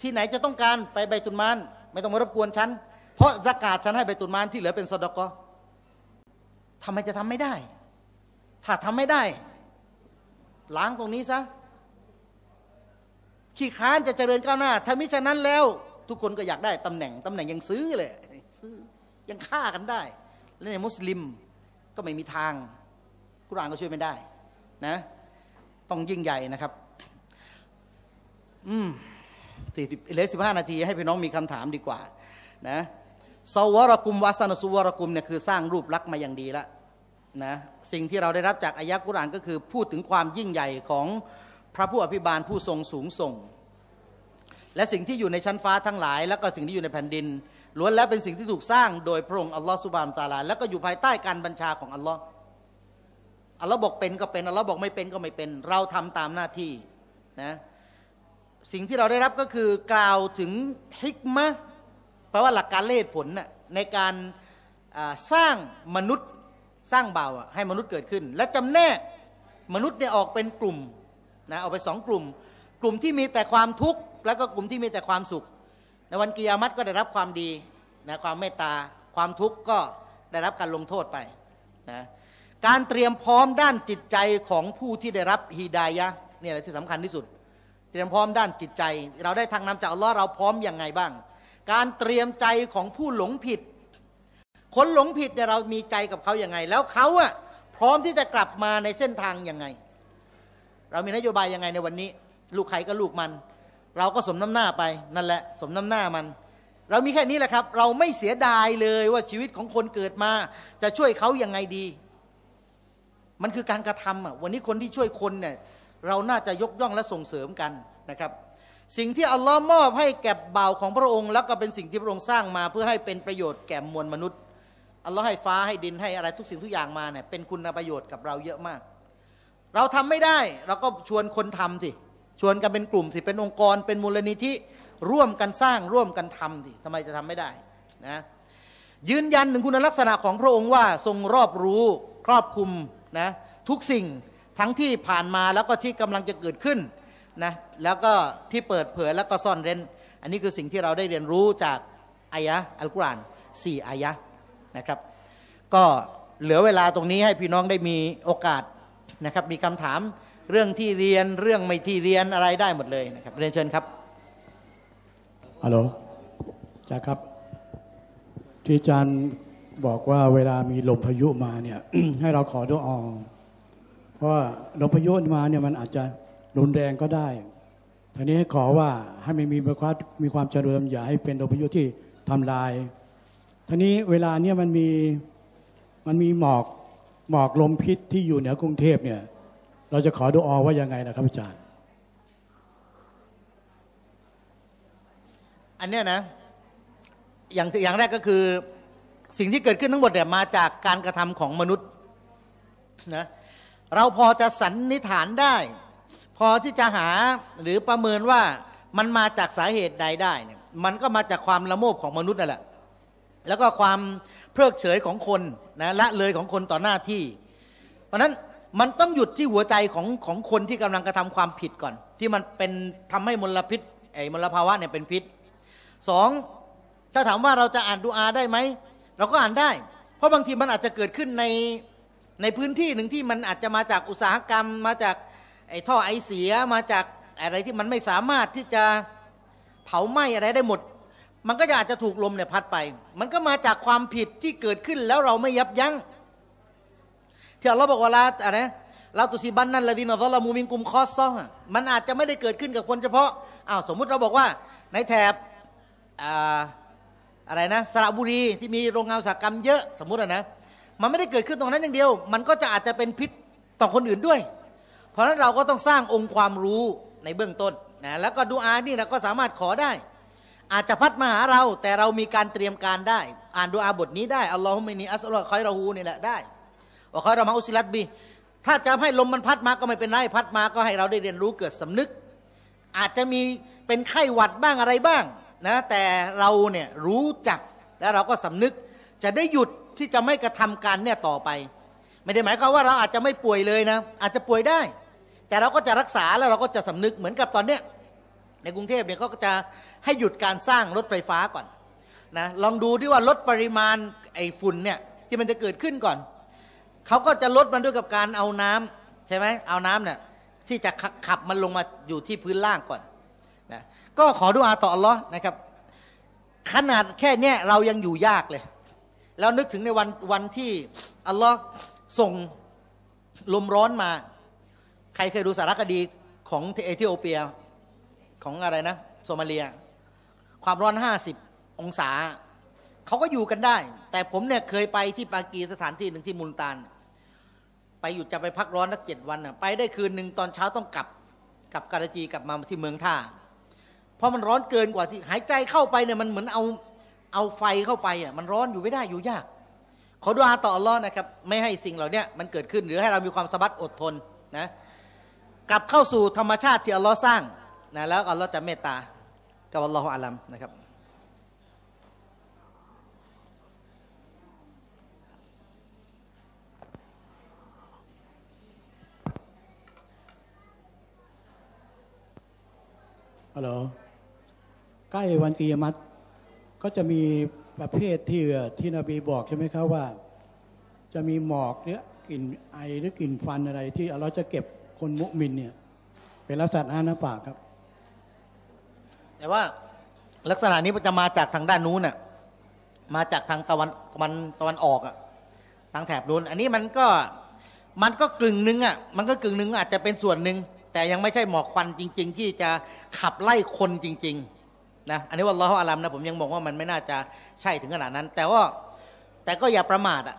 ที่ไหนจะต้องการไปใบตุนมันไม่ต้องมารบกวนฉันเพราะสกาดฉันให้ใบตุนมันที่เหลือเป็นสดกทำไมจะทำไม่ได้ ถ้าทำไม่ได้ล้างตรงนี้ซะ ขี้ค้านจะเจริญก้าวหน้า ถ้ามิฉะนั้นแล้ว ทุกคนก็อยากได้ตำแหน่ง ตำแหน่งยังซื้อเลยซื้อยังฆ่ากันได้ และในมุสลิมก็ไม่มีทางกุรานก็ช่วยไม่ได้นะต้องยิ่งใหญ่นะครับอืมสี่สิบเหลือสิบห้านาทีให้พี่น้องมีคำถามดีกว่านะสวรกุมวาสนสุวรกุมเนี่ยคือสร้างรูปลักษณ์มาอย่างดีแล้วนะสิ่งที่เราได้รับจากอายะกุรานก็คือพูดถึงความยิ่งใหญ่ของพระผู้อภิบาลผู้ทรงสูงส่ง และสิ่งที่อยู่ในชั้นฟ้าทั้งหลาย และก็สิ่งที่อยู่ในแผ่นดินล้วนแล้วเป็นสิ่งที่ถูกสร้าง โดยพระองค์อัลลอฮ์สุบานตาลาแล้วก็อยู่ภายใต้การบัญชาของอัลลอฮ์อัลลอฮ์บอกเป็นก็เป็นอัลลอฮ์บอกไม่เป็นก็ไม่เป็นเราทำตามหน้าที่นะสิ่งที่เราได้รับก็คือกล่าวถึงฮิกมะแปลว่าหลักการเลขผลนะะในการสร้างมนุษย์สร้างบ่าวให้มนุษย์เกิดขึ้น และจำแนกมนุษย์เนี่ยออกเป็นกลุ่มนะเอาไปสองกลุ่ม กลุ่มที่มีแต่ความทุกข์แล้วก็กลุ่มที่มีแต่ความสุขในวันกิยามัตก็ได้รับความดีนะความเมตตาความทุกข์ก็ได้รับการลงโทษไปนะการเตรียมพร้อมด้านจิตใจของผู้ที่ได้รับฮีดายะเนี่ยที่สำคัญที่สุดเตรียมพร้อมด้านจิตใจ เราได้ทางนำจากอัลลอฮ์เราพร้อมอย่างไงบ้าง การเตรียมใจของผู้หลงผิดคนหลงผิดเนี่ยเรามีใจกับเขาอย่างไง แล้วเขาอะพร้อมที่จะกลับมาในเส้นทางยังไง เรามีนโยบายยังไงในวันนี้ ลูกใครก็ลูกมัน เราก็สมน้ำหน้าไปนั่นแหละ สมน้ำหน้ามัน เรามีแค่นี้แหละครับ เราไม่เสียดายเลยว่าชีวิตของคนเกิดมา จะช่วยเขาอย่างไงดี มันคือการกระทำอ่ะวันนี้คนที่ช่วยคนเนี่ยเราน่าจะยกย่องและส่งเสริมกันนะครับ สิ่งที่อัลลอฮ์มอบให้แก่บ่าวของพระองค์ แล้วก็เป็นสิ่งที่พระองค์สร้างมา เพื่อให้เป็นประโยชน์แก่มวลมนุษย์ัลลอฮ์ให้ฟ้าให้ดินให้อะไรทุกสิ่งทุกอย่างมาเนี่ยเป็นคุณประโยชน์กับเราเยอะมาก เราทำไม่ได้เราก็ชวนคนทำสิชวนกันเป็นกลุ่มสิเป็นองค์กรเป็นมูลนิธิร่วมกันสร้างร่วมกันทำสิทำไมจะทำไม่ได้นะยืนยันถึงคุณลักษณะของพระองค์ว่าทรงรอบรู้ครอบคุมนะทุกสิ่งทั้งที่ผ่านมาแล้วก็ที่กำลังจะเกิดขึ้นนะแล้วก็ที่เปิดเผยแล้วก็ซ่อนเร้น อันนี้คือสิ่งที่เราได้เรียนรู้จากอายะอัลกุรอาน4อายะะครับก็เหลือเวลาตรงนี้ให้พี่น้องได้มีโอกาสนะครับมีคำถามเรื่องที่เรียนเรื่องไม่ที่เรียนอะไรได้หมดเลยนะครับเรียนเชิญครับ ฮัลโหลจ้าครับที่อาจารย์บอกว่าเวลามีลมพายุมาเนี่ยให้เราขอดูอองเพราะว่าลมพายุมาเนี่ยมันอาจจะรุนแรงก็ได้ ทีนี้ขอว่าให้มัมีความมีความเจริญอย่าให้เป็นลมพายุที่ทำลายท่านี้เวลาเนี่ยมันมีมันมีหมอกหมอกลมพิษที่อยู่เหนือกรุงเทพเนี่ยเราจะขอดูอว่ายังไงนะครับอาจารย์อันเนี้ยนะ อย่างอย่างแรกก็คือสิ่งที่เกิดขึ้นทั้งหมดเนี่ยมาจากการกระทำของมนุษย์นะเราพอจะสันนิษฐานได้ พอที่จะหาหรือประเมินว่ามันมาจากสาเหตุใดได้เนี่ยมันก็มาจากความละโมบของมนุษย์นั่นแหละแล้วก็ความเพลิกเฉยของคนนะละเลยของคนต่อหน้าที่ เพราะนั้นมันต้องหยุดที่หัวใจ ของของคนที่กำลังกระทำความผิดก่อน ที่มันเป็นทำให้มลพิษ ไอ้มลภาวะเนี่ยเป็นพิษสองถ้าถามว่าเราจะอ่านดูอาได้ไหมเราก็อ่านได้ เพราะบางทีมันอาจจะเกิดขึ้นในในพื้นที่หนึ่งที่มันอาจจะมาจากอุตสาหกรรม มาจากไอ้ท่อไอเสียมาจากอะไรที่มันไม่สามารถที่จะเผาไหม้อะไรได้หมดมันก็อาจจะถูกลมเนี่ยพัดไป มันก็มาจากความผิดที่เกิดขึ้นแล้วเราไม่ยับยัง้งที่เราบอกว่าละอะไรเราตุสีบันนั่นละดีนอเรามูมิงกุมคอสซองมันอาจจะไม่ได้เกิดขึ้นกับคนเฉพาะ อ้าวสมมุติเราบอกว่าในแถบอะไรนะ สระบุรีที่มีโรงงานอุตสาหกรรมเยอะสมมุตินะ มันไม่ได้เกิดขึ้นตรงนั้นอย่างเดียว มันก็จะอาจจะเป็นพิษต่อคนอื่นด้วย เพราะฉะนั้นเราก็ต้องสร้างองค์ความรู้ในเบื้องต้น นะ แล้วก็ดูอานี่นะก็สามารถขอได้อาจจะพัดมาหาเราแต่เรามีการเตรียมการได้ อ่านดูอาบทนี้ได้อัลลอฮุมินีอัสลอคอยราหูนี่แหละได้ว่าคอยเรามาอุสิลัตบีถ้าจะให้ลมมันพัดมาก็ไม่เป็นไรพัดมาก็ให้เราได้เรียนรู้เกิดสำนึก อาจจะมีเป็นไข้หวัดบ้างอะไรบ้างนะแต่เราเนี่ยรู้จักและเราก็สำนึก จะได้หยุดที่จะไม่กระทำการเนี่ยต่อไป ไม่ได้หมายความว่าเราอาจจะไม่ป่วยเลยนะ อาจจะป่วยได้ แต่เราก็จะรักษาแล้วเราก็จะสำนึกเหมือนกับตอนเนี้ย ในกรุงเทพเนี่ยก็จะให้หยุดการสร้างรถไฟฟ้าก่อนนะลองดูดีว่าลดปริมาณไอ้ฝุ่นเนี่ย ที่มันจะเกิดขึ้นก่อน เขาก็จะลดมันด้วยกับการเอาน้ำใช่ไหมเอาน้ำเนี่ยที่จะขับมันลงมาอยู่ที่พื้นล่างก่อนนะก็ขอดุอาต่ออัลลอฮ์นะครับ ขนาดแค่เนี้ยเรายังอยู่ยากเลย แล้วนึกถึงในวันวันที่อัลลอฮ์ส่งลมร้อนมา ใครเคยดูสารคดีของเอธิโอเปียของอะไรนะโซมาเลียความร้อน 50 องศา เขาก็อยู่กันได้ แต่ผมเนี่ยเคยไปที่ปากีสถานที่หนึ่งที่มุลตาน ไปอยู่จะไปพักร้อนนักเจ็ดวัน ไปได้คืนหนึ่งตอนเช้าต้องกลับกลับการจีกลับมาที่เมืองท่า เพราะมันร้อนเกินกว่าที่หายใจเข้าไปเนี่ยมันเหมือนเอาเอาไฟเข้าไปอ่ะมันร้อนอยู่ไม่ได้อยู่ยาก ขอดุอาต่ออัลลอฮ์นะครับไม่ให้สิ่งเหล่านี้มันเกิดขึ้นหรือให้เรามีความสบัดอดทนนะกลับเข้าสู่ธรรมชาติที่อัลลอฮ์สร้างนะแล้วอัลลอฮ์จะเมตตาก็วัลลอฮฺอาลัมนะครับฮัลโหลใกล้วันกิยามัตก็จะมีประเภทที่ที่นบีบอกใช่ไหมครับว่า จะมีหมอกเนี่ย กลิ่นไอหรือกลิ่นฟันอะไรที่เราจะเก็บคนมุมินเนี่ย เป็นลักษณะหน้าปากครับแต่ว่าลักษณะนี้มันจะมาจากทางด้านนู้นน่ะมาจากทางตะวันตะวันตะวันออกอ่ะทางแถบนู้น อันนี้มันก็มันก็กลึงนึงอ่ะมันก็กลึงนึงอาจจะเป็นส่วนหนึ่งแต่ยังไม่ใช่หมอกควันจริง ๆ ที่จะขับไล่คนจริงๆนะอันนี้ว่าล้ออารัมนะผมยังบอกว่ามันไม่น่าจะใช่ถึงขนาดนั้น แต่ว่าแต่ก็อย่าประมาทอ่ะ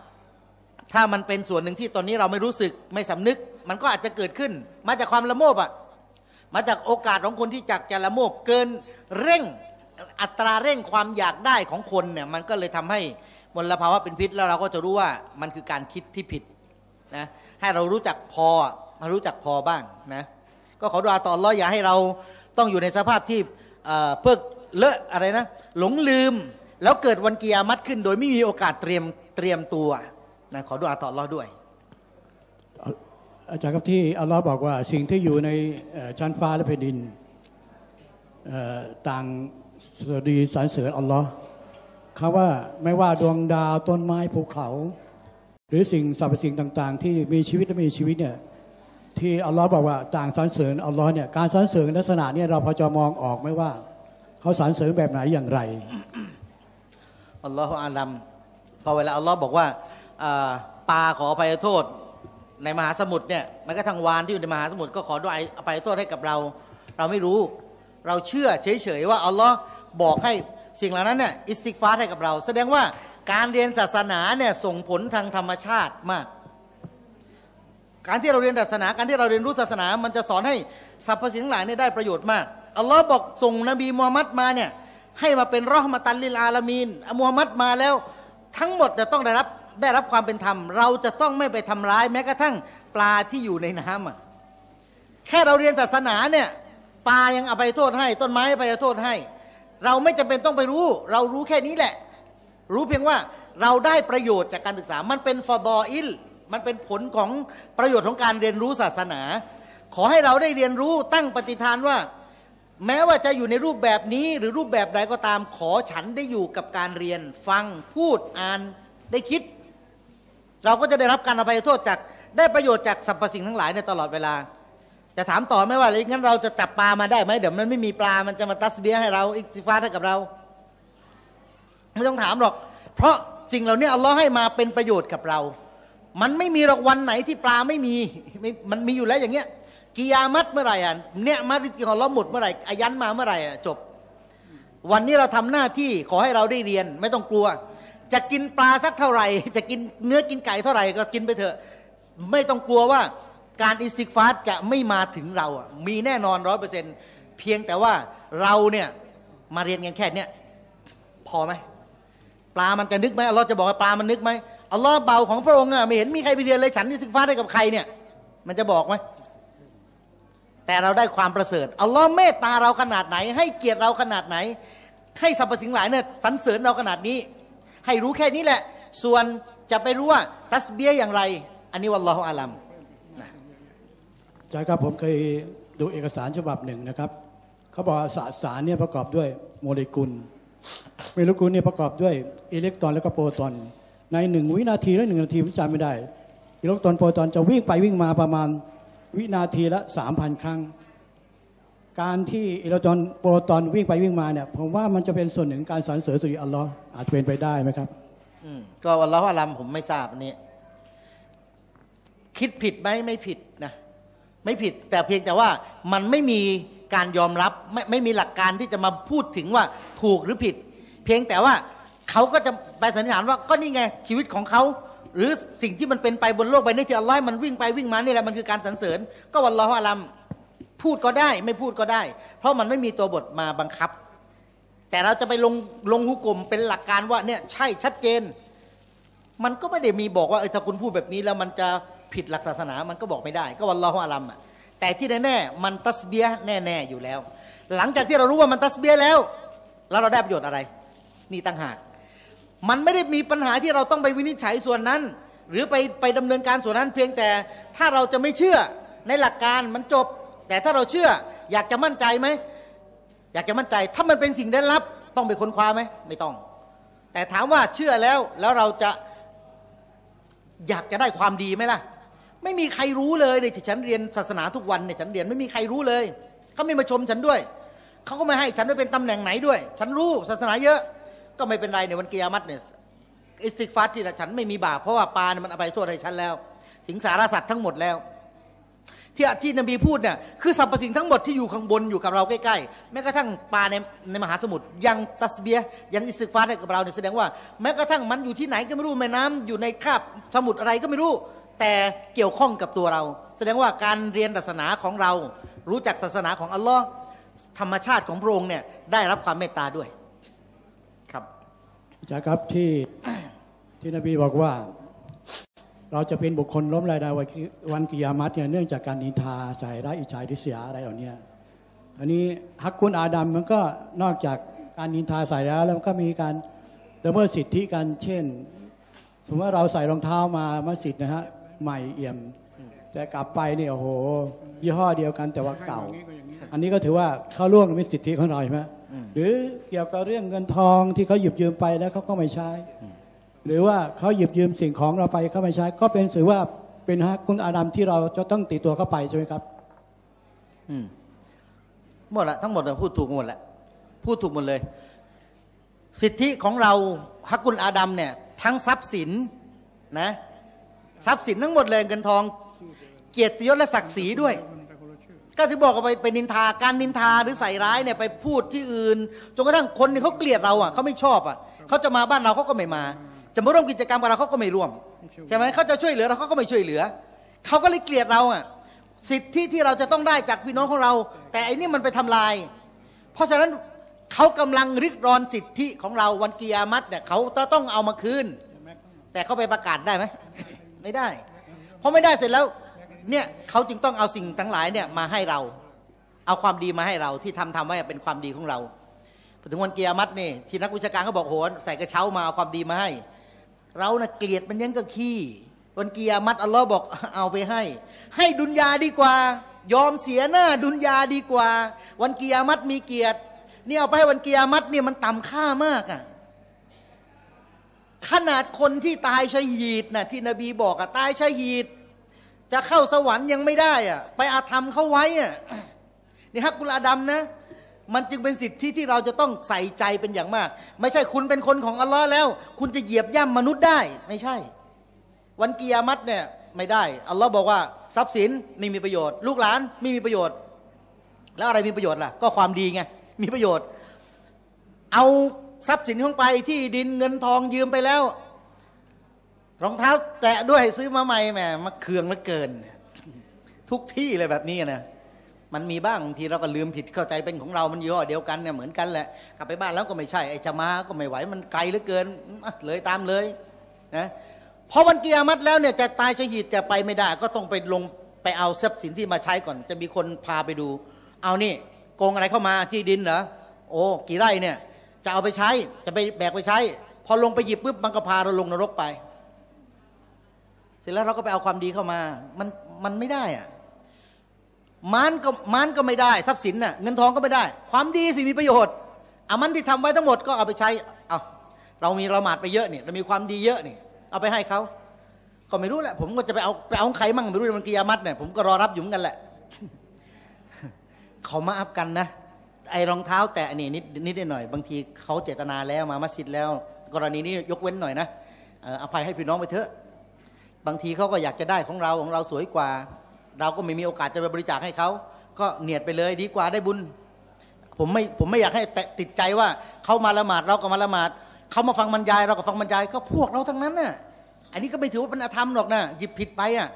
ถ้ามันเป็นส่วนหนึ่งที่ตอนนี้เราไม่รู้สึกไม่สำนึก มันก็อาจจะเกิดขึ้น มาจากความละโมบอ่ะมาจากโอกาสของคนที่จากจะละโมบเกินเร่งอัตราเร่งความอยากได้ของคนเนี่ยมันก็เลยทำให้มลภาวะเป็นพิษแล้วเราก็จะรู้ว่ามันคือการคิดที่ผิดนะให้เรารู้จักพอมารู้จักพอบ้างนะก็ขอดูอาตอนล้ออย่าให้เราต้องอยู่ในสภาพที่เพิกเลอะอะไรนะหลงลืม แล้วเกิดวันกียามัดขึ้น โดยไม่มีโอกาสเตรียมเตรียมตัวนะขอดูอาตอนล้อด้วยอาจารย์ครับที่อัลลอฮ์บอกว่าสิ่งที่อยู่ในชั้นฟ้าและแผ่นดินต่างสดีสรรเสริญอัลลอฮ์คำว่าไม่ว่าดวงดาวต้นไม้ภูเขา หรือสิ่งสรรพสิ่งต่าง ๆ ที่มีชีวิตและไม่มีชีวิตเนี่ยที่อัลลอฮ์บอกว่าต่างสรรเสริญอัลลอฮ์เนี่ยการสรรเสริญลักษณะเนี่ยเราพอจะมองออกไหมว่าเขาสรรเสริญแบบไหนอย่างไรอัลลอฮ์อาลัมพอเวลา อัลลอฮ์บอกว่าปลาขอไภัยโทษในมหาสมุทรเนี่ยมันก็ทางวานที่อยู่ในมหาสมุทรก็ขอด้วยอภัยโทษให้กับเรา เราไม่รู้เราเชื่อเฉยๆว่าอัลลอฮ์บอกให้สิ่งเหล่านั้นเนี่ยอิสติกฟาให้กับเรา แสดงว่าการเรียนศาสนาเนี่ยส่งผลทางธรรมชาติมาก การที่เราเรียนศาสนาการที่เราเรียนรู้ศาสนา มันจะสอนให้สรรพสิ่งหลายเนี่ยได้ประโยชน์มาก อัลลอฮ์บอกส่งนบีมูฮัมมัดมาเนี่ยให้มาเป็นรอฮ์มาตันลิลอาลามีนมูฮัมมัดมาแล้วทั้งหมดจะต้องได้รับได้รับความเป็นธรรม เราจะต้องไม่ไปทำร้าย แม้กระทั่งปลาที่อยู่ในน้ำอ่ะแค่เราเรียนศาสนาเนี่ยปลายังอภัยโทษให้ ต้นไม้อภัยโทษให้ เราไม่จำเป็นต้องไปรู้ เรารู้แค่นี้แหละ รู้เพียงว่าเราได้ประโยชน์จากการศึกษา มันเป็นฟอดออิลมันเป็นผลของประโยชน์ของการเรียนรู้ศาสนา ขอให้เราได้เรียนรู้ตั้งปฏิทานว่า แม้ว่าจะอยู่ในรูปแบบนี้หรือรูปแบบใดก็ตาม ขอฉันได้อยู่กับการเรียนฟัง พูดอ่านได้คิดเราก็จะได้รับการอภัยโทษจาก ได้ประโยชน์จากสรรพสิ่งทั้งหลายในตลอดเวลา จะถามต่อไม่ว่าอะไรงั้นเราจะจับปลามาได้ไหมเดี๋ยวมันไม่มีปลามันจะมาตัสเบียให้เราอิกซิฟาให้กับเรา ไม่ต้องถามหรอก เพราะสิ่งเหล่านี้อัลลอฮ์ให้มาเป็นประโยชน์กับเรา มันไม่มีรอกวันไหนที่ปลาไม่มีมันมีอยู่แล้วอย่างเงี้ยกิยามัดเมื่อไหร่อ่ะเนี่ยมาริสกิของเราหมดเมื่อไหร่อายันมาเมื่อไหร่อ่ะจบ วันนี้เราทำหน้าที่ขอให้เราได้เรียนไม่ต้องกลัวจะกินปลาสักเท่าไหร่จะกินเนื้อกินไก่เท่าไหร่ก็กินไปเถอะ ไม่ต้องกลัวว่าการอิสติกฟาสจะไม่มาถึงเราอ่ะมีแน่นอนร้อยเปอร์เซ็นต์เพียงแต่ว่าเราเนี่ยมาเรียนกันแค่เนี้ยพอไหมปลามันจะนึกไหมเราจะบอกว่าปลามันนึกไหมอัลลอฮ์เบาของพระองค์อ่ะไม่เห็นมีใครไปเรียนเลยฉันอิสติกฟาสได้กับใครเนี่ย มันจะบอกไหม แต่เราได้ความประเสริฐ อัลลอฮ์เมตตาเราขนาดไหน ให้เกียรติเราขนาดไหน ให้สรรพสิ่งหลายเนี่ยสรรเสริญเราขนาดนี้ให้รู้แค่นี้แหละ ส่วนจะไปรู้ว่าตัสเบียอย่างไร อันนี้วัลลอฮฺอาลัมใช่ครับผมเคยดูเอกสารฉบับหนึ่งนะครับ เขาบอกสสารเนี่ยประกอบด้วยโมเลกุลโมเลกุลเนี่ยประกอบด้วยอิเล็กตรอนและก็โปรตอน ในหนึ่งวินาทีและหนึ่งนาทีผมจำไม่ได้ อิเล็กตรอนโปรตอนจะวิ่งไปวิ่งมาประมาณวินาทีละสามพันครั้งการที่อิเล็กตรอนโปรตอนวิ่งไปวิ่งมาเนี่ยผมว่ามันจะเป็นส่วนหนึ่งการสรรเสริญสุริอัลลอฮ์อาจเป็นไปได้ไหมครับอืมก็อัลลอฮ์อาลัมผมไม่ทราบนี่คิดผิดไหมไม่ผิดนะไม่ผิด แต่เพียงแต่ว่ามันไม่มีการยอมรับไม่ไม่มีหลักการที่จะมาพูดถึงว่าถูกหรือผิด เพียงแต่ว่าเขาก็จะไปสันนิษฐานว่าก็นี่ไง ชีวิตของเขา หรือสิ่งที่มันเป็นไปบนโลกใบนี้ที่อัลลอฮ์มันวิ่งไปวิ่งมานี่แหละมันคือการสรรเสริญก็วันละอ้าลัมพูดก็ได้ไม่พูดก็ได้ เพราะมันไม่มีตัวบทมาบังคับ แต่เราจะไปลงลงหุกกลมเป็นหลักการว่าเนี่ยใช่ชัดเจน มันก็ไม่ได้มีบอกว่าเออถ้าคุณพูดแบบนี้แล้วมันจะผิดหลักศาสนา มันก็บอกไม่ได้ก็วันลอฮอัลัมอ่ะแต่ที่แน่ๆมันตัสเบียแน่ๆอยู่แล้ว หลังจากที่เรารู้ว่ามันตัสเบียแล้ว แล้วเราได้ประโยชน์อะไร นี่ต่างหาก มันไม่ได้มีปัญหาที่เราต้องไปวินิจฉัยส่วนนั้น หรือไปไปดำเนินการส่วนนั้นเพียงแต่ถ้าเราจะไม่เชื่อในหลักการมันจบแต่ถ้าเราเชื่ออยากจะมั่นใจไหมอยากจะมั่นใจ ถ้ามันเป็นสิ่งได้รับต้องไปค้นคว้าไหม ไม่ต้อง แต่ถามว่าเชื่อแล้วแล้วเราจะอยากจะได้ความดีไหมล่ะ ไม่มีใครรู้เลยเนที่ฉันเรียนศาสนาทุกวันเนี่ยฉันเรียนไม่มีใครรู้เลย เขาไม่มาชมฉันด้วย เขาก็ไม่ให้ฉันไม่เป็นตำแหน่งไหนด้วย ฉันรู้ศาสนาเยอะ ก็ไม่เป็นไรในวันเกียรติเนี่ยอิสติกฟัตที่ฉันไม่มีบาปเพราะว่าปานมันเอาไปโทษให้ฉันแล้ว สิงสารสัตว์ทั้งหมดแล้วที่ที่นบีพูดเนี่ยคือสรรพสิ่งทั้งหมดที่อยู่ข้างบนอยู่กับเราใกล้ ๆ แม้กระทั่งปลาในในมหาสมุทรยังตัสเบียยังอิสติกฟาร์ด้กับเราเนี่ยแสดงว่าแม้กระทั่งมันอยู่ที่ไหนก็ไม่รู้แม่น้ำอยู่ในคาบสมุทรอะไรก็ไม่รู้ แต่เกี่ยวข้องกับตัวเรา แสดงว่าการเรียนศาสนาของเรา รู้จักศาสนาของอัลลอฮ์ธรรมชาติของพระองค์เนี่ยได้รับความเมตตาด้วยครับอาจารย์ครับที่ที่นบีบอกว่าเราจะเป็นบุคคลล้มลายดาวันกิยามัตเนี่ยเนื่องจากการนินทาใส่ร้ายอิจฉาทิษยาอะไรเหล่านี้อันนี้ฮักคุณอาดัมมันก็นอกจากการนินทาใส่แร้ายแล้วก็มีการละเมิดสิทธิกันเช่น สมมติว่าเราใส่รองเท้ามามาสิทธิ์นะฮะใหม่เอี่ยมแต่กลับไปเนี่ยโอ้โห ยี่ห้อเดียวกันแต่ว่าเก่า อันนี้ก็ถือว่าเข้าล่วงละเมิดสิทธิของเราใช่ไหมหรือเกี่ยวกับเรื่องเงินทองที่เขาหยิบยืมไปแล้วเขาก็ไม่ใช้หรือว่าเขาหยิบยืมสิ่งของเราไปเข้าไปใช้ ก็เป็นสื่อว่าเป็นฮะคุณอาดัมที่เราจะต้องติดตัวเข้าไปใช่ไหมครับอืมหมดละทั้งหมดเพูดถูกหมดละพูดถูกหมดเลย สิทธิของเราฮักกุลอาดัมเนี่ย ทั้งทรัพย์สินนะ ทรัพย์สินทั้งหมดเลยเงินทอง เกียรติยศและศักดิ์ศรีด้วย ก็ถึงบอกไปไปนินทาการนินทาหรือใส่ร้ายเนี่ยไปพูดที่อื่นจนกระทั่งคนเขาเกลียดเราอ่ะเขาไม่ชอบ อ่ะเขาจะมาบ้านเราเขาก็ไม่มาจะมาร่วมกิจกรรมกับเราเขาก็ไม่ร่วมใช่ไหมเขาจะช่วยเหลือเราเขาก็ไม่ช่วยเหลือ เขาก็เลยเกลียดเราอ่ะสิทธิที่เราจะต้องได้จากพี่น้องของเรา แต่อันนี้มันไปทำลาย เพราะฉะนั้นเขากำลังริดรอนสิทธิของเราวันกิยามัตเนี่ยเขาต้องเอามาคืนแต่เขาไปประกาศได้ไหมไม่ได้เพราะไม่ได้เสร็จแล้วเนี่ยเขาจึงต้องเอาสิ่งทั้งหลายเนี่ยมาให้เราเอาความดีมาให้เรา ที่ทำทำไว้เป็นความดีของเราถึงวันเกียรมัดนี่ ที่นักวิชาการเขาบอกโหนใส่กระเช้ามาเอาความดีมาให้เรานะ่ะเกลียดมันยังก็ขี้วันกียามัดอัลลอฮ์บอกเอาไปให้ ให้ดุนยาดีกว่า ยอมเสียหน้าดุนยาดีกว่า วันกียามัดมีเกียรติ นี่เอาไปให้วันกียามัดเนี่ยมันต่ำค่ามากอะ่ะขนาดคนที่ตายชฮีดนะที่นบีบอกอะตายชฮีด จะเข้าสวรรค์ยังไม่ได้อะไปอาธรรมเข้าไว้อ่ะนี่ฮักกุลอาดัมนะมันจึงเป็นสิทธิที่เราจะต้องใส่ใจเป็นอย่างมาก ไม่ใช่คุณเป็นคนของอัลลอฮ์แล้ว คุณจะเหยียบย่ำมนุษย์ได้ ไม่ใช่ วันกิยามัตเนี่ยไม่ได้ อัลลอฮ์บอกว่าทรัพย์สินไม่มีประโยชน์ ลูกหลานไม่มีประโยชน์ แล้วอะไรมีประโยชน์ล่ะ ก็ความดีไง มีประโยชน์ เอาทรัพย์สินของไปที่ดินเงินทองยืมไปแล้ว รองเท้าแตะด้วยซื้อมาใหม่แหมมาเคืองเหลือเกิน ทุกที่เลยแบบนี้นะมันมีบ้างทีเราก็ลืมผิดเข้าใจเป็นของเรา มันย่อเดียวกันเนี่ยเหมือนกัน แหละ กลับไปบ้านแล้วก็ไม่ใช่ไอ้จะมาก็ไม่ไหว มันไกลเหลือเกินเลยตามเลยนะพอวันเกียรมัดแล้ว เนี่ยจะตายชะหิดจะไปไม่ได้ ก็ต้องไปลงไปเอาทรัพย์สินที่มาใช้ก่อน จะมีคนพาไปดู เอา นี่ โกงอะไรเข้ามาที่ดินเหรอ โอ้กี่ไร่เนี่ยจะเอาไปใช้จะไปแบกไปใช้ พอลงไปหยิบปุ๊บมันก็พาเราลงนรกไปเสร็จแล้วเราก็ไปเอาความดีเข้ามามันมันไม่ได้อะมานก็มานก็ไม่ได้ทรัพย์สินน่ะ เงินทองก็ไม่ได้ ความดีสิ มีประโยชน์อามันที่ทำไว้ทั้งหมดก็เอาไปใช้ เอาเรามีละหมาดไปเยอะนี่ เรามีความดีเยอะนี่เอาไปให้เขาก็ไม่รู้แหละผมก็จะไปเอาไปเอาใครมั่งไม่รู้มันกิยามัดเนี่ยผมก็รอรับอยู่กันแหละเขามาอัพกันนะ ไอรองเท้าแตะนี่นิดนิดหน่อยบางทีเขาเจตนาแล้วมามัสยิดแล้ว กรณีนี้ยกเว้นหน่อยนะอภัยให้พี่น้องไปเถอะ บางทีเขาก็อยากจะได้ของเราของเราสวยกว่าเราก็ไม่มีโอกาสจะไปบริจาคให้เขา ก็เนียดไปเลย ดีกว่าได้บุญ ผมไม่ผมไม่อยากให้ติดใจว่าเขามาละหมาดเราก็มาละหมาดเขามาฟังบรรยาย เราก็ฟังบรรยายก็พวกเราทั้งนั้นน่ะ อันนี้ก็ไม่ถือว่าเป็นอธรรมหรอกนะหยิบผิดไปอ่ะ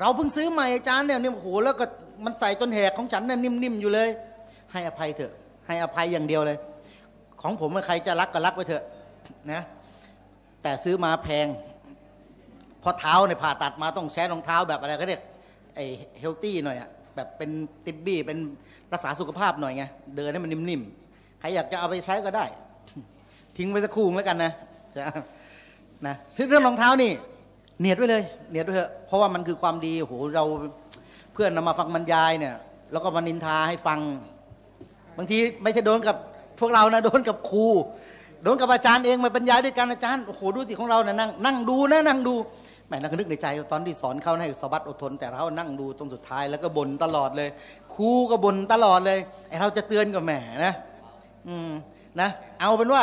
เราเพิ่งซื้อใหม่อาจารย์เนี่ยเนี่ยโอ้โหแล้วก็มันใส่จนแหกของฉันเนี่ยนิ่มๆอยู่เลย ให้อภัยเถอะ ให้อภัยอย่างเดียวเลย ของผมใครจะรักก็รักไปเถอะนะแต่ซื้อมาแพง พอเท้าในผ่าตัดมาต้องแช่รองเท้าแบบอะไรก็เรียกไอเฮลตี้หน่อยอะแบบเป็นติบบี้เป็นรักษาสุขภาพหน่อยไงเดินให้มันนิ่มๆ ใครอยากจะเอาไปใช้ก็ได้ ทิ้งไว้สักครู่แล้วกันนะนะซึ่งเรื่องรองเท้านี่ เนียดไว้เลย เนียดไว้เถอะเพราะว่ามันคือความดีโหเราเพื่อนนำมาฟังบรรยายเนี่ย แล้วก็มานินทาให้ฟัง บางทีไม่ใช่โดนกับพวกเรานะโดนกับครู โดนกับอาจารย์เองมาบรรยายด้วยกันอาจารย์โอ้โหดูสิของเรานะนั่งนั่งดูนะนั่งดูแม่นักนึกในใจตอนที่สอนเขาให้สวัสดอดทนแต่ เรานั่งดูตรงสุดท้าย แล้วก็บ่นตลอดเลยครูก็บ่นตลอดเลยไอเราจะเตือนก็แหมนะอืมนะเอาเป็นว่า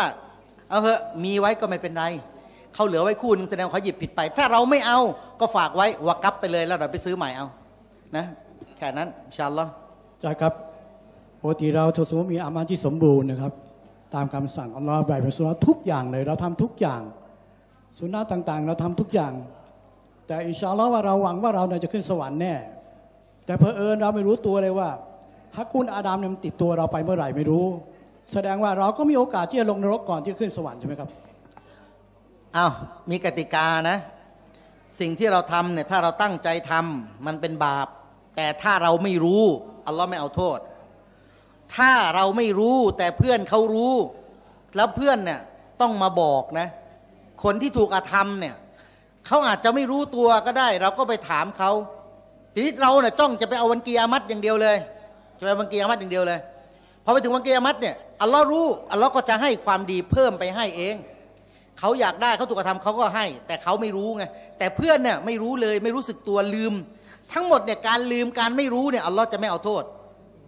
เอาเถอะมีไว้ก็ไม่เป็นไร เขาเหลือไว้คู่นึงแสดงเขาหยิบผิดไป ถ้าเราไม่เอาก็ฝากไว้วักับไปเลยแล้วเราไปซื้อใหม่เอานะแค่นั้นชันเลรอจ้าครับปกติเราสมมติมีอามาที่สมบูรณ์นะครับ ตามคำสั่งอัลลอฮฺไบรฟสุนทุกอย่างเลย เราทำทุกอย่างสุนัขต่างๆ เราทำทุกอย่างแต่อิชาอลอว่าเราหวังว่าเราเนี่ยจะขึ้นสวรรค์แน่แต่เพอเอิญเราไม่รู้ตัวเลยว่าฮักกุนอาดามเนี่ยมันติดตัวเราไปเมื่อไหร่ไม่รู้ แสดงว่าเราก็มีโอกาสที่จะลงนรกก่อนที่ขึ้นสวรรค์ใช่ไหมครับอา้าวมีกติกานะสิ่งที่เราทำเนี่ยถ้าเราตั้งใจทำมันเป็นบาป แต่ถ้าเราไม่รู้ อัลลอฮ์ไม่เอาโทษ ถ้าเราไม่รู้ แต่เพื่อนเขารู้แล้วเพื่อนเนี่ยต้องมาบอกนะคนที่ถูกอาธรรมเนี่ยเขาอาจจะไม่รู้ตัวก็ได้ เราก็ไปถามเขาทีนี้เราเนี่ยจ้องจะไปเอาวันกียามัดอย่างเดียวเลยจะไปวันกียามัดอย่างเดียวเลยพอไปถึงวันกียามัดเนี่ยอัลลอฮ์รู้อัลลอฮ์ก็จะให้ความดีเพิ่มไปให้เองเขาอยากได้เขาถูกกระทำเขาก็ให้ แต่เขาไม่รู้ไงแต่เพื่อนเนี่ยไม่รู้เลยไม่รู้สึกตัวลืม ทั้งหมดเนี่ยการลืมการไม่รู้เนี่ยอัลลอฮ์จะไม่เอาโทษ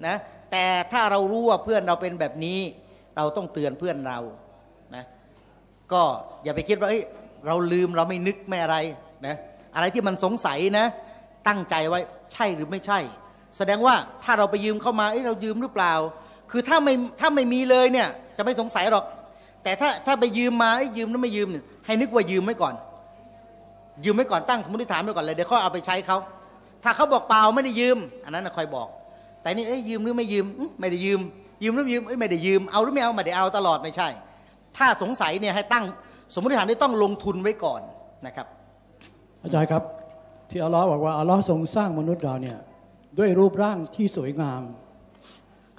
นะแต่ถ้าเรารู้ว่า เพื่อนเราเป็นแบบนี้ เราต้องเตือนเพื่อนเรานะก็อย่าไปคิดว่าเราลืมเราไม่นึก ไม่อะไรนะอะไรที่มันสงสัยนะตั้งใจไว้ใช่หรือไม่ใช่ แสดงว่าถ้าเราไปยืมเข้ามาเอ้เรายืมหรือเปล่า คือถ้าไม่ถ้าไม่มีเลยเนี่ยจะไม่สงสัยหรอก แต่ถ้าถ้าไปยืมมาไอ้ยืมแล้วไม่ยืม ให้นึกว่ายืมไว้ก่อนยืมไว้ก่อนตั้งสมมติฐานไว้ก่อนเลย เดี๋ยวเขาเอาไปใช้เขาถ้าเขาบอกเปล่าไม่ได้ยืมอันนั้นคอยบอก แต่นี่เอ้ยืมหรือไม่ยืมไม่ได้ยืมยืมหรือยืมเอ้ไม่ได้ยืมเอาหรือไม่เอาไม่ได้เอาตลอดไม่ใช่ ถ้าสงสัยเนี่ยให้ตั้งสมมติฐานที่ต้องลงทุนไว้ก่อนนะครับอาจารย์ครับที่อัลลอฮ์บอกว่าอัลลอฮ์ทรงสร้างมนุษย์เราเนี่ยด้วยรูปร่างที่สวยงาม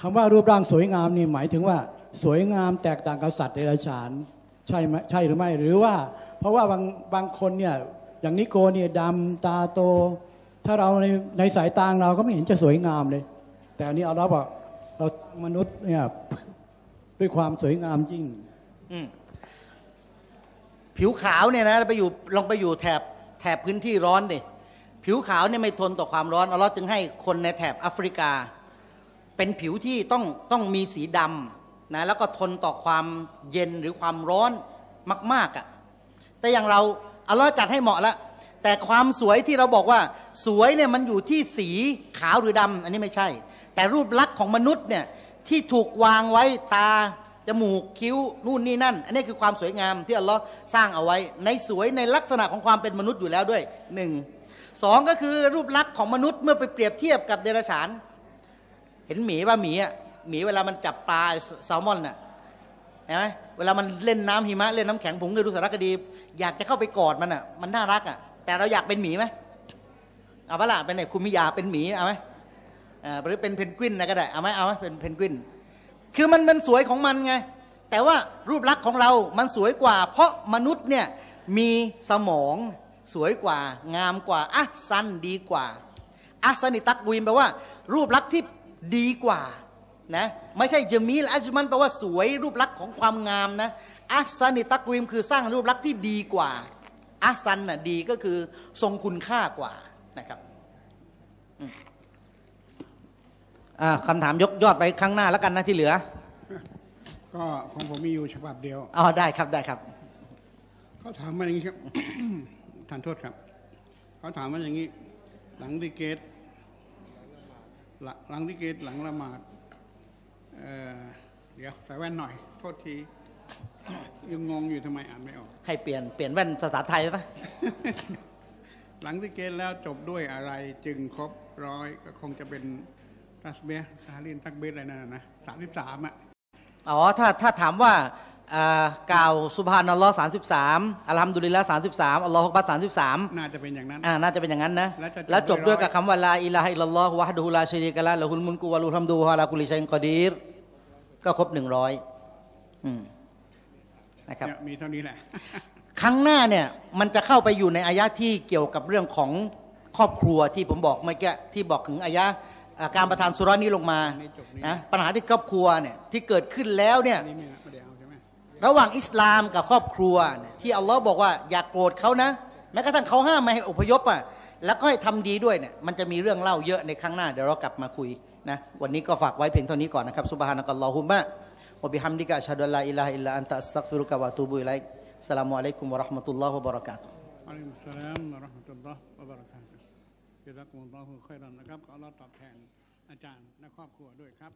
คำว่ารูปร่างสวยงามนี่หมายถึงว่า สวยงามแตกต่างกับสัตว์เดรัจฉานใช่ไหมใช่หรือไม่ หรือว่า เพราะว่าบางบางคนเนี่ยอย่างนิโกเนี่ยดำตาโต ถ้าเราในในสายตาเราก็ไม่เห็นจะสวยงามเลย แต่อันนี้อัลลอฮ์บอกเรามนุษย์เนี่ยด้วยความสวยงามจริงอืผิวขาวเนี่ยนะไปอยู่ลองไปอยู่แถบแถบพื้นที่ร้อนดิผิวขาวเนี่ยไม่ทนต่อความร้อนอัลลอฮ์จึงให้คนในแถบแอฟริกา เป็นผิวที่ต้องต้องมีสีดำนะแล้วก็ทนต่อความเย็นหรือความร้อนมากๆอะ่ะแต่อย่างเราอัลลอฮ์จัดให้เหมาะละแต่ความสวยที่เราบอกว่าสวยเนี่ยมันอยู่ที่สีขาวหรือดำอันนี้ไม่ใช่ แต่รูปลักษณ์ของมนุษย์เนี่ยที่ถูกวางไว้ตาจมูก คิ้ว นู่นนี่นั่น อันนี้คือความสวยงามที่อัลลอฮ์สร้างเอาไว้ในสวยในลักษณะของความเป็นมนุษย์อยู่แล้วด้วยหนึ่งสองก็คือรูปลักษณ์ของมนุษย์เมื่อไปเปรียบเทียบกับเดรัจฉาน เห็นหมีว่าหมีอ่ะหมีเวลามันจับปลาแซลมอนน่ะเห็นไหมเวลามันเล่นน้ำหิมะ เล่นน้ำแข็งผมเคยดูสารคดี อยากจะเข้าไปกอดมันอ่ะมันน่ารักอ่ะแต่เราอยากเป็นหมีไหมเอาปะล่ะเป็นไหนคุณมิยาเป็นหมีเอาไหมหรือเป็นเพนกวินนะก็ได้เอาไหมเอาไหมเป็นเพนกวินคือมันมันสวยของมันไง แต่ว่ารูปลักษณ์ของเรา มันสวยกว่า เพราะมนุษย์เนี่ยมีสมองสวยกว่า งามกว่าอะสั้นดีกว่าอัสนิตักวีมแปลว่า รูปลักษณ์ที่ดีกว่านะไม่ใช่จะมีอัจจุมันแปลว่าสวยรูปลักษณ์ของความงามนะอัสนิตักวีม คือสร้างรูปลักษณ์ที่ดีกว่าอะสันน่ะดีก็คือทรงคุณค่ากว่านะครับคำถามยกยอดไปข้างหน้าแล้วกันนะที่เหลือ ก็ของผมมีอยู่ฉบับเดียวอ๋อได้ครับได้ครับเขาถามมาอย่างนี้ครับท่านโทษครับเขาถามมาอย่างนี้ หลังดิเกตหลังดิเกตหลังละหมาดเเดี๋ยวใส่แว่นหน่อยโทษทียังงงอยู่ทำไมอ่านไม่ออกให้เปลี่ยนเปลี่ยนแว่นภาษาไทยปะหลังดิเกตแล้วจบด้วยอะไรจึงครบร้อยก็คงจะเป็นัสเบียตาลินตักเบสอะไรนั่นนะสามสิบสามอ่ะอ๋อถ้าถ้าถามว่าอ่กล่าวสุภานัลลอฮ์สามสิบสามอัลฮัมดุลิลละสามสิบสามอัลลอฮฺบัตสามสิบสามน่าจะเป็นอย่างนั้นอ่าน่าจะเป็นอย่างนั้นนะ แล้วจบด้วยกับคำว่าลาอิลาฮิลลอฮฺวะฮดูลาชีริกะละละฮุลมุนกูวะลูฮัมดูฮาลากุลิชัยกอดีรก็ครบหนึ่งร้อยนะครับมีเท่านี้แหละครั้งหน้าเนี่ยมันจะเข้าไปอยู่ในอายะที่เกี่ยวกับเรื่องของครอบครัวที่ผมบอกเมื่อกี้ที่บอกถึงอายะการประทานสุรานี้ลงมานะปัญหาที่ครอบครัวเนี่ยที่เกิดขึ้นแล้วเนี่ยระหว่างอิสลามกับครอบครัวที่อัลลอฮ์บอกว่าอย่ากโกรธเขานะ แม้กระทั่งเขาห้ามไม่ให้อพยพอ่ะแล้วก็ให้ทำดีด้วยเนี่ยมันจะมีเรื่องเล่าเยอะในครั้งหน้า เดี๋ยวเรากลับมาคุยนะวันนี้ก็ฝากไว้เพียงเท่านี้ก่อนนะครับซุบฮานะกัลลอฮุมะวะบิฮัมดิกะชาดุลลาอิลาฮิลลาอันตะอัสตักฟิรุกะวะตูบุอิลัยสลามุอะลัยกุมวะราะห์มะตุลลอฮ์วะบะเราะกาตุอะลัยกุมสลามวะราะห์มะตุลลอฮ์วะบะเราะกาตุมุลลอฮุค็อยร ا นะครับอัลลอฮ์ตอบอาจารย์และครอบครัวด้วยครับ